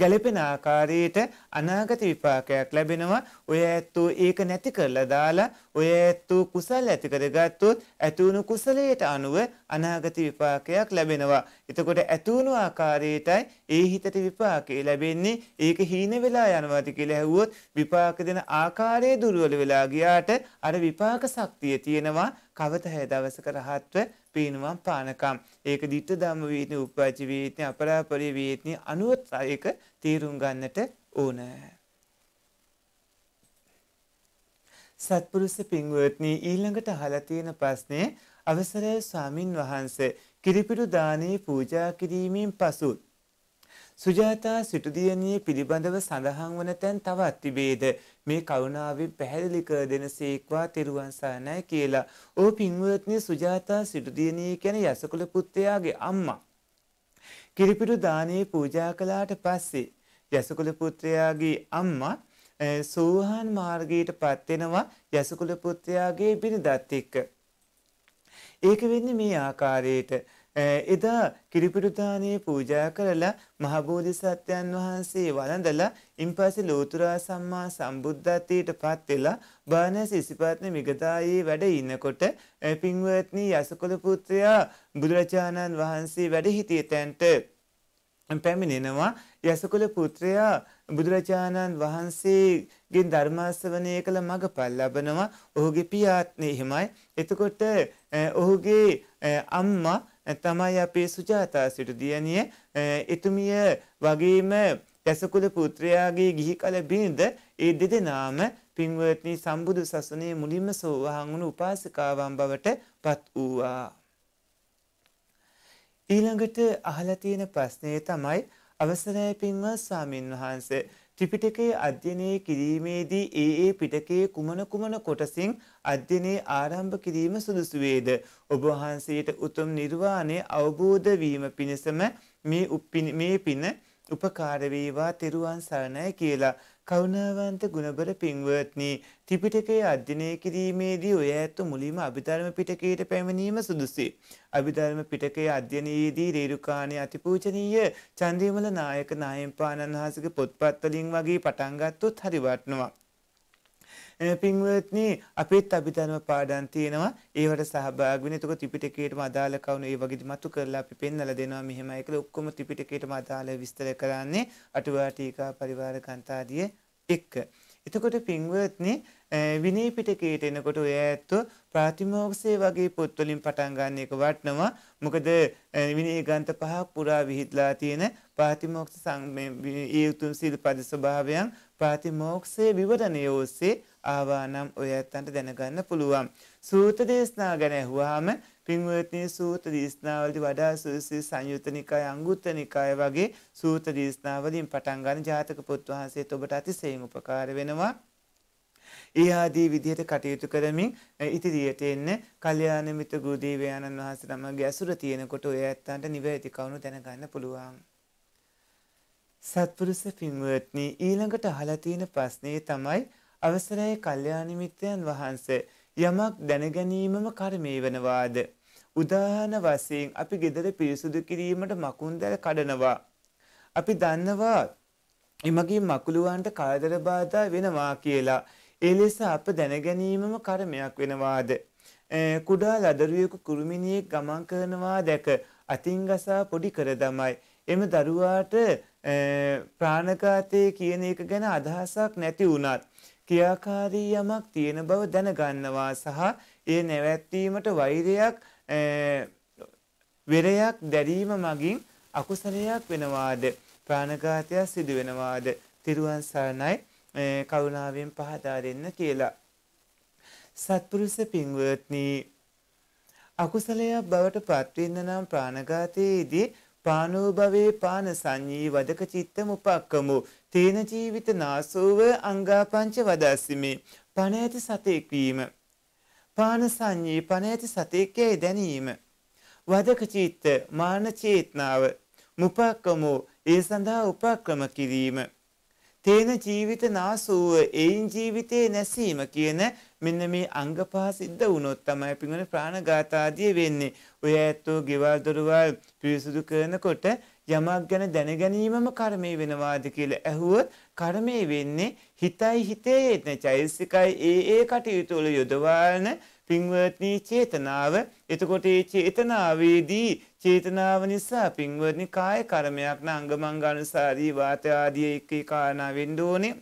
ගැලපෙන ආකාරයට අනාගත විපාකයක් ලැබෙනවා. ඔය ඇත්තෝ ඒක නැති කරලා දාලා ඔය ඇත්තෝ කුසල් ඇති කරගත්තොත් ඇති වුණු කුසලයට අනුව අනාගත විපාකයක් ලැබෙනවා. එතකොට ඇතුණු ආකාරයටයි ඒ හිතට විපාකේ ලැබෙන්නේ. ඒක හීන වෙලා යනවාද කියලා ඇහුවොත් විපාක දෙන ආකාරය දුර්වල වෙලා ගියාට අර විපාක ශක්තිය තියෙනවා කවත හැ දවසක රහත්ව පේනවා පානකම්. ඒක ditta ධම්ම වේතන උපපජි වේතන අපරාපරි වේතන අනුව ඒක තීරුම් ගන්නට ඕනෑ. සත්පුරුෂ පින්වත්නි ඊළඟට අහලා තියෙන ප්‍රශ්නේ අවසරය ස්වාමින් වහන්සේ කිරිපිටු දානයේ පූජා කිරීමෙන් පසු සුජාතා සිටුදියණිය පිළිබඳව සඳහන් වන තැන් තවත් තිබේද මේ කරුණාවෙන් පැහැදිලි කර දෙනසේක්වා තෙරුවන් සරණයි කියලා. ඕ පින්වත්නි සුජාතා සිටුදියණිය කියන යසකුල පුත්‍රයාගේ අම්මා. කිරිපිටු දානයේ පූජා කළාට පස්සේ යසකුල පුත්‍රයාගේ අම්මා සෝහන් මාර්ගයට පත් වෙනවා යසකුල පුත්‍රයාගේ බිරිඳත් එක්ක. ඒක වෙන්නේ මේ ආකාරයට එදා කිරිපිටුදානේ පූජා කරලා මහබෝධිසත්වයන් වහන්සේ වළඳලා ඉන්පස්සේ ලෝතුරා සම්මා සම්බුද්ධත්වයට පත් වෙලා බානස ඉසිපත්න මිගදායේ වැඩ ඉන්නකොට පින්වත්නි යසකොළ පුත්‍රයා බුදුරජාණන් වහන්සේ වැඩ හිටියේ තැන්ට පැමිණෙනවා යසකුල පුත්‍රයා බුදුරජාණන් වහන්සේගෙන් ධර්මාස්වනය කළ මඟ පල් ලබනවා ඔහුගේ පියාත්නය එහෙමයි එතකොට ඔහුගේ අම්මා තමයි අපේ සුජාතා සිටු දියණිය එතුමිය වගේම දසකුල පුත්‍රයාගේ ගිහි කල බිරිඳ ඒ දෙදෙනාම පින්වත්නි සම්බුදු සසුනේ මුලින්ම සෝවාන් වුණු උපාසිකාවන් බවට පත් වූවා. ඊළඟට අහලා තියෙන ප්‍රශ්නේ තමයි අවසරයි පින්වත් ස්වාමින් වහන්සේ ත්‍රිපිටකයේ අධ්‍යයනය කිරීමේදී ඒ ඒ පිටකයේ කුමන කුමන කොටසින් අධ්‍යයනය ආරම්භ කිරීම සුදුසු වේද? ඔබ වහන්සේට උතුම් නිර්වාණය අවබෝධ වීම පිණිසම මේ මේ පින උපකාර වේවා තෙරුවන් සරණයි කියලා කරුණාවන්ත ගුණබර පින්වත්නි ත්‍රිපිටකය අධ්‍යයනය කිරීමේදී ඔය ඇත්ත මුලින්ම අභිධර්ම පිටකයට පැමිණීම සුදුසුයි. අභිධර්ම පිටකය අධ්‍යයනයේදී රේරුකාණේ අතිපූජනීය චන්දිමල නායක නායම්පාණන් වහන්සේගේ පොත්පත් වලින් වගේ පටන් ගත්තොත් හරි වටනවා. පින්වත්නි අපිත් අභිධර්ම පාඩම් තියෙනවා ඒවට සහභාගී වෙන්න. එතකොට ත්‍රිපිටකයටම අදාළ කවුණු ඒ වගේ මතු කරලා අපි පෙන්වලා දෙනවා මෙහෙමයි කියලා ඔක්කොම ත්‍රිපිටකයටම අදාළ විස්තර කරන්නේ අටුවා ටීකා පරිවාර කන්තාදිය එක්ක. එතකොට පින්වත්නි විනය පිටකයට එනකොට ඔය ඇත්තෝ ප්‍රාතිමෝක්ෂය වගේ පොත්වලින් පටන් ගන්න එක වටනවා. මොකද විනය ග්‍රන්ථ පහක් පුරා විහිදලා තියෙන ප්‍රාතිමෝක්ෂ සං ඒ උතුම් සීල පද ස්වභාවයන් ප්‍රාතිමෝක්ෂයේ විවරණය ඔස්සේ ආවා නම් ඔය ඇත්තන්ට දැනගන්න පුළුවන්. සූත දේශනා ගැන ඇහුවාම පින්වත්නි සූත දේශනාවලදී වඩා සුවිසි සංයුත්ත නිකාය අංගුත්තර නිකාය වගේ සූත දේශනාවලින් පටන් ගන්න ජාතක පොත් වහන්සේට ඔබට අතිශයින් උපකාර වෙනවා. ඊහාදී විදිහට කටයුතු කරමින් ඉදිරියට එන්න කල්යාණ මිත්‍ර ගුරු දේවයාණන් වහන්සේ තමගේ අසුර තියෙනකොට ඔය ඇත්තන්ට නිවැරදි කවුණු දැනගන්න පුළුවන්. සත්පුරුෂ පින්වත්නි ඊළඟට අහලා තියෙන ප්‍රශ්නේ තමයි අවසරයි කල්යාණ මිත්‍රයන් වහන්සේ යමක් දැනගැනීමම කර්මය වෙනවාද උදාහරණ වශයෙන් අපි ගෙදර පිරිසුදු කිරීමට මකුන්දැල් කඩනවා. අපි දන්නවා එමගින් මකුළුවන්ට කරදර බාධා වෙනවා කියලා. ඒ ලෙස අප දැනගැනීමම කර්මයක් වෙනවාද. කුඩා ලදරුවෙකු කුරුමිනියෙක් ගමන් කරනවා දැක අතින් ගසා පොඩි කර දමයි. එම දරුවාට ප්‍රාණඝාතයේ කියන එක ගැන අදහසක් නැති වුණත් ක්‍රියාකාරී යමක් තියෙන බව දැනගන්නවා සහ ඒ නැවැත්වීමට වෛරයක් වෙරයක් දැරීම මගින් අකුසලයක් වෙනවාද ප්‍රාණඝාතයක් සිදු වෙනවාද තිරුවන් සරණයි කරුණාවෙන් පහදා දෙන්න කියලා සත්පුරුෂ පින්වත්නි අකුසලයක් බවට පත්වෙන්න නම් ප්‍රාණඝාතයේදී පානෝභවේ පාන සංඤී වදක චිත්ත මුපක්කමු තේන ජීවිත නාසෝව අංගාපංච වදස්සිමේ පණ ඇති සතෙක් වීම පාන සංඤී පණ ඇති සතෙක් යයි දැනීම වදක චිත්ත මාන චේතනාව මුපක්කමු ඒ සඳහා උපක්‍රම කිරීම තේන ජීවිත නාසූව එයින් ජීවිතේ නැසීම කියන මෙන්න මේ අංග පහ සිද්ධ වුණොත් තමයි පින්වන ප්‍රාණඝාතාදිය වෙන්නේ. ඔය ඇත්තෝ ගෙවල් දොරවල් පිරිසුදු කරනකොට යමක් ගැන දැනගැනීමම කර්මය වෙනවාද කියලා ඇහුවොත් කර්මය වෙන්නේ හිතයි හිතේ එන චෛසිකයි ඒ ඒ කටයුතු වල යොදවාන පින්වත්නි චේතනාව එතකොට ඒ චේතනාවේදී චේතනාව නිසා පින්වත්නි කාය කර්මයක් න අංගමංගානුසාරී වාත ආදී එක කාරණා වෙන්න ඕනේ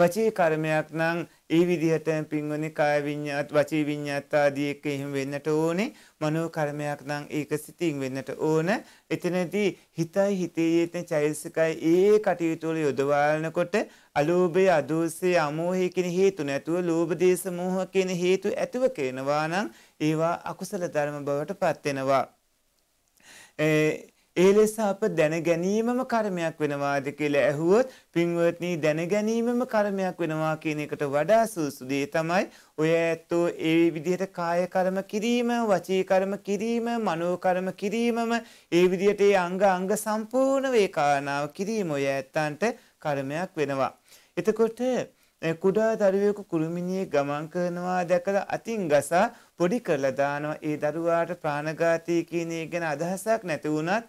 වචී කර්මයක් නම් ඒ විදිහට පින්වනි කාය විඤ්ඤාත් වචී විඤ්ඤාත් ආදී එක එහෙම වෙන්නට ඕනේ මනෝ කර්මයක් නම් ඒක සිතින් වෙන්නට ඕන එතනදී හිතයි හිතේ යෙතන චෛතසිකයි ඒ කටයුතු වල යොදවාලනකොට අලෝභය, අදෝසය, අමෝහය කියන හේතු නැතුව ලෝභ, දේශ, මෝහ කියන හේතු ඇතුව කරනවා නම් ඒවා අකුසල ධර්ම බවට පත් වෙනවා. ඒ ලෙස අප දැන ගැනීමම කර්මයක් වෙනවාද කියලා ඇහුවොත් පින්වත්නි දැන ගැනීමම කර්මයක් වෙනවා කියන එකට වඩා සුසු දේ තමයි ඔය ඇත්තෝ ඒ විදිහට කාය කර්ම කිරීම වචී කර්ම කිරීම මනෝ කර්ම කිරීමම ඒ විදිහට ඒ අංග අංග සම්පූර්ණ වේ කාරණාව කිරීම ඔය ඇත්තන්ට කර්මයක් වෙනවා එතකොට කුඩා දරුවෙකු කුරුමිනියේ ගමන් කරනවා දැකලා අතින් ගසා පොඩි කරලා දානවා ඒ දරුවාට ප්‍රාණඝාතී කියන එක ගැන අදහසක් නැති වුණත්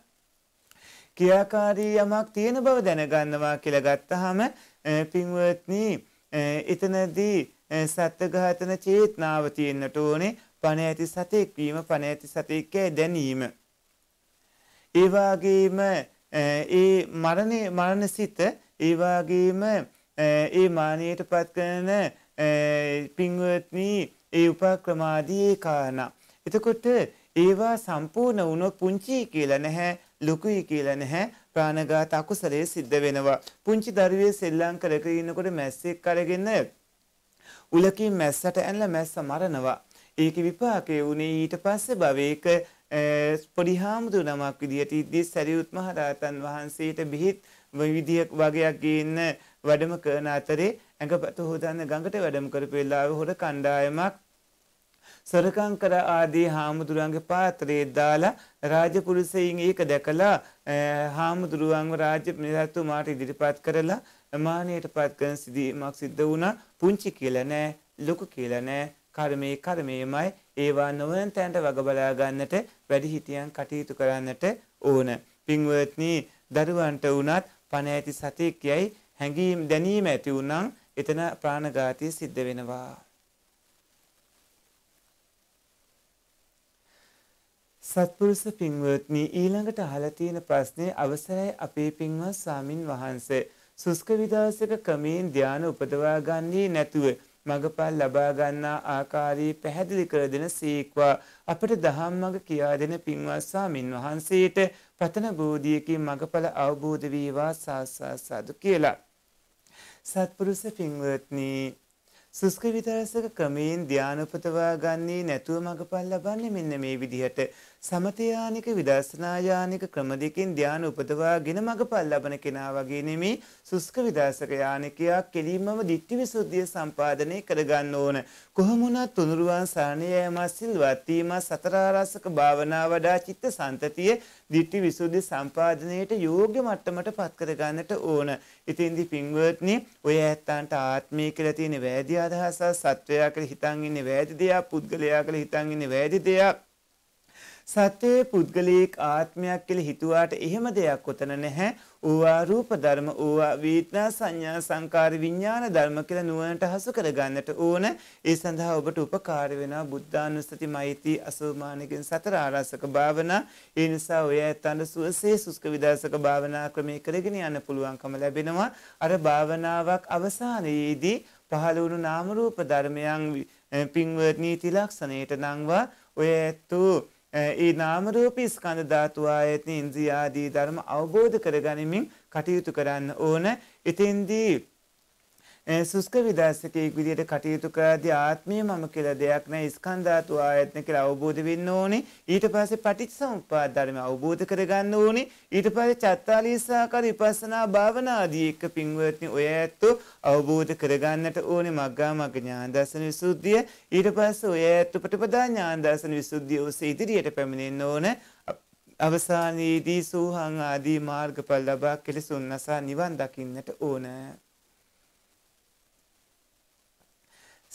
ක්‍රියාකාරී යමක් තියෙන බව දැනගන්නවා කියලා ගත්තාම පින්වත්නි එතනදී සත්ත්වඝාතන චේතනාව තියෙන්නට ඕනේ පණ ඇති සතෙක් වීම පණ ඇති සතෙක් දැනීම ඒ වගේම ඒ මරණ මරණසිත ඒ වගේම ඒ මානයට පත් කරන පින්වත්නී ඒ උපක්‍රමාදී කාරණ. එතකොට ඒවා සම්පූර්ණ වුණොත් පුංචි කියලා නැහැ ලොකුයි කියලා නැහැ ප්‍රාණඝාත අකුසලයේ සිද්ධ වෙනවා. පුංචි දරුවේ සෙල්ලම් කරගෙන ඉන්නකොට මැස්සෙක් අරගෙන උලකින් මැස්සට ඇනලා මැස්ස මරනවා. ඒක විපාකේ උනේ ඊට පස්සේ භවයක පොඩි හාමුදුර නමක් විදියට ඉද්දී සරියුත් මහ රහතන් වහන්සේට බිහිත් විදියක් වගේක් ගේන්න වැඩම කරන අතරේ ඇඟපත හොදන්න ගඟට වැඩම කරපු වෙලාවේ හොර කණ්ඩායමක් සරකං කර ආදී හාමුදුරුවන්ගේ පාත්‍රයේ දාලා රාජපුරුෂයින් ඒක දැකලා හාමුදුරුවන්ව රාජ්‍ය නිරතුමාට ඉදිරිපත් කරලා මානයටපත් කරන සිදුවීමක් සිද්ධ වුණා පුංචි කියලා නෑ ලොකු කියලා නෑ කර්මයේ කර්මයමයි ඒවා නොවන තැනට වග බලා ගන්නට වැඩිහිටියන් කටයුතු කරන්නට ඕන. පින්වත්නි දරුවන්ට වුණත් පණ ඇති සතෙක් යයි හැඟීම් දැනීම ඇති වුණා එතන ප්‍රාණඝාතය සිද්ධ වෙනවා. සත්පුරුෂ පින්වත්නි ඊළඟට අහලා තියෙන ප්‍රශ්නේ අවසරයි අපේ පින්වත් ස්වාමින් වහන්සේ සුස්ක විදාසක ක්‍රමයෙන් ධානය උපදවා ගන්නේ නැතුව මගපල් ලබා ගන්නා ආකාරය පැහැදිලි කර දෙන සීක්වා අපට දහම් මඟ කියා දෙන පින්වත් ස්වාමින් වහන්සේට පතන බෝධියකින් මගපල අවබෝධ වේවා සාසා සාදු කියලා සත්පුරුෂ පින්වත්නි සුස්ක විතරසක ක්‍රමයෙන් ධානය උපදවා ගන්නේ නැතුව මඟපල් ලබන්නේ මෙන්න මේ විදිහට සමතයානික විදර්ශනායානික ක්‍රම දෙකෙන් ධානය උපදවාගෙන මඟපල් ලබන කෙනා වගේ නෙමේ සුස්ක විදර්ශක යානිකයා කෙලින්මම ditthi visuddhiya සම්පාදනය කරගන්න ඕන. කොහොමුණත් තුනුරුවන් සරණේ යෑම සිල්වත් වීම සතරාරසක භාවනා වඩා චිත්ත සන්තතිය ditthi visuddhi සම්පාදනයට යෝග්‍ය මට්ටමට පත් කරගන්නට ඕන. ඉතින්දි පින්වත්නි ඔය ඇත්තන්ට ආත්මය කියලා තියෙන වැරදි අදහසක් සත්වයා කියලා හිතන් ඉන්නේ වැරදි දෙයක් පුද්ගලයා කියලා හිතන් ඉන්නේ වැරදි දෙයක් සත්‍යයේ පුද්ගලික ආත්මයක් කියලා හිතුවාට එහෙම දෙයක් ඔතන නැහැ. ඕවා රූප ධර්ම, ඕවා වේදනා සංඥා සංකාර විඥාන ධර්ම කියලා නුවණට හසු කරගන්නට ඕන. ඒ සඳහා ඔබට උපකාර වෙනවා බුද්ධානුස්සති මෛත්‍රී අසෝමානකින් සතර ආරසක භාවනා. ඒ නිසා ඔය ඇත්තන්ට සුවසේ සුස්ක විදර්ශක භාවනා ක්‍රමයේ කරගෙන යන්න පුළුවන්කම ලැබෙනවා. අර භාවනාවක් අවසානයේදී පහළ වුණු නාම රූප ධර්මයන් පින්වත් නීති ලක්ෂණයට නංවා ඔය ඇත්තෝ ඒ නාම රූප ස්කන්ධ ධාතු ආයතන ඉන්ද්‍රිය ආදී ධර්ම අවබෝධ කරගනිමින් කටයුතු කරන්න ඕන. එතෙන්දී සුස්ක විදර්ශකයෙක් විදියට කටයුතු කරද්දී ආත්මය මම කියලා දෙයක් නැහැ ස්කන්ධාතු ආයතන කියලා අවබෝධ වෙන්න ඕනේ ඊට පස්සේ පටිච්චසමුප්පාද ධර්ම අවබෝධ කරගන්න ඕනේ ඊට පස්සේ චත්තාලීසාකාර විපස්සනා භාවනා ආදී එක පින්වත්නි ඔය ඇත්තෝ අවබෝධ කරගන්නට ඕනේ මග්ගා මග්ග ඥාන දර්ශන විසුද්ධිය ඊට පස්සේ ඔය ඇත්තෝ ප්‍රතිපදා ඥාන දර්ශන විසුද්ධිය ඔස්සේ ඉදිරියට පැමිණෙන්න ඕනේ අවසානයේදී සූහං ආදී මාර්ගඵල ලබා කෙලෙසුන් නැසා නිවන් දකින්නට ඕනේ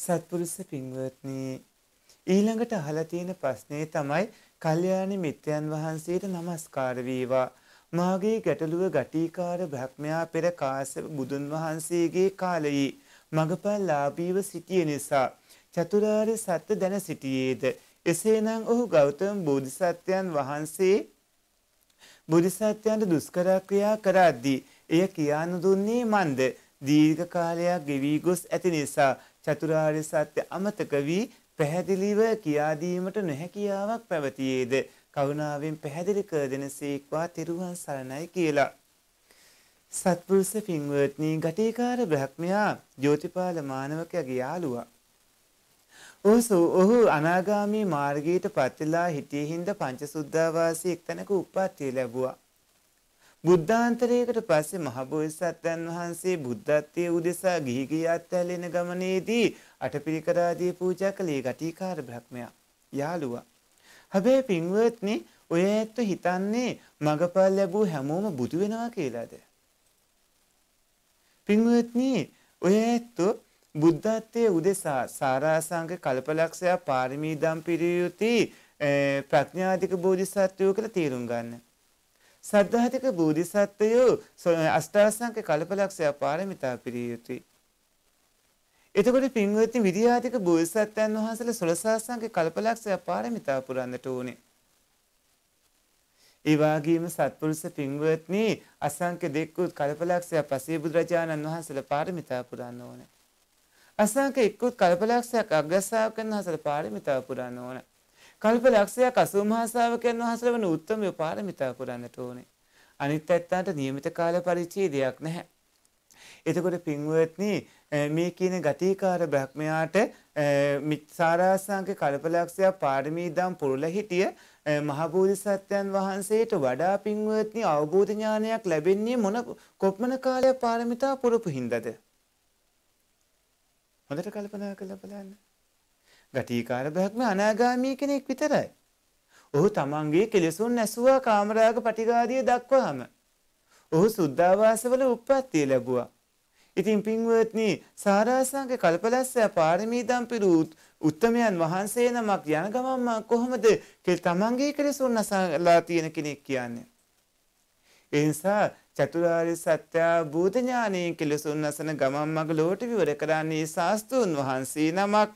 සත්පුරුෂ පින්වත්නි ඊළඟට අහලා තියෙන ප්‍රශ්නේ තමයි කල්යාණ මිත්‍රයන් වහන්සේට নমස්කාර වේවා මාගේ ගැටලුව ගටිකාර බ්‍රහ්මයා පෙර කාශ්‍යප බුදුන් වහන්සේගේ කාලයේ මගපල් ලාභීව සිටිය නිසා චතුරාර්ය සත්‍ය දැන සිටියේද එසේනම් ඔහු ගෞතම බෝධිසත්වයන් වහන්සේ බෝධිසත්වයන්ට දුෂ්කර ක්‍රියා කරද්දී එය කියානු දුන්නේ මන්ද දීර්ඝ කාලයක් ගෙවි ගොස් ඇති නිසා චතුරාර්ය සත්‍ය අමතක වී පැහැදිලිව කියා දීමට නොහැකියාවක් පැවතියේද කරුණාවෙන් පැහැදිලි කර දෙනසේක්වා තිරුවන් සරණයි කියලා. සත්පුරුෂ පින්වත්නි ගටිකාර බ්‍රහ්මයා ජෝතිපාල මානවකයාගේ යාළුවා. ඔහු ඔහු අනාගාමී මාර්ගයට පත්ලා හිටියේ හින්දා පංචසුද්ධාවාසී එක්තැනක උප්පත්තිය ලැබුවා. බුද්ධාන්තරයකට පස්සේ මහබෝසත්යන් වහන්සේ බුද්ධත්වයේ උදෙසා ගිහි ගියත් ඇලෙන ගමනේදී අටපිරිකර ආදී පූජා කළේ ගටිකාර බ්‍රහ්මයා යාළුවා. හැබැයි පින්වත්නි ඔය ඇත්ත හිතන්නේ මගපල් ලැබූ හැමෝම බුදු වෙනවා කියලාද? පින්වත්නි ඔය ඇත්ත බුද්ධත්වයේ උදෙසා සාරාසංග කල්පලක්ෂය පාරමී දම් පිරිය යුති ප්‍රඥාධික බෝධිසත්වයෝ කියලා තේරුම් ගන්නවා. සද්ධාතික බෝධිසත්වයෝ අෂ්ටාසංක කල්පලක්ෂය පාරමිතා පිරිය යුතුයි. එතකොට පින්වත්නි විද්‍යාතික බෝධිසත්වයන් වහන්සේලා සොළසාසංක කල්පලක්ෂය පාරමිතා පුරන්නට ඕනේ. ඒ වගේම සත්පුරුෂ පින්වත්නි අසංක දෙක්කුත් කල්පලක්ෂය පසේ බුදුරජාණන් වහන්සේලා පාරමිතා පුරන්න ඕනේ. අසංක එක්කුත් කල්පලක්ෂයක් අග්‍රසාව කරන හසල පාරමිතා පුරන්න ඕනේ. කල්ප ලක්ෂයක් අසූ මහසාාවකයන් වහසල වන උත්තමය පාරමිතා කරන්නට ඕනේ. අනිත් ඇත්තාට නියමිත කාල පරිච්චේදයක් නැහැ. එතකොට පින්වත්නි මේ කියන ගතිකාර බ්‍රහ්මයාට මිත්සාරාසංක කල්පලක්ෂයක් පාරමීදම් පුරුල හිටිය මහබෝධිසත්වයන් වහන්සේට වඩා පින්වත්නි අවබෝධ ඥානයක් ලැබෙන්නේ මොන කොපමණ කාලයක් පාරමිතා පුරපු හින්දාද? හොඳට කල්පනා කරලා බලන්න. ගටිකාර බ්‍රහ්ම අනාගාමී කෙනෙක් විතරයි. ඔහු තමන්ගේ කෙලෙසුන් නැසුවා කාමරාග පටිගාදිය දක්වාම. ඔහු සුද්ධාවාසවල උප්පත්තිය ලැබුවා. ඉතින් පින්වත්නි සාරාසංක කල්පලස්සය පාරමීදම් පිරූත් උත්තමයන් වහන්සේ නමක් යන ගමන්ම කොහොමද කෙල් තමන්ගේ කෙලෙසුන් නසලා තියෙන කෙනෙක් කියන්නේ. එනිසා චතුරාර්ය සත්‍ය භූත ඥානයෙන් කෙලෙසුන් නසන ගමන් මඟ ලෝට විවර කරන්නේ ශාස්ත්‍රූන් වහන්සේ නමක්.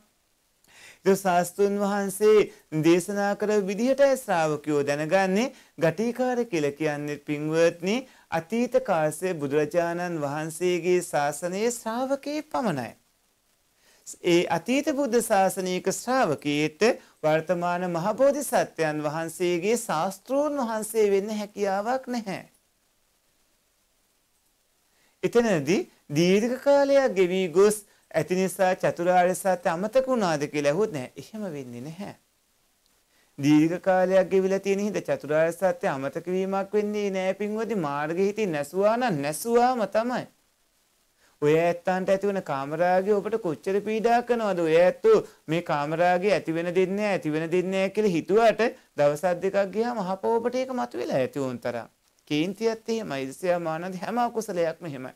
ශාස්තෘන් වහන්සේ දේශනා කර විදිහට ශ්‍රාවකයෝ දැනගන්නේ ගටිකාර කියල කියන්නේ පින්වත්නි අතීත කාසේ බුදුරජාණන් වහන්සේගේ ශාසනයේ ශ්‍රාවකයේ පමණයි. ඒ අතීත බුද්ධ ශාසනයක ශ්‍රාවකයට වර්තමාන මහබෝධි සත්‍යයන් වහන්සේගේ ශාස්තෘන් වහන්සේ වෙන්න හැකියාවක් නැහැ. එතනදී දීර්ඝ කාලයක් ගෙවී ගොස් ඇති නිසා චතුරාර්ය සත්‍ය අමතක වුණාද කියලා ඇහුවොත් නෑ. එහෙම වෙන්නේ නැහැ. දීර්ඝ කාලයක් ගෙවිලා තියෙන හින්දා චතුරාර්ය සත්‍ය අමතක වීමක් වෙන්නේ නෑ පින්වදී මාර්ගෙ හිතින් නැසුවා නම් නැසුවාම තමයි. ඔය ඇත්තන්ට ඇති වෙන කාමරාගය ඔබට කොච්චර පීඩා කරනවද? ඔය ඇත්තෝ මේ කාමරාගය ඇති වෙන දෙන්නේ නැහැ, ඇති වෙන දෙන්නේ නැහැ කියලා හිතුවට දවස් දෙකක් ගියාම අහපෝ ඔබට ඒක මතුවෙලා ඇති වුන් තරම්. කේන්තියත් එහෙමයි, ඉරිසියා මානද හැම අකුසලයක්ම එහෙමයි.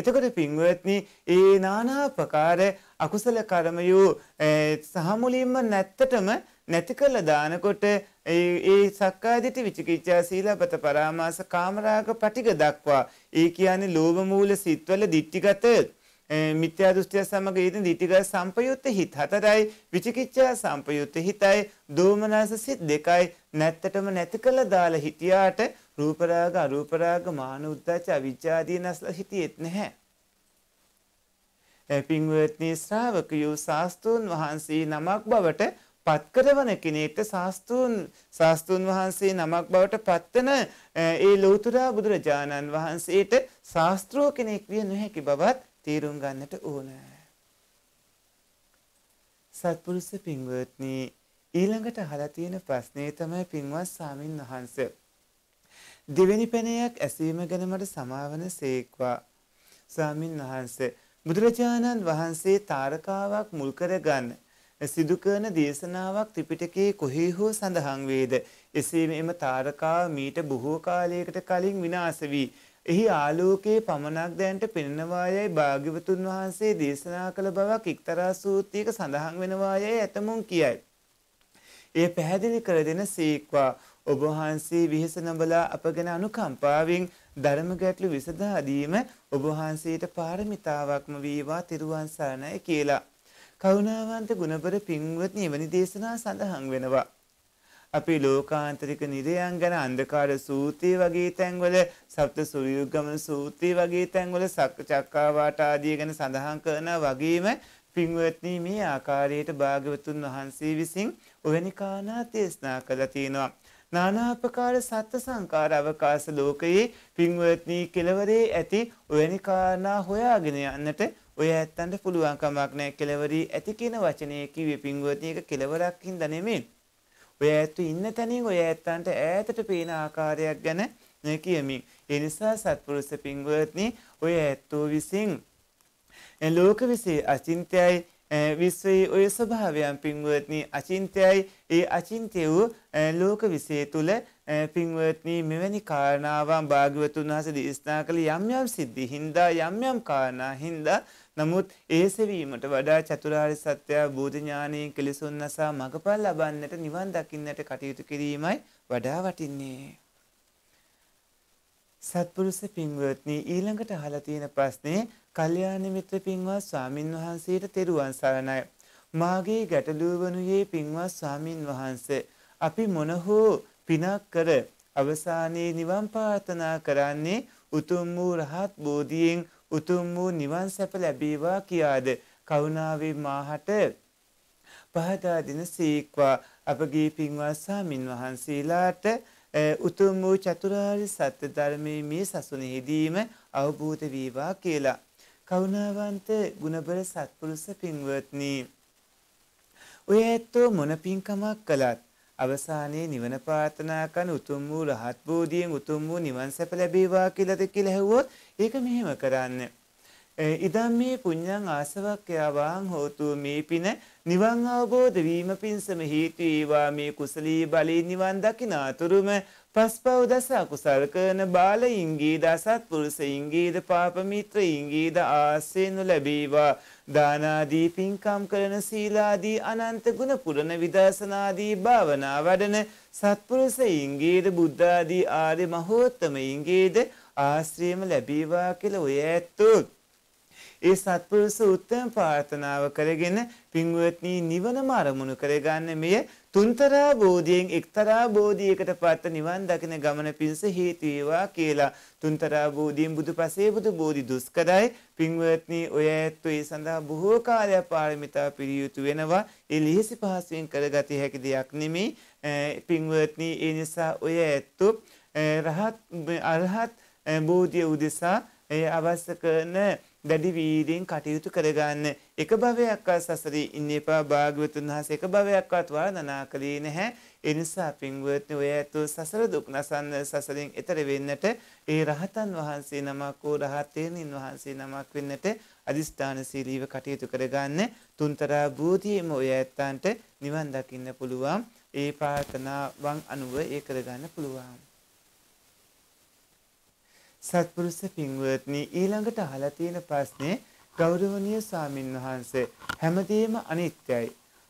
එතකොට පින්වත්නි ඒ নানা ප්‍රකාර අකුසල කර්මයෝ සහමුලින්ම නැත්තටම නැති කළ දානකොට ඒ සක්කාදිටි විචිකිච්ඡා සීලපත පරාමාස කාමරාග පටිග දක්වා ඒ කියන්නේ ලෝභ මූල සිත්වල දිට්ටිගත මිත්‍යා දෘෂ්ටිය සමග ඊට දිටිගත සම්පයුත්ත හිත හතරයි විචිකිච්ඡා සම්පයුත්ත හිතයි දෝමනස සිත් දෙකයි නැත්තටම නැති කළ දාලා හිටියාට රූප රාග අරූප රාග මාන උද්දච්ච අවිජ්ජාදී නස්ල හිතියෙත් නැහැ. පින්වත්නි ශ්‍රාවකයෝ සාස්තුන් වහන්සේ නමක් බවට පත්කරවන කෙනෙක්ට සාස්තුන් සාස්තුන් වහන්සේ නමක් බවට පත්වන ඒ ලෝතුරා බුදුරජාණන් වහන්සේට ශාස්ත්‍රෝ කෙනෙක් විය නොහැකි බවත් තේරුම් ගන්නට ඕන. සත්පුරුෂ පින්වත්නි ඊළඟට අහලා තියෙන ප්‍රශ්නේ තමයි පින්වත් සාමින් වහන්සේ දෙවැනි පැනයක් ඇසීම ගැන මට සමාවන සේක්වා. ස්වාමින් වහන්සේ බුදුරජාණන් වහන්සේ තාරකාවක් මුල් කරගන්න සිදු කරන දේශනාවක් ත්‍රිපිටකයේ කොහේ හෝ සඳහන් වේද. එසේ මෙම තාරකාව මීට බොහෝ කාලයකට කලින් විනාශ වී එහි ආලෝකයේ පමණක් දැන්ට පෙනෙනවායයි භාග්‍යවතුන් වහන්සේ දේශනා කළ බවක් එක්තරා සූත්‍රයක සඳහන් වෙනවායයි ඇතමුන් කියයි. එය පැහැදිලි කර දෙන සීක්වා ඔබ වහන්සේ විහිස නොබලා අප ගැන අනුකම්පාවෙන් ධර්ම ගැටළු විසඳා දීම ඔබ වහන්සේට පාරමිතාවක්ම වේවා තිරුවන් සරණයි කියලා. කරුණාවන්ත ගුණබර පින්වත්නි එවැනි දේශනා සඳහන් වෙනවා. අපේ ලෝකාන්තරික නිරයන් ගැන අන්ධකාර සූත්‍රය වගේ තැන්වල සප්ත සුරියුගමන සූත්‍රය වගේ තැන්වල චක්කාවාට ආදිය ගැන සඳහන් කරන වගේම පින්වත්නි මේ ආකාරයට භාග්‍යවතුන් වහන්සේ විසින් ඔවැනි කාරණා දේශනා කළා තියෙනවා. නානාපකාර සත්ත්ව සංකාර අවකාශ ලෝකයේ පින්වත්නි කෙලවරේ ඇති ඔයනි කාරණා හොයාගෙන යන්නට ඔය ඇත්තන්ට පුළුවන් කමක් නැහැ කෙලවරේ ඇති කියන වචනේ කිව්වේ පින්වත්නි එක කෙලවරක් හින්දා නෙමෙයි. ඔය ඇත්තු ඉන්න තැනින් ඔය ඇත්තන්ට ඈතට පේන ආකාරයක් ගැන කියමි. ඒ නිසා සත්පුරුෂ පින්වත්නි ඔය ඇත්තෝ විසින් ලෝක විසේ අචින්තයයි විශ්වයේ ඔය ස්වභාවයන් පින්වත්නි අචින්තයයි ඒ අචින්තය වූ ලෝක විසේ තුළ පින්වත්නී මෙවැනි කාරණාවන් භාග්‍යවතුන් වහස දේශනා කළ යම් යම් සිද්ධි හින්දා යම් යම් කාරණා හින්දා නමුත් ඒ සෙවීමට වඩා චතුරාර්ය සත්‍ය බෝධඥානී කෙලෙසුන් නසා මඟපල් ලබන්නට නිවන් දකින්නට කටයුතු කිරීමයි වඩා වටින්නේ. සත්පුරුස පින්වත්නී ඊළඟට අහලා තියෙන ප්‍රශ්නේ කල්යාණ මිත්‍ර පින්වත් ස්වාමින් වහන්සේට තෙරුවන් සරණයි. මාගේ ගැටලුව වනුයේ පින්වත් ස්වාමින් වහන්සේ අපි මොන හෝ පිනක් කර අවසානයේ නිවන් ප්‍රාර්ථනා කරන්නේ උතුම් වූ රහත් බෝධියෙන් උතුම් වූ නිවන් සැප ලැබේවා කියාද කරුණාවෙන් මාහට පහදා දෙන සීක්වා අපගේ පින්වත් ස්වාමින් වහන්සේලාට උතුම් වූ චතුරාර්ය සත්‍ය ධර්මයේ මේ සසුනේදීම අවබෝධ වේවා කියලා කරුණාවන්ත ගුණබර සත්පුරුෂ පින්වත්නි ඔය ඇත්තෝ මොන පින්කමක් කළත් අවසානයේ නිවන ප්‍රාර්ථනා කරන උතුම් වූ රහත් බෝධියෙන් උතුම් වූ නිවන් සැප ලැබේවා කියලාද කියලා ඇහුවොත් ඒක මෙහෙම කරන්න. ඉදම් මේ පුඤ්ඤං ආසවක්ඛ්‍යවාං හෝතු මේ පින නිවන් අවබෝධ වීම පිණසම හේතු වේවා මේ කුසලී බලේ නිවන් දකින අතුරුම පස්පව දස අකුසල් කරන බාලයින්ගේ දසත් පුරුෂයින්ගේ ද පාප මිත්‍රයින්ගේ ද ආසේනු ලැබේවා දානාදී පින්කම් කරන සීලාදී අනන්ත ගුණ පුරණ විදර්ශනාදී භාවනා වඩන සත්පුරුෂයින්ගේද බුද්ධාදී ආර්ය මහෝත්තමයින්ගේද ආශ්‍රයම ලැබීවා කියලා ඔය ඇත්තෝ ඒ සත්පුරුෂ උත්තම ප්‍රාර්ථනාව කරගෙන පින්වත්නි නිවනම අරමුණු කරගන්න මෙය තුන්තරා බෝධියෙන් එක්තරා බෝධියකට පත් නිවන් දකින ගමන පිණිස හේතු වේවා කියලා තුන්තරා බෝධියෙන් බුදුපසේ බුදු බෝධි දුෂ්කරයි පින්වත්නි ඔය ඇත්තෝ ඒ සඳහා බොහෝ කාලයක් පාරමිතා පිරිය යුතු වෙනවා ඒ ලිහිසි පහසුවෙන් කරගත හැකි දෙයක් නෙමෙයි පින්වත්නි ඒ නිසා ඔය ඇත්තෝ රහත් අරහත් බෝධිය උදෙසා අවශ්‍ය කරන දැඩි වීර්යෙන් කටයුතු කරගන්න එක භවයක්වත් සසරේ ඉන්න එපා භාග්‍යවතුන් වහන්සේ එක භවයක්වත් වර්ණනා කළේ නැහැ ඒ නිසා පින්වත්නි ඔය ඇතු සසර දුක් නසන්න සසරෙන් එතර වෙන්නට ඒ රහතන් වහන්සේ නමක් වූ රහතෙනින් වහන්සේ නමක් වෙන්නට අදිස්ථාන සීලීව කටයුතු කරගන්න තුන්තරා බෝධියම ඔය ඇත්තන්ට නිවන් දකින්න පුළුවන් ඒ ප්‍රාර්ථනාවන් අනුව ඒ කරගන්න පුළුවන් සත්පුරුෂ පින්වත්නි ඊළඟට අහලා තියෙන ප්‍රශ්නේ ගෞරවනීය සාමින්වහන්සේ හැමදේම අනිත්‍යයි.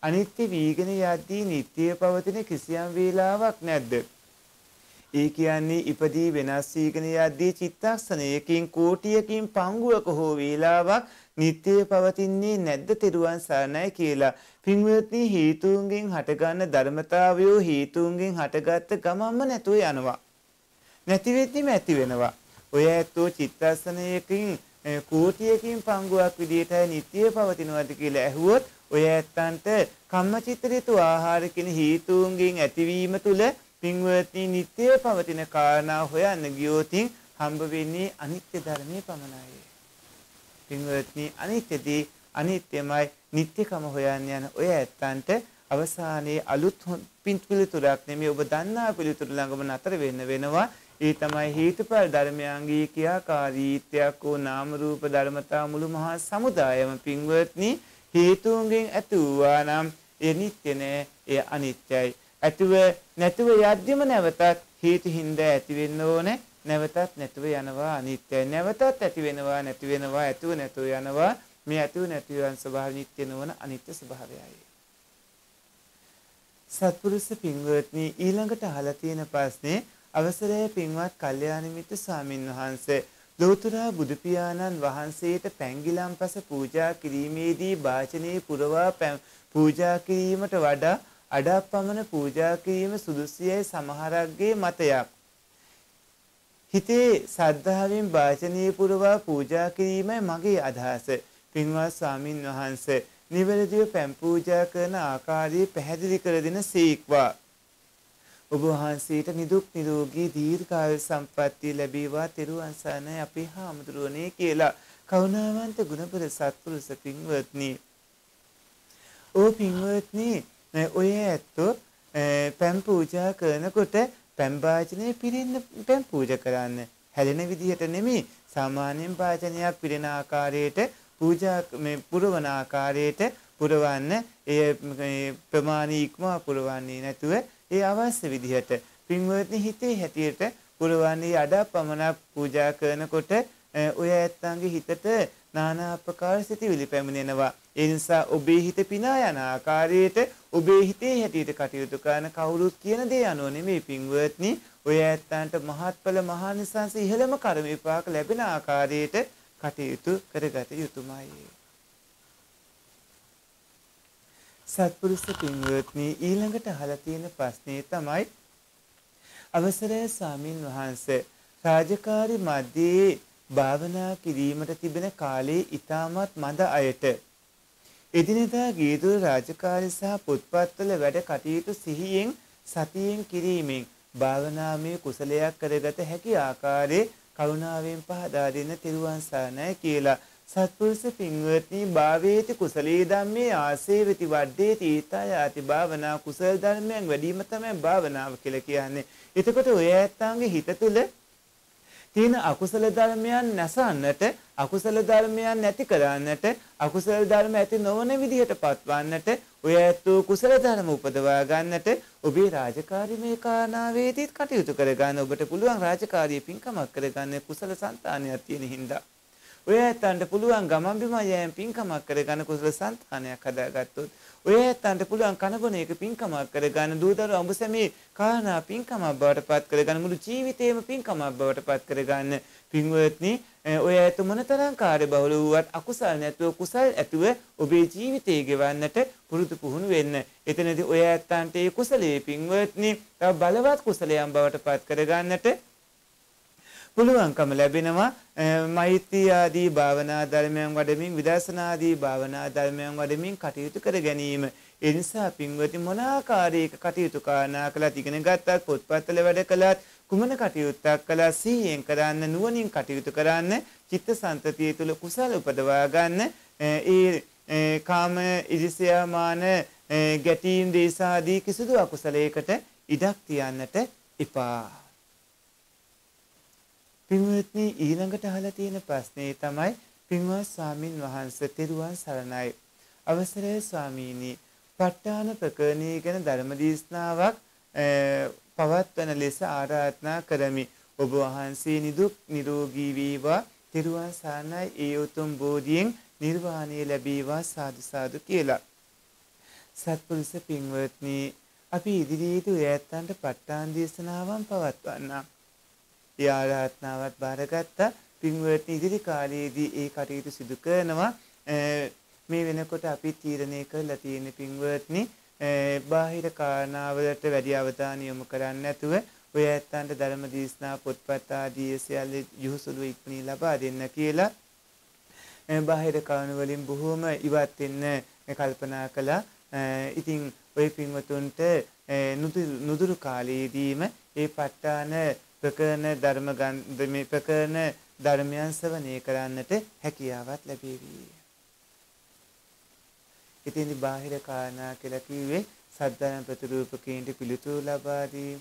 අනිත්‍ය වීගෙන යද්දී නිට්ටය පවතින කිසියම් වේලාවක් නැද්ද? ඒ කියන්නේ ඉපදී වෙනස් වීගෙන යද්දී චිත්තක්ෂණයකින් කෝටියකින් පංගුවක හෝ වේලාවක් නිට්ටය පවතින්නේ නැද්ද තෙරුවන් සරණයි කියලා. පින්වත්නි හේතුන්ගෙන් හටගන්න ධර්මතාවයෝ හේතුන්ගෙන් හටගත්ත ගමම්ම නැතුව යනවා. නැති වෙද්දිම ඇති වෙනවා. ඔය ඇත්තෝ චිත්තස්සනයකින් කෝටියකින් පංගුවක් විදියට නිත්‍යව පවතිනවද කියලා ඇහුවොත් ඔය ඇත්තන්ට කම්මචිත්ත ඍතු ආහාර කියන හේතුන්ගෙන් ඇතිවීම තුල පින්වත්නි නිත්‍යව පවතින කාරණා හොයන්න ගියොතින් හම්බ වෙන්නේ අනිත්‍ය ධර්මයේ පමණයි. පින්වත්නි අනිත්‍යදී අනිත්‍යමයි නිත්‍යකම හොයන්න යන ඔය ඇත්තන්ට අවසානයේ අලුත් පින් පිළිතුරක් නෙමෙයි ඔබ දන්නා පිළිතුරු ළඟම නතර වෙන්න වෙනවා ඒ තමයි හේතුඵල ධර්මයන්ගේ ක්‍රියාකාරීත්වයක් වූ නාම රූප ධර්මතා මුළු මහා සමුදායම පින්වත්නි හේතුන්ගෙන් ඇති වූවා නම් ඒ නිත්‍ය නෑ ඒ අනිත්‍යයි ඇතුව නැතුව යද්දිම නැවතත් හේතු හින්දා ඇති වෙන්න ඕනේ නැවතත් නැතුව යනවා අනිත්‍යයි නැවතත් ඇති වෙනවා නැති වෙනවා ඇතුව නැතුව යනවා මේ ඇතුව නැතුව යන ස්වභාව නිත්‍ය නොවන අනිත්‍ය ස්වභාවයයි සත්පුරුෂ පින්වත්නි ඊළඟට අහලා තියෙන ප්‍රශ්නේ අවසරය පින්වත් කල්යාණ මිත්‍ර ස්වාමින් වහන්සේ ලෝතුරා බුදු පියාණන් වහන්සේට පැංගිලම්පස පූජා කිරීමේදී වාචනයේ පුරවා පූජා කිරීමට වඩා අඩක් පමණ පූජා කිරීම සුදුසියයි සමහරක්ගේ මතයක්. හිතේ සද්ධාවෙන් වාචනීය පුරවා පූජා කිරීමයි මගේ අදහස. පින්වත් ස්වාමින් වහන්සේ නිවැරදිව පැන් පූජා කරන ආකාරය පැහැදිලි කර දෙන සීක්වා. ඔබ වහන්සේට නිදුක් නිරෝගී දීර්ඝායු සම්පන්නිය ලැබේවා තෙරුවන් සරණයි අපේ හාමුදුරුවනේ කියලා කරුණාවන්ත ගුණපර සත්පුරුෂ පින්වත්නි ඕ පින්වත්නි ඔය ඇත්තෝ පැම් පූජා කරනකොට පැම් වාචනය පිරෙන්න පැම් පූජා කරන්න හැලෙන විදිහට නෙමෙයි සාමාන්‍යයෙන් වාචනයක් පිරෙන ආකාරයට පූජා මේ පුරවන ආකාරයට පුරවන්න ඒ ප්‍රමාණී ඉක්මවා පුරවන්නේ නැතුව ඒ අවශ්‍ය විදිහට පින්වත්නි හිතේ හැටියට පුරවන්නේ අඩා පමණක් පූජා කරනකොට ඔය ඇත්තන්ගේ හිතට নানা ආකාර සිතිවිලි පැමිණෙනවා. ඒ නිසා ඔබේ හිත පිනා යන ආකාරයට ඔබේ හිතේ හැටියට කටයුතු කරන කවුරුත් කියන දේ අනුව නෙමෙයි පින්වත්නි ඔය ඇත්තන්ට මහත්ඵල මහානිසංස ඉහළම කර්ම විපාක ලැබෙන ආකාරයට කටයුතු කරගත යුතුමයි. සත්පුරුෂ පින්වත්නි ඊළඟට අහලා තියෙන ප්‍රශ්නේ තමයි අවසරයි ස්වාමින් වහන්සේ රාජකාරි මැදේ භාවනා කිරීමට තිබෙන කාලේ ඊටමත් මඳ අයට එදිනෙදා ගීතුල් රාජකාරි සහ පුත්පත්වල වැඩ කටයුතු සිහියෙන් සතියෙන් කිරීමෙන් භාවනාමය කුසලයක් කරගත හැකි ආකාරයේ කරුණාවෙන් පහදා දෙන තිරුවන් සරණයි කියලා සත්පුරුෂ පින්වත්නි භාවේති කුසලී ධම්මේ ආසේවති වඩ්ඩේ තීතා යාති භාවනා කුසල ධර්මයන් වැඩිම තමයි භාවනාව කියලා කියන්නේ. එතකොට ඔය ඇත්තන්ගේ හිත තුළ තියෙන අකුසල ධර්මයන් නැසන්නට, අකුසල ධර්මයන් නැති කරන්නට, අකුසල ධර්ම ඇති නොවන විදිහට පත්වන්නට, ඔය ඇත්තෝ කුසල ධර්ම උපදවා ගන්නට ඔබේ රාජකාරීමේ කාරණාවේදීත් කටයුතු කරගන්න ඔබට පුළුවන් රාජකාරී පින්කමක් කරගන්න කුසල సంతානයක් තියෙන හින්දා ඔය ඇත්තන්ට පුළුවන් ගමන් බිම යෑම පින්කමක් කරගන්න කුසල సంతානයක් හදාගත්තොත් ඔය ඇත්තන්ට පුළුවන් කනබොන එක පින්කමක් කරගන්න දූදරු අඹසැමේ කාරණා පින්කමක් බවට පත් කරගන්න මුළු ජීවිතේම පින්කමක් බවට පත් කරගන්න පින්වත්නි ඔය ඇත මොනතරම් කාර්යබහුල වුවත් අකුසල් නැතුව කුසල් ඇතුව ඔබේ ජීවිතය ගෙවන්නට පුරුදු පුහුණු වෙන්න. එතනදී ඔය ඇත්තන්ට ඒ කුසලයේ පින්වත්නි තව බලවත් කුසලයන් බවට පත් කරගන්නට පුළුවන්කම ලැබෙනවා මෛත්‍රී ආදී භාවනා ධර්මයන් වඩමින් විදර්ශනාදී භාවනා ධර්මයන් වඩමින් කටයුතු කර ගැනීම ඒ නිසා පින්වති මොන ආකාරයක කටයුතු කරනා කළත් ඉගෙන ගත්තත් පොත්පත්වල වැඩ කළත් කුමන කටයුත්තක් කළා සීයෙන් කරන්න නුවණින් කටයුතු කරන්න චිත්තසංතතිය තුළ කුසල උපදවා ගන්න ඒ කාම ඉරිසියාමාන ගැටීම් දේශාදී කිසිදු අකුසලයකට ඉඩක් තියන්නට එපා පින්වත්නි ඊළඟට අහලා තියෙන ප්‍රශ්නේ තමයි පින්වත් ස්වාමින් වහන්සේ තෙරුවන් සරණයි. අවසරයි ස්වාමීනි. ප ဋ ාණ ප්‍රකරණයේ ගැන ධර්ම දේශනාවක් පවත්වන ලෙස ආරාධනා කරමි. ඔබ වහන්සේ නිදුක් නිරෝගී වේවා. තෙරුවන් සරණයි. ඒ උතුම් බෝධියෙන් නිර්වාණය ලැබේවා සාදු සාදු කියලා. සත්පුරුෂ පින්වත්නි අපි ඉදිරියේදී ඈත්තන්ට ප ဋ ාණ දේශනාවන් පවත්වන්නම්. ඒ ආරාධනාවත් බාරගත්තා. පින්වලට ඉදිරි කාලයේදී ඒ කටයුතු සිදු කරනවා. මේ වෙනකොට අපි තීරණය කරලා තියෙන පින්වත්නි බාහිර කාරණාවලට වැඩි අවධානය යොමු කරන්නේ නැතුව ඔය ඇත්තන්ට ධර්ම දේශනා පොත්පත් ආදී සියල්ල යොහුසුළු ඉක්මනින් ලබා දෙන්න කියලා බාහිර කාරණා වලින් බොහොම ඉවත් වෙන්න කල්පනා කළා. ඉතින් ওই පින්වතුන්ට නුදුරු කාලයේදීම ඒ ප ဋ ාණ ප්‍රකරණ ධර්ම මේ ප්‍රකරණ ධර්මයන් ශ්‍රවණය කරන්නට හැකියාවක් ලැබේවි. ඉතින් බාහිර කාරණා කියලා කිව්වේ සද්ධායන් ප්‍රතිරූපකීන්ට පිළිතුරු ලබා දීම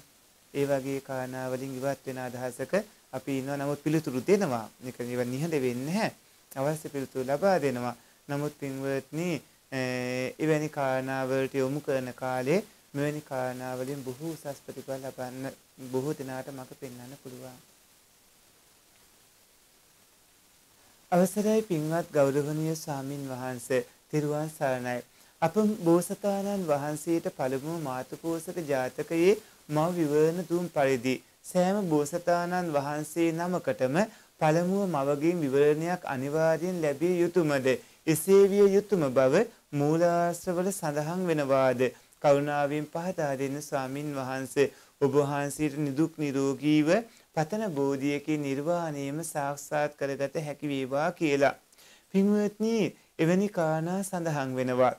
ඒ වගේ කාරණා වලින් ඉවත් වෙන අදහසක අපි ඉන්නවා නමුත් පිළිතුරු දෙනවා. මේක නිව නිහඬ වෙන්නේ නැහැ. අවශ්‍ය පිළිතුරු ලබා දෙනවා. නමුත් පින්වත්නි එවැනි කාරණා වලට යොමු කරන කාලේ මෙවැනි කාරණාවලින් බොහෝ උසස් ප්‍රතිඵල ලබන්න බොහෝ දෙනාට මඟ පෙන්වන්න පුළුවන්. අවසරයි පින්වත් ගෞරවනීය ස්වාමින් වහන්සේ තිරුවන් සරණයි. අප බෝසතාණන් වහන්සේට පළමුව මාතුකෝසක ජාතකයේ මව විවරණ දුන් පරිදි සෑම බෝසතාණන් වහන්සේ නමකටම පළමුව මවගෙන් විවරණයක් අනිවාර්යෙන් ලැබිය යුතුමද එසේ විය යුතුම බව මූලාශ්‍රවල සඳහන් වෙනවාද කරුණාවෙන් පහදා දෙන්න ස්වාමින් වහන්සේ ඔබ වහන්සේට නිදුක් නිරෝගීව පතන බෝධියකින් නිර්වාණයම සාක්ෂාත් කරගත හැකි වේවා කියලා. පින්වත්නි, එවැනි කාරණා සඳහන් වෙනවා.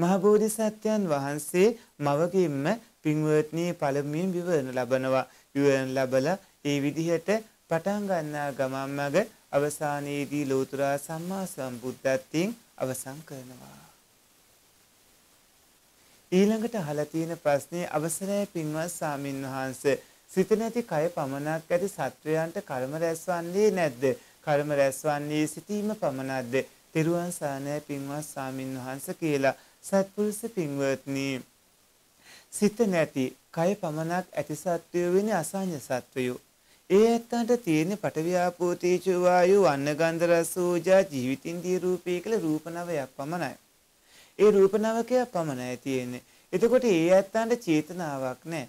මහ බෝධිසත්වයන් වහන්සේ මවකින්ම පින්වත්නි පළමුවෙන් විවරණ ලබනවා. විවරණ ලබලා ඒ විදිහට පටන් ගන්නා ගමන් මඟ අවසානයේදී ලෝතර සම්මා සම්බුද්ධත්වයෙන් අවසන් කරනවා. ඊළඟට අහලා තියෙන ප්‍රශ්නේ අවසරයි පින්වත් සාමින් වහන්සේ සිත නැති කය පමණක් ඇති සත්වයන්ට කර්ම රැස්වන්නේ නැද්ද? කර්ම රැස්වන්නේ සිටීම පමණක්ද? තෙරුවන් සානය පින්වත් සාමින් වහන්සේ කියලා සත්පුරුෂ පින්වත්නි සිත නැති කය පමණක් ඇති සත්වයෝ වෙන අසඤ්ඤ සත්වයෝ ඒ ඇත්තන්ට තියෙන පටවියාපෝ තේජෝ වායු වන්නගන්ධ රසෝජා ජීවිතින් දී රූපේ කියලා රූප නවයක් පමණයි ඒ රූප නවකයා පමණයි තියෙන්නේ. එතකොට ඒ ඇත්තන්ට චේතනාවක් නැහැ.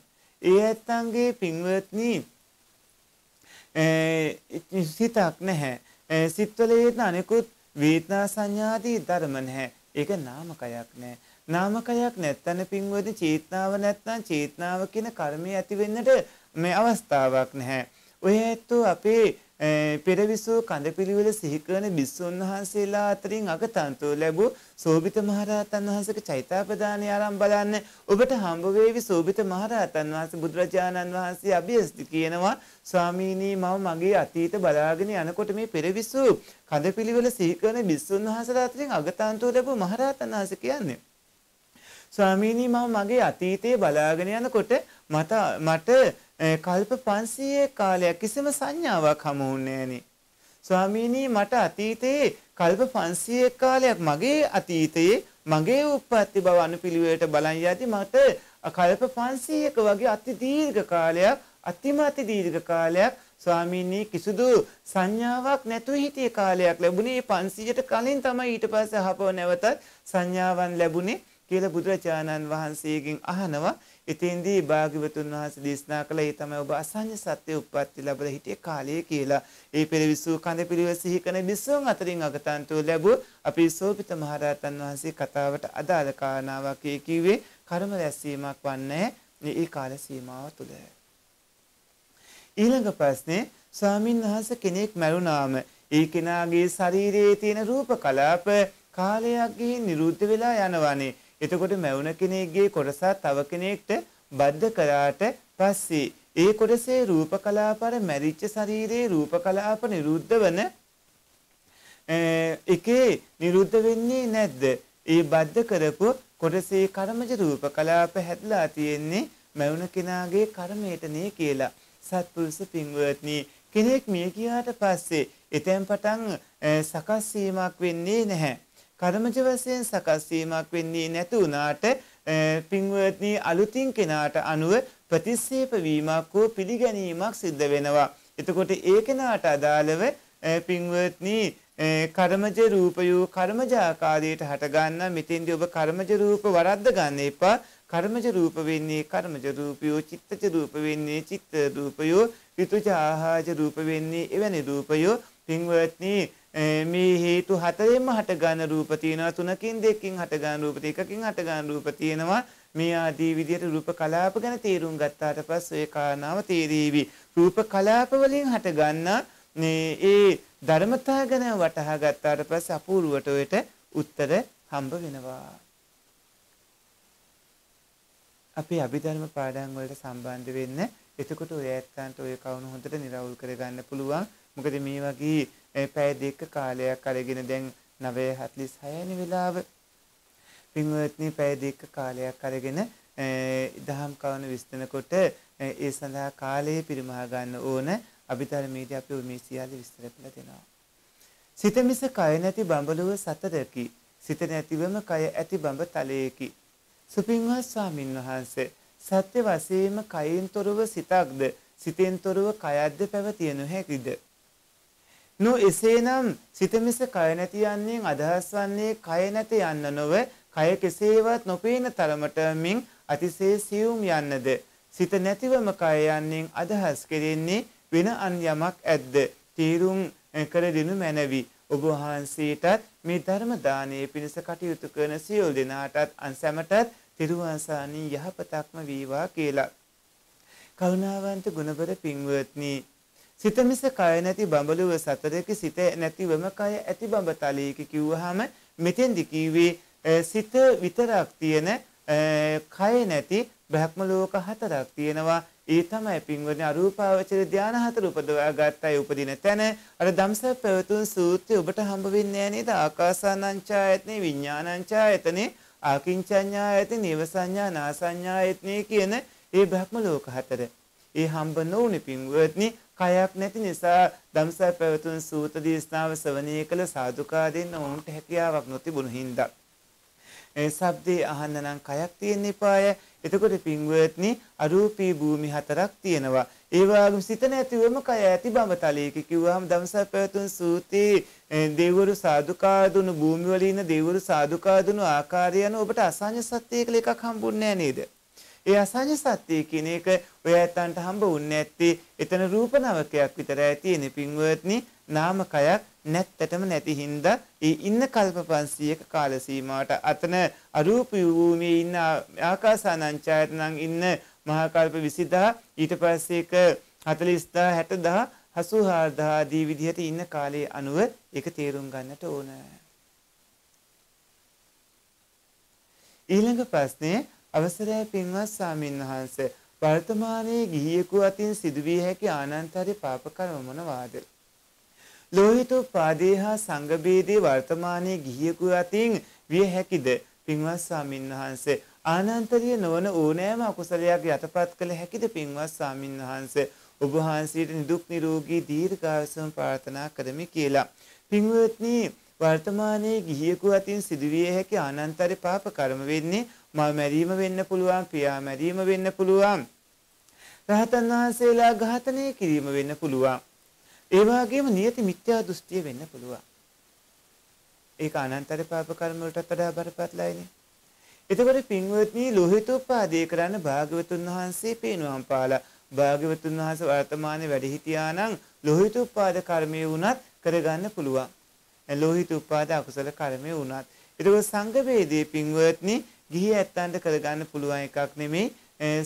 ඒ ඇත්තන්ගේ පින්වත්නි සිතක් නැහැ. සිත්වල ඒන අනෙකුත් වේදනා සංඥාදී ධර්ම නැහැ. ඒක නාමකයක් නැහැ. නාමකයක් නැත්තන පින්වත්නි චේතනාව නැත්නම් චේතනාව කියන කර්මය ඇති වෙන්නට මේ අවස්ථාවක් නැහැ. ඔය ඇත්තෝ අපේ පෙරවිසූ කඳපිළිවෙල සිහිකරන බිස්සුන් වහන්සේලා අතරින් අගතන්තු ලැබූ සෝභිත මහරහතන් වහන්සේගේ චෛත්‍යාපදානය ආරම්භ බලන්න ඔබට හම්බ වේවි සෝභිත මහරහතන් වහන්සේ බුදුරජාණන් වහන්සේ අභියස්ති කියනවා ස්වාමීනි මම මගේ අතීත බලාගෙන යනකොට මේ පෙරවිසූ කඳපිළිවෙල සිහිකරන බිස්සුන් වහන්සේලා අතරින් අගතන්තු ලැබූ මහරහතන් වහන්සේ කියන්නේ ස්වාමීනි මම මගේ අතීතයේ බලාගෙන යනකොට මට මට කල්ප 500 කාලයක් කිසිම සංඥාවක් හමු වුණේ ස්වාමීනි මට අතීතයේ කල්ප 500 කාලයක් මගේ අතීතයේ මගේ උප්පත්ති බව අනුපිළිවෙලට බලන් යද්දී මට කල්ප 500ක වගේ අති දීර්ඝ කාලයක් අතිම අති දීර්ඝ කාලයක් ස්වාමීනි කිසිදු සංඥාවක් නැතුව හිටිය කාලයක් ලැබුණේ 500ට කලින් තමයි ඊට පස්සේ අහපව නැවතත් සංඥාවන් ලැබුණේ කියලා බුදුරජාණන් වහන්සේගෙන් අහනවා ඉතින්දී භාග්‍යවතුන් වහන්සේ දේශනා කළා ඒ තමයි ඔබ අසඤ්ඤ සත්‍ය උප්පත්ති ලැබලා හිටියේ කාලය කියලා. ඒ පෙරවිසූ කඳ පිළිවෙල සිහි කරන විසුන් අතරින් අගතන්තු ලැබූ අපේ සෝපිත මහරහතන් වහන්සේ කතාවට අදාළ කාරණාවක් ඒ කිව්වේ කර්ම රැස්වීමක් වන්නේ ඒ කාල සීමාව තුළ. ඊළඟ ප්‍රශ්නේ ස්වාමින් වහන්සේ කෙනෙක් මැරුණාම ඒ කෙනාගේ ශරීරයේ තියෙන රූප කලාප කාලයක් ගිහින් නිරුද්ධ වෙලා යනවනේ. එතකොට මැවුන කෙනෙක්ගේ කොටසක් තව කෙනෙක්ට බද්ධ කරාට පස්සේ ඒ කොටසේ රූප කලාපර මැරිච්ච ශරීරයේ රූප කලාප නිරුද්ධ වන එකේ නිරුද්ධ වෙන්නේ නැද්ද? ඒ බද්ධ කරපු කොටසේ කර්මජ රූප කලාප හැදලා තියෙන්නේ මැවුන කෙනාගේ කර්මයටනේ කියලා. සත්පුරුෂ පින්වත්නි කෙනෙක් මිය ගියාට පස්සේ එතෙන් පටන් සකස් වීමක් වෙන්නේ නැහැ. කර්මජ වශයෙන් සකස් වීමක් වෙන්නේ නැති වුණාට පින්වත්නි අලුතින් කෙනාට අනුව ප්‍රතිස්සේප වීමක් හෝ පිළිගැනීමක් සිද්ධ වෙනවා. එතකොට ඒ කෙනාට අදාළව පින්වත්නි කර්මජ රූපයෝ කර්මජ ආකාරයට හටගන්න මෙතෙන්දී ඔබ කර්මජ රූප වරද්ද ගන්න එපා කර්මජ රූප වෙන්නේ කර්මජ රූපයෝ චිත්තජ රූප වෙන්නේ චිත්ත රූපයෝ විතුජ ආහාජ රූප වෙන්නේ එවැනි රූපයෝ පින්වත්නි මේ හේතු හතරෙන්ම හටගන්න රූප තියෙනවා තුනකින් දෙකකින් හටගන්න රූප දෙකකින් හටගන්න රූප තියෙනවා මේ ආදී විදියට රූප කලාප ගැන තේරුම් ගත්තාට පස්සේ ඒ කාරණාව තේරෙවි රූප කලාප වලින් හටගන්න ඒ ධර්මතා ගැන වටහා ගත්තාට පස්සේ අපූර්වට ඔයට උත්තර හම්බ වෙනවා අපි අභිධර්ම පාඩම් වලට සම්බන්ධ වෙන්න එතකොට ඔය ඇත්තන්ට ඔය කවුණු හොඳට निराවුල් කරගන්න පුළුවන් මොකද මේ වගේ පැය දෙක කාලයක් අරගෙන දැන් 9:46 වෙනි වෙලාව පින්වත්නි පැය දෙක කාලයක් අරගෙන දහම් කවන විස්තනකොට ඒ සඳහා කාලය පිරිමහා ගන්න ඕන අභිධර්මයේදී අපි මේ සියල්ල විස්තර කරලා දෙනවා. සිත මිස කය නැති බඹලුව සතරකි. සිත නැතිවම කය ඇති බඹ තලයේකි. සුපින්වත් ස්වාමින් වහන්සේ සත්‍ය වශයෙන්ම කයෙන් තොරව සිතක්ද සිතෙන් තොරව කයක්ද පැවතිය නොහැකිද? නෝ එසේනම් සිත මිස කය නැති යන්නේ අදහස් වන්නේ කය නැත යන්න නොව කය කෙසේවත් නොපේන තරමට මින් අතිසේ සියුම් යන්නද සිත නැතිවම කය යන්නේ අදහස් කෙරෙන්නේ වෙන අන් යමක් ඇද්ද තීරුම් කර දෙනු මැනවි ඔබ වහන්සේටත් මේ ධර්ම දානයේ පිණිස කටයුතු කරන සියලු දෙනාටත් අන් සැමටත් තිරුවාසානී යහපතක්ම වේවා කියලා කරුණාවන්ත ගුණබර පින්වත්නි සිත මිස කය නැති බඹලුව සතරක සිත නැතිවම කය ඇති බඹතලයක කිව්වහම මෙතෙන්දි කිව්වේ සිත විතරක් තියෙන කය නැති බ්‍රහ්ම ලෝක හතරක් තියෙනවා ඒ තමයි පින්වරණ අරූපාවචර ධාන හතර උපදවා ගන්නයි උපදින තැන අර ධම්ස පැවතුන් සූත්‍රය ඔබට හම්බ වෙන්නේ නේද ආකාසානංචායතනේ විඥානංචායතනේ ආකින්චඤ්ඤායතනේ නිවසඤ්ඤා නාසඤ්ඤායතනේ කියන ඒ බ්‍රහ්ම ලෝක හතර ඒ හම්බ නොවුනි පින්වත්නි කයක් නැති නිසා ධම්සය පැවතුන් සූත දේශනාව ශ්‍රවණය කළ සාදුකා දෙන්න ඔවුන්ට හැකියාවක් නොතිබුණු හින්දා ඒ shabdේ අහන්න නම් කයක් තියෙන්න එපාය එතකොට පින්වත්නි අරූපී භූමි හතරක් තියෙනවා. ඒ වගේම සිත නැතිවම කය ඇති බඹතලයක කිව්වහම දම්සක් පැවතුන් සූතේ දෙවරු සාදුකාදුණු භූමි වල ඉන්න දෙවරු සාදුකාදුණු ආකාරය යන ඔබට අසඤ්ඤ සත්‍ය කියලා එකක් හම්බුන්නේ නෑ නේද? ඒ අසඤ්ඤ සත්‍ය කියන එක ඔය ඇත්තන්ට හම්බ වුන්නේ නැත්තේ එතන රූප නවකයක් විතරයි තියෙන්නේ පින්වත්නි නාමකයක් නැත්තටම නැති හින්දා ඒ ඉන්න කල්ප 500ක කාල සීමාවට අතන අරූපී වූ මේ ඉන්න ආකාසානංචායතනන් ඉන්න මහා කල්ප 20000 ඊට පස්සේ 40000 60000 84000 ආදී විදිහට ඉන්න කාලයේ අනුව ඒක තේරුම් ගන්නට ඕන. ඊළඟ ප්‍රශ්නේ අවසරයි පින්වත් සාමින් වහන්සේ වර්තමානයේ ගිහියෙකු අතින් සිදුවී හැකි ආනන්තරි පාප කර්ම මොනවාද? ලෝහිතෝපාදේ හා සංඝභේදේ වර්තමානයේ ගිහියෙකු අතින් විය හැකිද? පින්වත් සාමින් වහන්සේ ආනන්තරිය නොවන ඕනෑම අකුසලයක් යටපත් කළ හැකිද පින්වත් සාමින් වහන්සේ ඔබ වහන්සේට නිදුක් නිරෝගී දීර්ඝායුෂම ප්‍රාර්ථනා කරමි කියලා. පින්වත්නි වර්තමානයේ ගිහියෙකු අතින් සිදුවිය හැකි ආනන්තරි පාප කර්ම වෙන්නේ මව මැරීම වෙන්න පුළුවන්, පියා මැරීම වෙන්න පුළුවන්. රහතන් වහන්සේලා ඝාතනය කිරීම වෙන්න පුළුවන්. ඒ වගේම නියති මිත්‍යා දෘෂ්ටිය වෙන්න පුළුවන්. ඒක අනන්තර පාප කර්ම වලටත් වඩා බරපතලයිනේ. එතකොට පින්වත්නි ලෝහිතෝපාදී කරන්න භාග්‍යවතුන් වහන්සේ පේනවම් පාලා භාග්‍යවතුන් වහන්සේ වර්තමානයේ වැඩ හිටියා නම් ලෝහිතෝපාද කර්මයේ වුණත් කරගන්න පුළුවන්. ලෝහිතෝපාද අකුසල කර්මයේ වුණත්. එතකොට සංඝ වේදී පින්වත්නි ගිහි ඇත්තන්ට කරගන්න පුළුවන් එකක් නෙමේ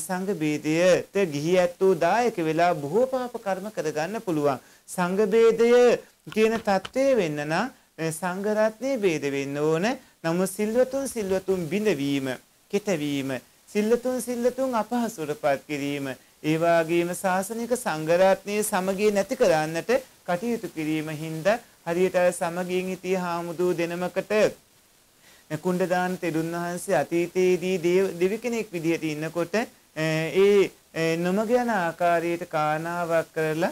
සංඝ ભેදයට ගිහි ඇත්තෝ දායක වෙලා බොහෝ පාප කර්ම කරගන්න පුළුවන් සංඝ ભેදය කියන தත්ත්වය වෙන්න නම් සංඝ රත්නේ ભેද වෙන්න ඕන නමුත් සිල්වතුන් සිල්වතුන් බිඳවීම කෙතවීම සිල්ලතුන් සිල්ලතුන් අපහසුරපත් කිරීම ඒ වගේම සාසනික සංගරාත්නයේ සමගිය නැති කරන්නට කටයුතු කිරීම හින්දා හරියට සමගියෙන් හිටිය හාමුදුරු දෙනමකට කුණ්ඩදාන තෙරුන් වහන්සේ අතීතයේදී දෙවි කෙනෙක් විදිහට ඉන්නකොට ඒ නොමග යන ආකාරයට කාරණාවක් කරලා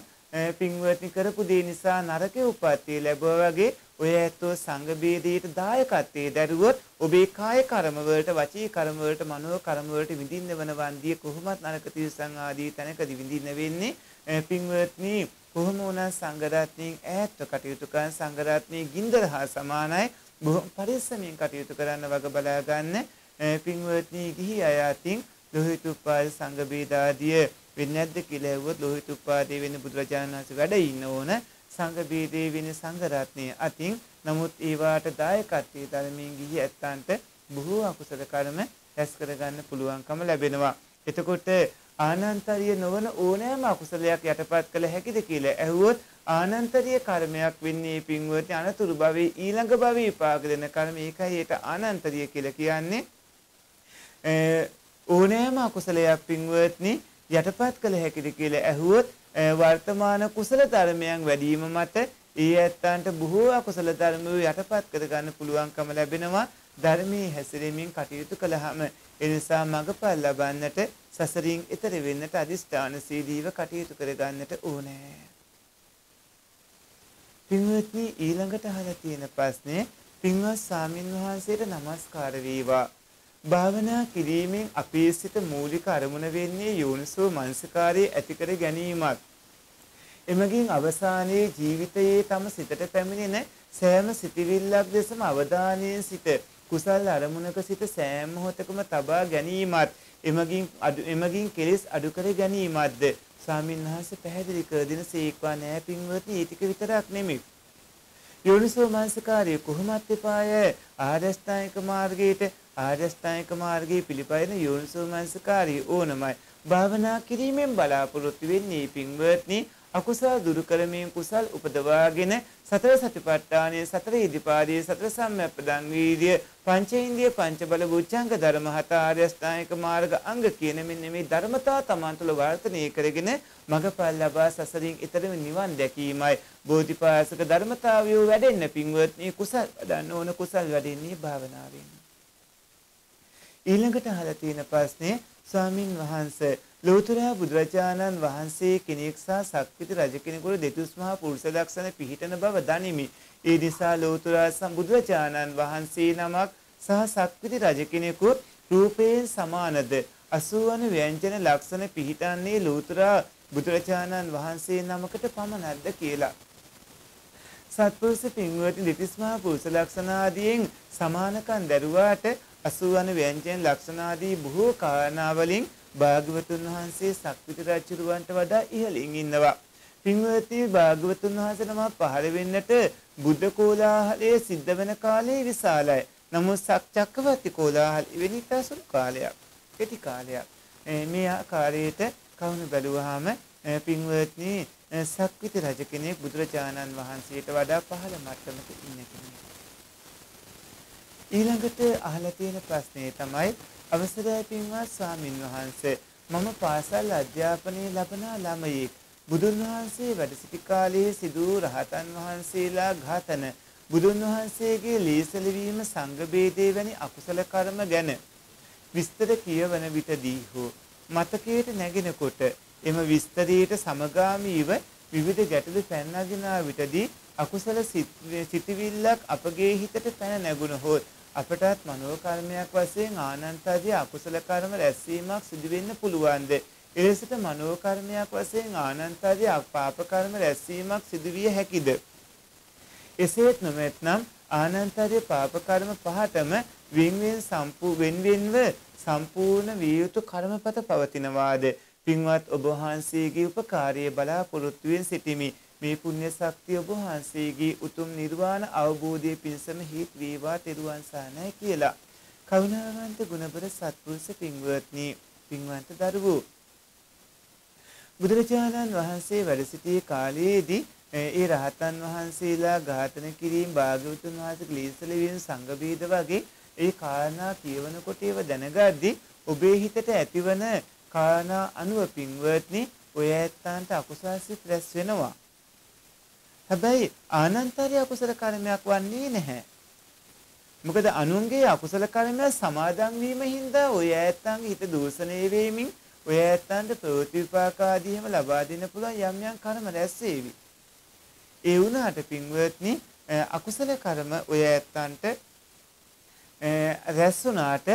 පින්වත්නි කරපු දේ නිසා නරකේ උපත්ති ලැබුවා වගේ ඔය ඇත්තෝ සංඝ බේදයට දායකත්වයේ දරුවොත් ඔබේ කාය කර්ම වලට වචී කර්ම වලට මනෝ කර්ම වලට විඳින්න වන වන්දිය කොහොමත් නරක තිරසං ආදී තැනකදී විඳින්න වෙන්නේ පින්වත්නි කොහොම වුණත් සංඝ රත්නයෙන් ඈත්ව කටයුතු කරන සංඝ රත්නයේ ගින්දර හා සමානයි බොහොම පරිස්සමින් කටයුතු කරන්න වග බලා ගන්න. පින්වත්නි ගිහි අය අතින් ලෝහිත උපාද සංඝ බේද ආදී වෙන්නේ නැද්ද කියලා ඇහුවොත් ලෝහිත උපාදේ වෙන බුදුරජාණන් වහන්සේ වැඩ ඉන්න ඕන සංඝ බේදේ වෙන සංඝ රත්නයේ අතින් නමුත් ඒවාට දායකත්වයේ ධර්මයෙන් ගිහි ඇත්තන්ට බොහෝ අකුසල කර්ම රැස් කරගන්න පුළුවන්කම ලැබෙනවා. එතකොට ආනන්තරිය නොවන ඕනෑම අකුසලයක් යටපත් කළ හැකිද කියලා ඇහුවොත් ආනන්තරීය කර්මයක් වෙන්නේ පින්වත අනතුරු භවයේ ඊළඟ භවයේ විපාක දෙන කර්ම ඒකයි ඒට ආනන්තරීය කියලා කියන්නේ ඕනෑම අකුසලයක් පින්වත්නි යටපත් කළ හැකිද කියලා ඇහුවොත් වර්තමාන කුසල ධර්මයන් වැඩිම මත ඒ ඇත්තන්ට බොහෝ අකුසල ධර්ම යටපත් කර ගන්න පුළුවන්කම ලැබෙනවා ධර්මයේ හැසිරීමෙන් කටයුතු කළාම ඒ නිසා මඟපල් ලබන්නට සසරින් ඈතර වෙන්නට අදිස්ථානශීලීව කටයුතු කර ගන්නට ඕනේ පින්වත්නි ඊළඟට අහලා තියෙන ප්‍රශ්නේ පින්වත් සාමින් වහන්සේට নমස්කාර වේවා. භාවනා කිරීමෙන් අපේ සිත මූලික අරමුණ වෙන්නේ යෝනිසෝ මනසිකාරයේ ඇතිකර ගැනීමක්. එමගින් අවසානයේ ජීවිතයේ තම සිතට පැමිණෙන සෑම සිතිවිල්ලක් දෙසම අවධානයෙන් සිට කුසල් අරමුණක සිට සෑම මොහොතකම තබා ගැනීමත් එමගින් එමගින් කෙලෙස් අඩු කර ගැනීමත්ද ස්වාමීන් වහන්සේ පැහැදිලි කර දෙන සීක්වා නෑ පින්වත්නි ඒ ටික විතරක් නෙමෙයි. යෝනිසෝ මානසිකාරය කොහොමත් එපාය ආර්යස්ථායක මාර්ගයේට ආර්යස්ථායක මාර්ගයේ පිළිපදින යෝනිසෝ මානසිකාරය ඕනමයි. භාවනා කිරීමෙන් බලාපොරොත්තු වෙන්නේ පින්වත්නි අකුසල් දුරු කරමින් කුසල් උපදවාගෙන සතර සතිපට්ඨානය සතර ඉදිපාදයේ සතර සම්මප්පදන් වීර්ය පංචේන්ද්‍රිය පංචබල ගුච්ඡංග ධර්ම හත ආර්ය අෂ්ටාංගික මාර්ග අංග කියන මෙන්න මේ ධර්මතා තමන් තුළ වර්ධනය කරගෙන මඟපල් ලබා සසරින් ඊතරම නිවන් දැකීමයි බෝධිපාසක ධර්මතාවය වැඩෙන්න පින්වත්නි කුසල් වඩන්න ඕන කුසල් වැඩෙන්නේ භාවනාවෙන් ඊළඟට අහලා තියෙන ප්‍රශ්නේ ස්වාමින් වහන්සේ ලෝතර බුදුරජාණන් වහන්සේ කෙනෙක් සහ සක්විති රජ කෙනෙකුට දෙතුස් මහා පුරුෂ ලක්ෂණ පිහිටන බව දනිමි. ඒ නිසා ලෝතර සම්බුදුරජාණන් වහන්සේ නමක් සහ සක්විති රජ කෙනෙකු රූපයෙන් සමානද 80 ව්‍යංජන ලක්ෂණ පිහිටන්නේ ලෝතර බුදුරජාණන් වහන්සේ නමකට පමණක්ද කියලා. සත්පුරුෂ පින්වති දෙතිස් මහා පුරුෂ ලක්ෂණ ආදියෙන් සමානකම් දරුවාට 80 ව්‍යංජන ලක්ෂණ ආදී බොහෝ කාරණාවලින් භාග්‍යවතුන් වහන්සේ සක්විති රජුරවන්ට වඩා ඉහළින් ඉන්නවා. පින්වත්නි භාග්‍යවතුන් වහන්සේ නම පහළ වෙන්නට බුද්ධ කෝලාහලයේ සිද්ධ වෙන කාලේ විශාලයි. නමුත් සක්චක්කවති කෝලාහල ඉවෙනි තසුල් කාලයක්. කෙටි කාලයක්. මේ ආකාරයට කවුරු බැලුවාම පින්වත්නි සක්විති රජ කෙනෙක් බුදුරජාණන් වහන්සේට වඩා පහළ මට්ටමක ඉන්න කෙනෙක්. ඊළඟට අහලා තියෙන ප්‍රශ්නේ තමයි අවසරයි පින්වත් ස්වාමින් වහන්සේ මම පාසල් අධ්‍යාපනය ලබන ළමයෙක් බුදුන් වහන්සේ වැඩ සිටි කාලයේ සිදු රහතන් වහන්සේලා ඝාතන බුදුන් වහන්සේගේ ලීසලවීම සංඝ ભેදේ වැනි අකුසල කර්ම ගැන විස්තර කියවන විටදී හෝ මතකයට නැගෙනකොට එම විස්තරයට සමගාමීව විවිධ ගැටලු පැන නගිනා විටදී අකුසල සිතිවිල්ලක් අපගේ හිතට පැන නැගුණ හොත් අපටත් මනෝ කර්මයක් වශයෙන් ආනන්තාදී අකුසල කර්ම රැස්වීමක් සිදු වෙන්න පුළුවන්ද? එලෙසට මනෝ කර්මයක් වශයෙන් ආනන්තාදී අපාප කර්ම රැස්වීමක් සිදු විය හැකිද? එසේත් නොමෙත්නම් ආනන්තාදී පාප කර්ම පහටම වින්වෙන් සම්පූ වෙන්වෙන්ව සම්පූර්ණ විය යුතු කර්මපත පවතිනවාද? පින්වත් ඔබ වහන්සේගේ උපකාරයේ බලාපොරොත්තු වෙමින් සිටිමි. මේ පුණ්‍ය ශක්තිය ඔබ වහන්සේගේ උතුම් නිර්වාණ අවබෝධයේ පිණසම හේත් වේවා තෙරුවන් සරණයි කියලා. කරුණාවන්ත ගුණබර සත්පුරුෂ පින්වත්නි, පින්වන්ත දරුවෝ. බුදුරජාණන් වහන්සේ වැඩ සිටියේ කාලයේදී ඒ රහතන් වහන්සේලා ඝාතන කිරීම භාග්‍යවතුන් වහන්සේ ක්ලීසල වීම සංඝ බේද වගේ ඒ කාරණා කියවනකොට ඒව දැනගද්දී ඔබේ හිතට ඇතිවන කාරණා අනුව පින්වත්නි ඔය ඇත්තන්ට අකුසල් සිත් රැස් වෙනවා. හැබැයි ආනන්තරිය අකුසල කර්මයක් වන්නේ නැහැ. මොකද අනුන්ගේ අකුසල කර්මය සමාදන් වීම හින්දා ඔය ඈත්තන්ගේ හිත දූෂණය වෙමින් ඔය ඈත්තන්ට ප්‍රතිවිපාක ආදී හැම ලබා දෙන්න පුළුවන් යම් යම් කර්ම රැස් වේවි. ඒ වුණාට පින්වත්නි අකුසල කර්ම ඔය ඈත්තන්ට රැස් වුණාට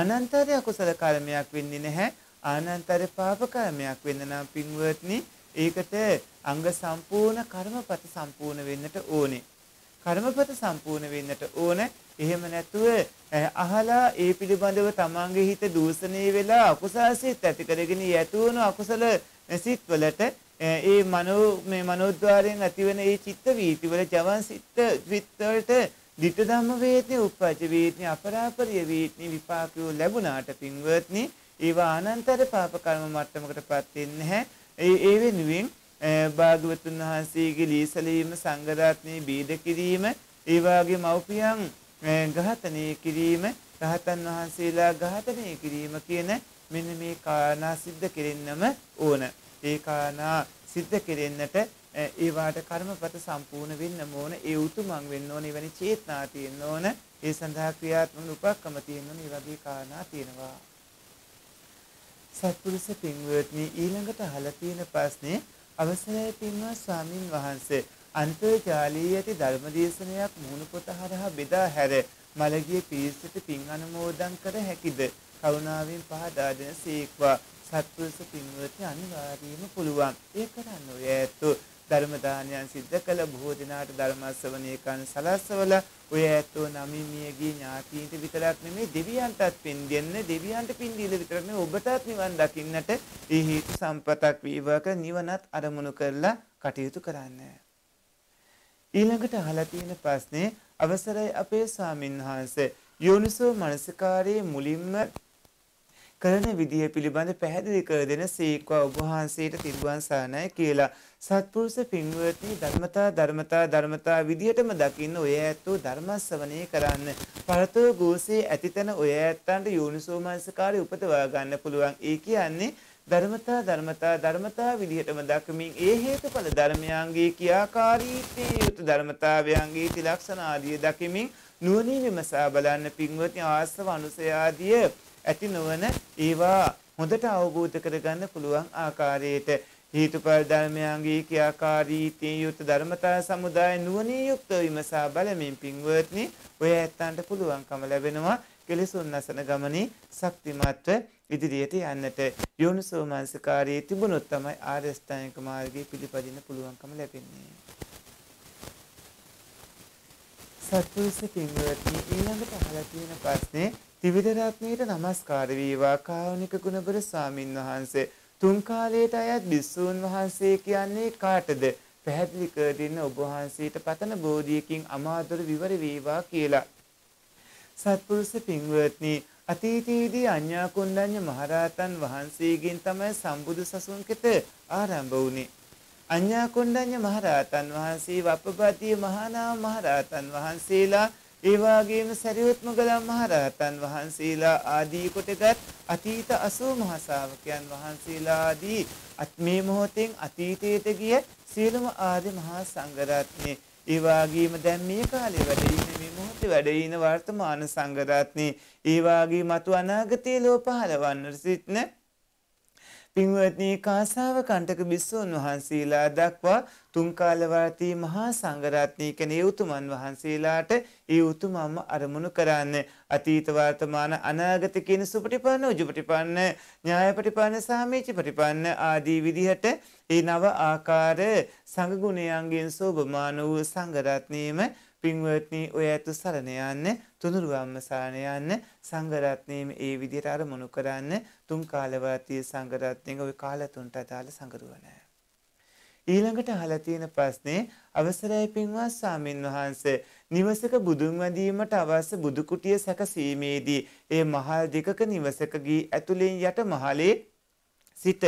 ආනන්තරිය අකුසල කර්මයක් වෙන්නේ නැහැ. ආනන්තරිය පාප කර්මයක් වෙන්න නම් පින්වත්නි ඒකට අංග සම්පූර්ණ කර්මපත සම්පූර්ණ වෙන්නට ඕනේ. කර්මපත සම්පූර්ණ වෙන්නට ඕන. එහෙම නැතුව අහලා ඒ පිළිබඳව තමන්ගේ හිත දූෂණය වෙලා අකුසාසිත ඇති කරගෙන යැතුවන අකුසල සිත්වලට ඒ මනෝ මේ මනෝද්වාරයෙන් ඇතිවන ඒ චිත්ත වීතිවල ජවන් සිත් විත්වලට ditta ධම්ම වේදේ උපජ වේදේ අපරාපරිය වේදේ විපාකයෝ ලැබුණාට පින්වත්නි ඒවා අනන්තර පාප කර්ම මට්ටමකටපත් වෙන්නේ නැහැ ඒ ඒ වෙනුවෙන් Eh, භාගවතුන් වහන්සේගේ ලීසලීම සංගරත්නය බීඩ කිරීම ඒවාගේ මව්පියන් ගහතනය eh, කිරීම රහතන් වහන්සේලා ගහතනය කිරීම කියන මෙන්න මේ කාරණා සිද්ධ කෙරෙන්නම ඕන. ඒ කාරණා සිද්ධ කෙරෙන්නට eh, ඒවාට කර්මපත සම්පූර්ණ වෙන්න ඕන. ඒ උතුමන් වෙන්න ඕන. එවැනි චේතනා තියෙන්න ඕන. ඒ සඳහා ක්‍රියාත්මක උපක්‍රම තියෙන්න ඕන. මේ වගේ කාරණා තියෙනවා. සත්පුරුෂ පින්වත්නි ඊළඟට අහලා තියෙන ප්‍රශ්නේ අවසරයි පින්වත් ස්වාමින් වහන්සේ අන්තර්ජාලී යති ධර්මදේශනයක් මුහුණු පොත හරහා බෙදා හැර මළගිය පිරිසට පින් අනුමෝදන් කර හැකිද කරුණාවෙන් පහදා දෙන සීක්වා සත්පුරුෂ පින්වත්නි අනිවාර්යයෙන්ම පුළුවන් ඒ කරන්න ඔය ඇත්තෝ ධර්ම දානයන් සිද්ධ කළ බොහෝ දිනාට ධර්ම ශ්‍රවණය කරන සලස්සවල ඔය ඇත්තෝ නමිමියගේ ඥාතීන්ට විතරක් නෙමෙයි දෙවියන්ටත් පින් දෙන්න දෙවියන්ට පින් දීලා විතරක් නෙමෙයි ඔබටත් නිවන් දකින්නට ඒ හේතු සම්පතක් වේවක නිවනත් අරමුණු කරලා කටයුතු කරන්න. ඊළඟට අහලා තියෙන ප්‍රශ්නේ අවසරයි අපේ ස්වාමින්වහන්සේ යෝනිසෝ මනසිකාරයේ මුලින්ම කරන විදිය පිළිබඳ පැහැදිලි කර දෙන සීක්වා ඔබවහන්සේට තිරුවන් සරණයි කියලා සත්පුරුෂ පින්වත්නි ධර්මතා ධර්මතා ධර්මතා විදියටම දකින්න ඔය ඇත්තෝ ධර්මස්සවණේ කරන්න පරතෝ ගෝසේ ඇතිතන ඔය ඇත්තන්ට යෝනිසෝමනසකාරී උපදවා ගන්න පුළුවන් ඒ කියන්නේ ධර්මතා ධර්මතා ධර්මතා විදිහටම දක්මින් ඒ හේතුඵල ධර්මයන්ගේ කියාකාරීත්වයේ යුතු ධර්මතාවයන්ගේ තිලක්ෂණ ආදී දකිමින් නුවණින් විමසා බලන්න පින්වත්නි ආස්ව අනුසය ආදී ඇති නොවන ඒවා හොඳට අවබෝධ කරගන්න පුළුවන් ආකාරයට හේතුඵල ධර්මයන්ගේ ක්‍රියාකාරීත්වයෙන් යුත් ධර්මතා සමුදාය නුවණින් යුක්ත විමසා බලමින් පින්වත්නි ඔය ඇත්තන්ට පුළුවන්කම ලැබෙනවා කෙලෙසුන් නැසන ගමනේ ශක්තිමත්ව ඉදිරියට යන්නට යෝනිසෝ මනසකාරී තිබුණොත් තමයි ආර්ය ස්ථානික මාර්ගයේ පිළිපදින්න පුළුවන්කම ලැබෙන්නේ. සත්පුරුෂ පින්වත්නි ඊළඟට අහලා තියෙන ප්‍රශ්නේ ත්‍රිවිධ රත්නයට নমස්කාර වේවා කාරුණික ගුණබර ස්වාමින් වහන්සේ තුන් කාලයට අයත් බිස්සූන් වහන්සේ කියන්නේ කාටද පැහැදිලි කර දෙන්න ඔබ වහන්සේට පතන බෝධියකින් අමාදොර විවර වේවා කියලා සත්පුරුෂ පින්වත්නි අතීතයේදී අඤ්ඤා කොණ්ඩඤ්ඤ මහරහතන් වහන්සේගෙන් තමයි සම්බුදු සසුන් කෙත ආරම්භ වුනේ. අඤ්ඤා කොණ්ඩඤ්ඤ මහරහතන් වහන්සේ වප්පපතිය මහානාම මහරහතන් වහන්සේලා ඒ වාගේම සරියුත් මුගලන් මහරහතන් වහන්සේලා ආදී කොටගත් අතීත අසූ මහසාවකයන් වහන්සේලා ආදී අත්මේ මොහොතෙන් අතීතයට ගිය සියලුම ආදි මහා සංඝරත්නේ ඒ වගේම දැන් මේ කාලේ වැඩ ඉන්න මේ මොහොතේ වැඩ ඉන වර්තමාන සංඝරත්නේ ඒ වගේම අතු අනාගතයේ ලෝ පහලවන්නට සිටන පින්වත්නී කාසාව කණ්ඩක බිස්සෝන් වහන්සේලා දක්වා තුන්කාලවර්තී මහා සංඝරත්නය කෙන උතුමන් වහන්සේලාට ඒ උතුමම අරමුණු කරන්න. අතීත වර්තමාන අනාගත කියන සුපටිපන්න උජුපටිපන්න ඥායපටිපන්න සාමීචි පටිපන්න ආදී විදිහට ඒ නව ආකාර සංගුණයන්ගෙන් සෝභමාන වූ සංඝරත්නයේම පින්වත්නී ඔය ඇතු සරණ යන්න තුනුරුවම්ම සරණ යන්න සංඝරත්නයේම ඒ විදිහට අරමුණු කරන්න තුන් කාලවර්තී සංඝරත්නයේ ওই කාල තුනට අදාළ සංගරුවන ඊළඟට අහලා තියෙන ප්‍රශ්නේ අවසරයි පින්වත් ස්වාමින් වහන්සේ නිවසක බුදුන් වඳීමට අවශ්‍ය බුදු කුටිය සැකසීමේදී ඒ මහල් දෙකක නිවසක ගී ඇතුලෙන් යට මහලේ සිට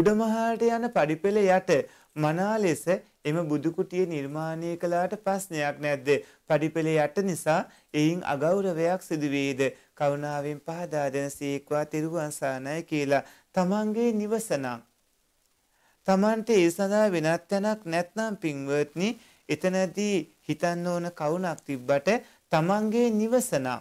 උඩමහල්ට යන පඩිපෙළ යට මනා ලෙස එම බුදුකුටිය නිර්මාණය කළාට ප්‍රශ්නයක් නැද්ද? පඩිපෙළ යට නිසා එයින් අගෞරවයක් සිදුවේද? කරුණාවෙන් පහදා දෙන සීක්වා තිරුවන් සානයි කියලා තමන්ගේ නිවසනම් තමන්ට ඒ සඳහා වෙනත් තැනක් නැත්නම් පින්වත්නි එතනදී හිතන්න ඕන කවුණක් තිබ්බට තමන්ගේ නිවසනම්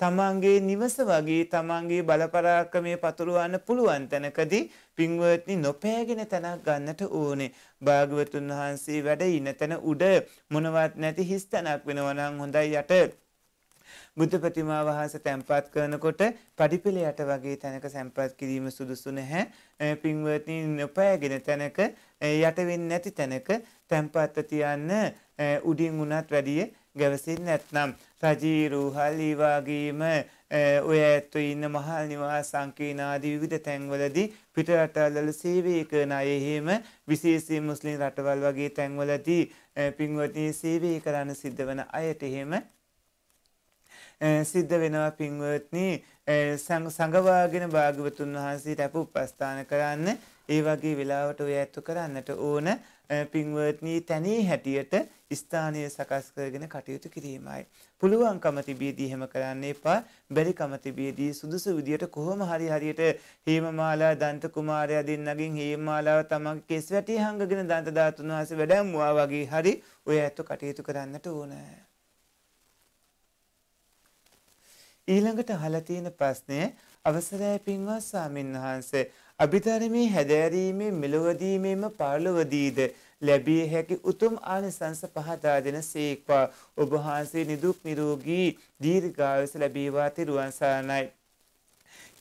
තමන්ගේ නිවස වගේ තමන්ගේ බලපරාක්‍රමය පතුරවන්න පුළුවන් තැනකදී පින්වත්නි නොපෑගෙන තැනක් ගන්නට ඕනේ. භාගවතුන් වහන්සේ වැඩ ඉන තැන උඩ මොනවත් නැති හිස් තැනක් වෙනවා නම් හොඳයි යට බුද්ධ ප්‍රතිමා වහස තැන්පත් කරනකොට පඩිපෙළයට වගේ තැනක සැම්පත් කිරීම සුදුසු නැහැ. පින්වත්නි නොපෑගෙන තැනක යට නැති තැනක තැන්පත්ව තියන්න උඩින් උනත් වැඩිය ගැවසෙන්නේ නැත්නම් රජී රෝහල් වගේම ඔය ඇත්තු ඉන්න මහල් නිවාස සංකීනාදී විවිධ තැන්වලදී පිටරටවල සේවය කරන අය එහෙම විශේෂයෙන් මුස්ලිම් රටවල් වගේ තැන්වලදී පින්වත්නි සේවය කරන්න සිද්ධ වන අයට එහෙම සිද්ධ වෙනවා පින්වත්නි සංගවාගෙන භාග්‍යවතුන් වහන්සේට අප උපස්ථාන කරන්න ඒ වගේ වෙලාවට ඔය ඇත්තු කරන්නට ඕන පින්වත්නී තැනී හැටියට ස්ථානය සකස් කරගෙන කටයුතු කිරීමයි. පුළුවන්කම තිබේදී හැම කරන්න එපා බැරිකම තිබේදී සුදුසු විදියට කොහොම හරි හරියට හේමමාලා දන්ත කුමාරයා දෙන්නගෙන් හේමමාලාව තමන්ගේ කෙස් වැටි හංගගෙන දන්ත ධාතුන් වහන්සේ වැඩමුවා වගේ හරි ඔය ඇත්ත කටයුතු කරන්නට ඕන. ඊළඟට අහලා තියෙන ප්‍රශ්නය අවසරයි පින්වත් ස්වාමින්වහන්සේ අභිධර්මයේ හැදෑරීමේ මෙලොවදීමේම පාලවදීද ලැබිය හැකි උතුම් ආනිසංස පහදා දෙන සේක්වා ඔබ වහන්සේ නිදුක් නිරෝගී දීර්ඝායුෂ ලැබේවා තිරුවන් සරණයි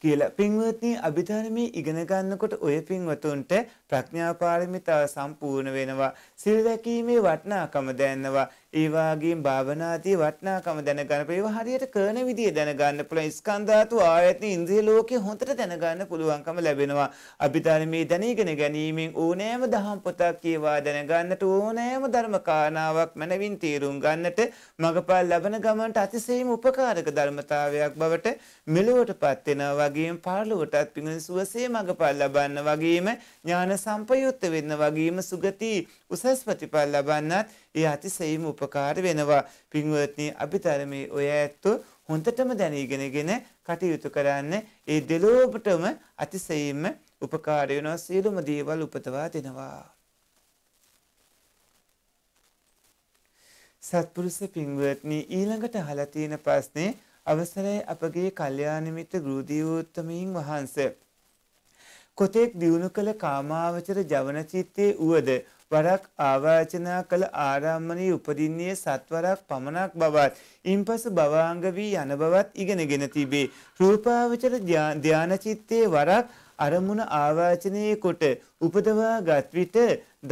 කියලා පින්වත්නි අභිධර්මයේ ඉගෙන ගන්නකොට ඔය පින්වතුන්ට ප්‍රඥා පාරමිතාව සම්පූර්ණ වෙනවා. සිල් රැකීමේ වටිනාකම දැනෙනවා. ඒ වගේම භාවනාදී වටිනාකම දැනගන්න පුළුවන්. ඒවා හරියට කරන විදිය දැනගන්න පුළුවන්. ස්කන්ධ ධාතු ආයතන ඉන්ද්‍රිය ලෝකේ හොඳට දැනගන්න පුළුවන්කම ලැබෙනවා. අභිධර්ම මේ දැනීගෙන ගැනීමෙන් ඕනෑම දහම් පොතක් කියවා දැනගන්නට ඕනෑම ධර්ම කාරණාවක් මනවින් තේරුම් ගන්නට මගපල් ලබන ගමනට අතිශයින්ම උපකාරක ධර්මතාවයක් බවට මෙලොවටපත් වෙනවා වගේම පරලොවටත් පිඟුන් සුවසේ මගපල් ලබන්න වගේම ඥාන සම්පයුක්ත වෙන්න වගේම සුගති උසස් ප්‍රතිඵල ලබන්නත් ඒ අතිසේම උපකාර වෙනවා. පින්වත්නි අපි තරමේ ඔය ඇත්තෝ හොඳටම දැනීගෙනගෙන කටයුතු කරන්න ඒ දෙලෝපටම අතිසේම උපකාර වෙනවා සියලුම දේවල් උපතවා දෙනවා. සත්පුරුෂ පින්වත්නි ඊළඟට අහලා තියෙන ප්‍රශ්නේ අවසරයි අපගේ කල්යාණ මිත්‍ර ගෘදීවෝත්තමීන් වහන්සේ කොතෙක් දියුණු කළ කාමාවචර ජවන චිත්තේ උවද වරක් ආවාචනා කළ ආරාමණී උපදින්නේ සත්වරක් පමණක් බවත් ඉන්පසු භවාංග වී යන බවත් ඉගෙනගෙන තිබේ රූපාවචර ධානචිත්තේ වරක් අරමුණ ආවාචනයේ කොට උපදවාගත් විට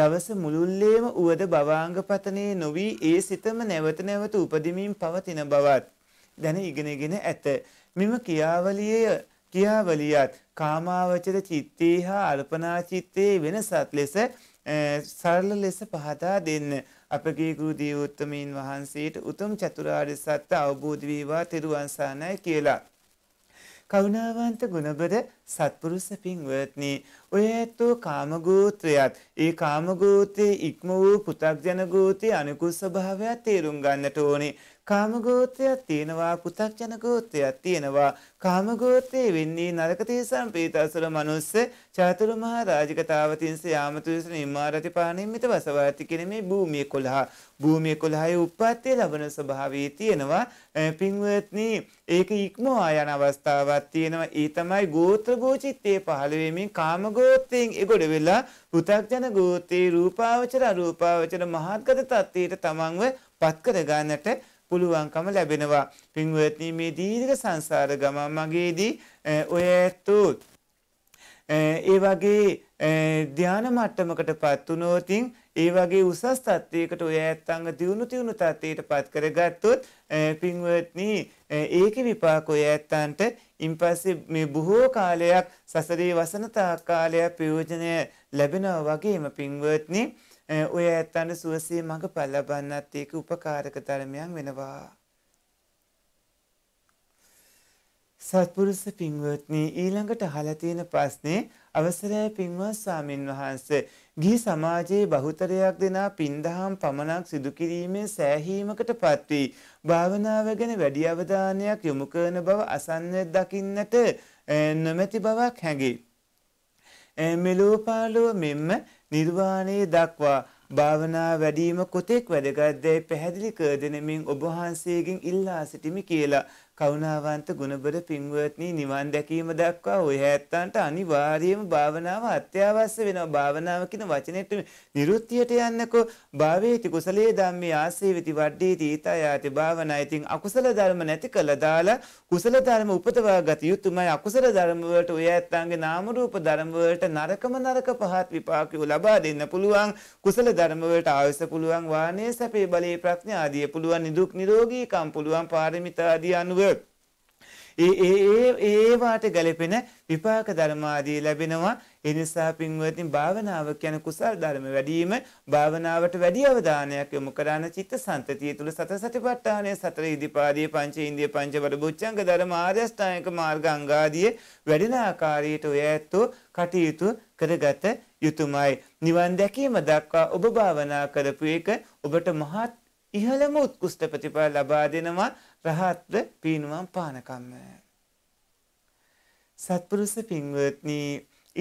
දවස මුළුල්ලේම උවද භවාංග පතනේ නොවී ඒ සිතම නැවත නැවත උපදිමින් පවතින බවත් දැන ඉගෙනගෙන ඇත. මෙම කියාවලියේ කියාවලියත් කාමාවචර චිත්තේ හා අල්පනා චිත්තේ වෙනසත් ලෙස සරල ලෙස පහදා දෙන්න. අපගේ ගුරුදී උත්තමීන් වහන්සේට උතුම් චතුරාර්ය සත්‍ය අවබෝධ වේවා තෙරුවන් සරණයි කියලා. කරුණාවන්ත ගුණබර සත්පුරුෂ පින්වත්නි ඔය ඇත්තෝ කාමගෝත්‍රයත් ඒ කාමගෝත්‍රයේ ඉක්ම වූ පු탁ජන ගෝත්‍රයේ අනුකූල ස්වභාවය තේරුම් ගන්නට ඕනේ කාමගෝත්‍රයක් තියෙනවා පු탁ජන ගෝත්‍රයක් තියෙනවා කාමගෝත්‍රයේ වෙන්නේ නරක තේසම් පීතසර මනුස්ස චාතුරු මහා රාජකතාවතින්ස යාමතුස නිමාරති පානිම්මිත වසවාති කියන මේ භූමිය 11 භූමිය 11යි උප්පත්තිය ලබන ස්වභාවයේ තියෙනවා පින්වත්නි ඒක ඉක්මවා යන අවස්ථාවක් තියෙනවා ඒ තමයි ගෝත්‍ර ගෝචිත්තේ පහළ වෙමින් කාම ගෝත්‍රයෙන් එගොඩ වෙලා පු탁ජන ගෝත්‍රේ රූපාවචර අරූපාවචර මහත්ගත තත්ත්වයට තමන්ව පත් කර ගන්නට පුළුවන්කම ලැබෙනවා. පින්වත්නි මේ දීර්ඝ සංසාර ගමන් මගේදී ඔය ඇත්තොත් ඒ වගේ ධානා මට්ටමකටපත් වුණොතින් ඒ වගේ උසස් තත්ත්වයකට ඔය ඇත්තංග දියුණු තියුණු තත්ත්වයටපත් කරගත්තොත් පින්වත්නි ඒකේ විපාක ඔය ඇත්තන්ට ඉන්පස්සේ මේ බොහෝ කාලයක් සසරේ වසන තාක් කාලයක් ප්‍රයෝජනය ලැබෙනවා වගේම පින්වත්නි ඔය ඇත්තන්ට සුවසේ මඟ පල්ලබන්නත් ඒක උපකාරක ධර්මයක් වෙනවා. සත්පුරුෂ පින්වත්නි ඊළඟට අහලා තියෙන ප්‍රශ්නේ අවසරය පින්වත් ස්වාමින් වහන්සේ ගිහි සමාජයේ බහුතරයක් දෙනා පින්දහම් පමණක් සිදු කිරීමේ සෑහීමකටපත් වී භාවනාව ගැන වැඩි අවධානයක් යොමු කරන බව අසන්නය දකින්නට නොමැති බවක් හැඟේ. මෙලෝ පාලෝ මෙන්ම නිර්වාණය දක්වා භාවනා වැඩීම කොතෙක් වැදගත්දැයි පැහැදිලි කර දෙනමින් ඔබ වහන්සේගෙන් ඉල්ලා සිටිමි කියලා කරුණාවන්ත ගුණබර පින්වත්නි නිවන් දැකීම දක්වා ඔය හැත්තන්ට අනිවාර්යයෙන්ම භාවනාව අත්‍යවශ්‍ය වෙනවා. භාවනාව කියන වචනේට නිරුත්තියට යන්නකෝ භාවේති කුසලයේ ධම්මේ ආසේවිති වඩ්ඩේති ඊතයාති භාවනා. ඉතින් අකුසල ධර්ම නැති කළා දාලා කුසල ධර්ම උපදවා ගත යුතුමයි. අකුසල ධර්ම වලට ඔය හැත්තන්ගේ නාම රූප ධර්ම වලට නරකම නරක පහත් විපාකය ලබා දෙන්න පුළුවන්. කුසල ධර්ම වලට ආයස පුළුවන් වානේ සැපේ බලේ ප්‍රඥා ආදී පුළුවන් නිදුක් නිරෝගී කම් පුළුවන් පාරමිතා ආදී අනුව ඒ ඒ ඒ ඒවාට ගැලපෙන විපාක ධර්මාදී ලැබෙනවා. ඒ නිසා පින්වත්නි භාවනාව කියන කුසල් ධර්ම වැඩිම භාවනාවට වැඩි අවධානයක් යොමු කරන චිත්තසංතතිය තුළ සතර සතිපට්ඨානය සතර ඉදිපාදී පංච ඉන්දිය පංච බල බුද්ධංග ධර්ම ආර්ය අෂ්ටාංගික මාර්ග අංගාදී වැඩෙන ආකාරයට ඔය ඇත්තෝ කටයුතු කරගත යුතුමයි. නිවන් දැකීම දක්වා ඔබ භාවනා කරපු එක ඔබට මහත් ඉහළම උත්කෘෂ්ඨ ප්‍රතිඵල ලබා දෙනවා. රහත්ව පිනුවම් පානකම්ම. සත්පුරුෂ පින්වත්නි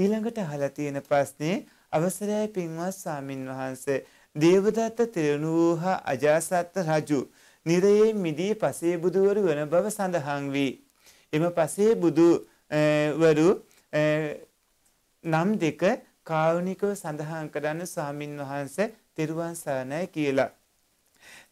ඊළඟට අහලා තියෙන ප්‍රශ්නේ අවසරයි පින්වත් සාමින් වහන්සේ දේවදත්ත තෙරණුහ අජාසත් රජු නිරයේ මිදී පසේ බුදුවරු වන බව සඳහන් වී එම පසේ බුදු වරු නම් දෙක කාරුණිකව සඳහන් කරන්න ස්වාමින් වහන්සේ තෙරුවන් සරණයි කියලා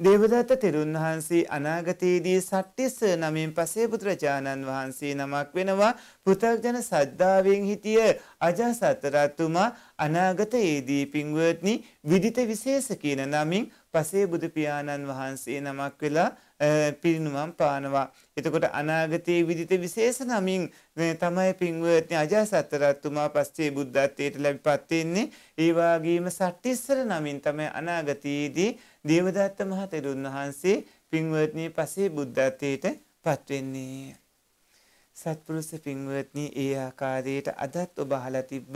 දේවදත්ත තෙරුන් වහන්සේ අනාගතයේදී සට්ටිස්ස නමින් පසේ බුදුරජාණන් වහන්සේ නමක් වෙනවා පෘථග්ජන සද්ධාවෙන් හිටිය අජාසත්තරත්තුමා අනාගතයේදී පින්වර්ත්නි විදිත විශේෂ කියන නමින් පසේ බුදුපියාණන් වහන්සේ නමක් වෙලා පිරිනුවම් පානවා. එතකොට අනාගතයේ විදිත විශේෂ නමින් තමයි පින්වර්ත්නි අජාසත්තරත්තුමා පස්සේ බුද්ධත්වයට ලැබිපත් වෙන්නේ. ඒ වගේම සට්ටිස්සර නමින් තමයි අනාගතයේදී දේවදත්ත මහ තෙරුන් වහන්සේ පින්වත්නී පසේ බුද්ධත්වයට පත්වෙන්නේ. සත්පුරුෂ පින්වත්නී ඒ ආකාරයට අදත් ඔබ අහලා තිබ්බ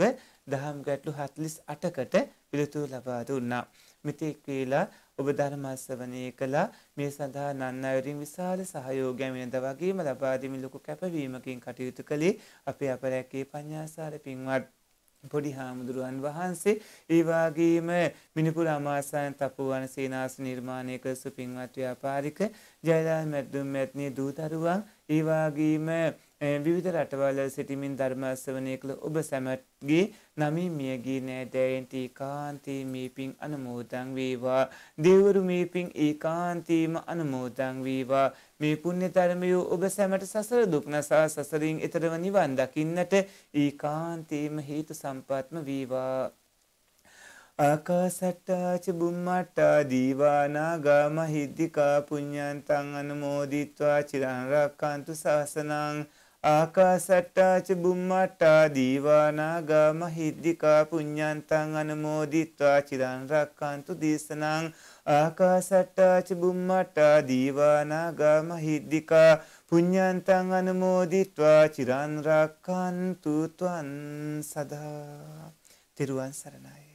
දහම් ගැටළු 48කට පිළිතුරු ලබා දුන්නා. මෙතෙක් වේලා ඔබ ධර්මාස්වනය කළා මේ සඳහා නන්න අයුරින් විශාල සහයෝගය වෙනද වගේම ලබා දෙමි ලොකු කැපවීමකින් කටයුතු කළේ අපේ අපරැක්කේ පඤ්ඤාසාර පින්වත් පොඩි හාමුදුරුවන් වහන්සේ ඒවාගේම මිනිපුර අමාසායන් තපුවන සේනාස නිර්මාණයක සුපින්වත් ව්‍යාපාරික ජයලා මැද්දුම් මැත්නී දූතරුවන් ඒවාගේම විවිධ රටවල සිටිමින් ධර්මාස්සවනය කළ ඔබ සැමටගේ නමී මියගී නෑදෑයන්ටී කාන්තී මීපින් අනමෝදං වේවා දෙවරු මීපින් ඒ කාන්තීම අනමෝදං වේවා මේ පුණ්‍ය ධර්මය ඔබ සැමට සසර දුක් නසා සසරින් එතරව නිවන් දකින්නට ඊකාන්තේම හේතු සම්පත්ම වේවා ආකාසට්ටාච බුම්මට්ටා දීවානාගා මහිද්దికා පුඤ්ඤන්තං අනුමෝදිත්වා චිරං රක්칸තු සාසනං ආකාසට්ටාච බුම්මට්ටා දීවානාගා මහිද්దికා පුඤ්ඤන්තං අනුමෝදිත්වා චිරං රක්칸තු දේශනං ආකාසට්ටාච බුම්මට්ටා දීවානාගා මහිද්దికා පුඤ්ඤන්තං අනුමෝදිත්වා චිරන් රක්칸තු ත්වන් සදා තිරුවන් සරණයි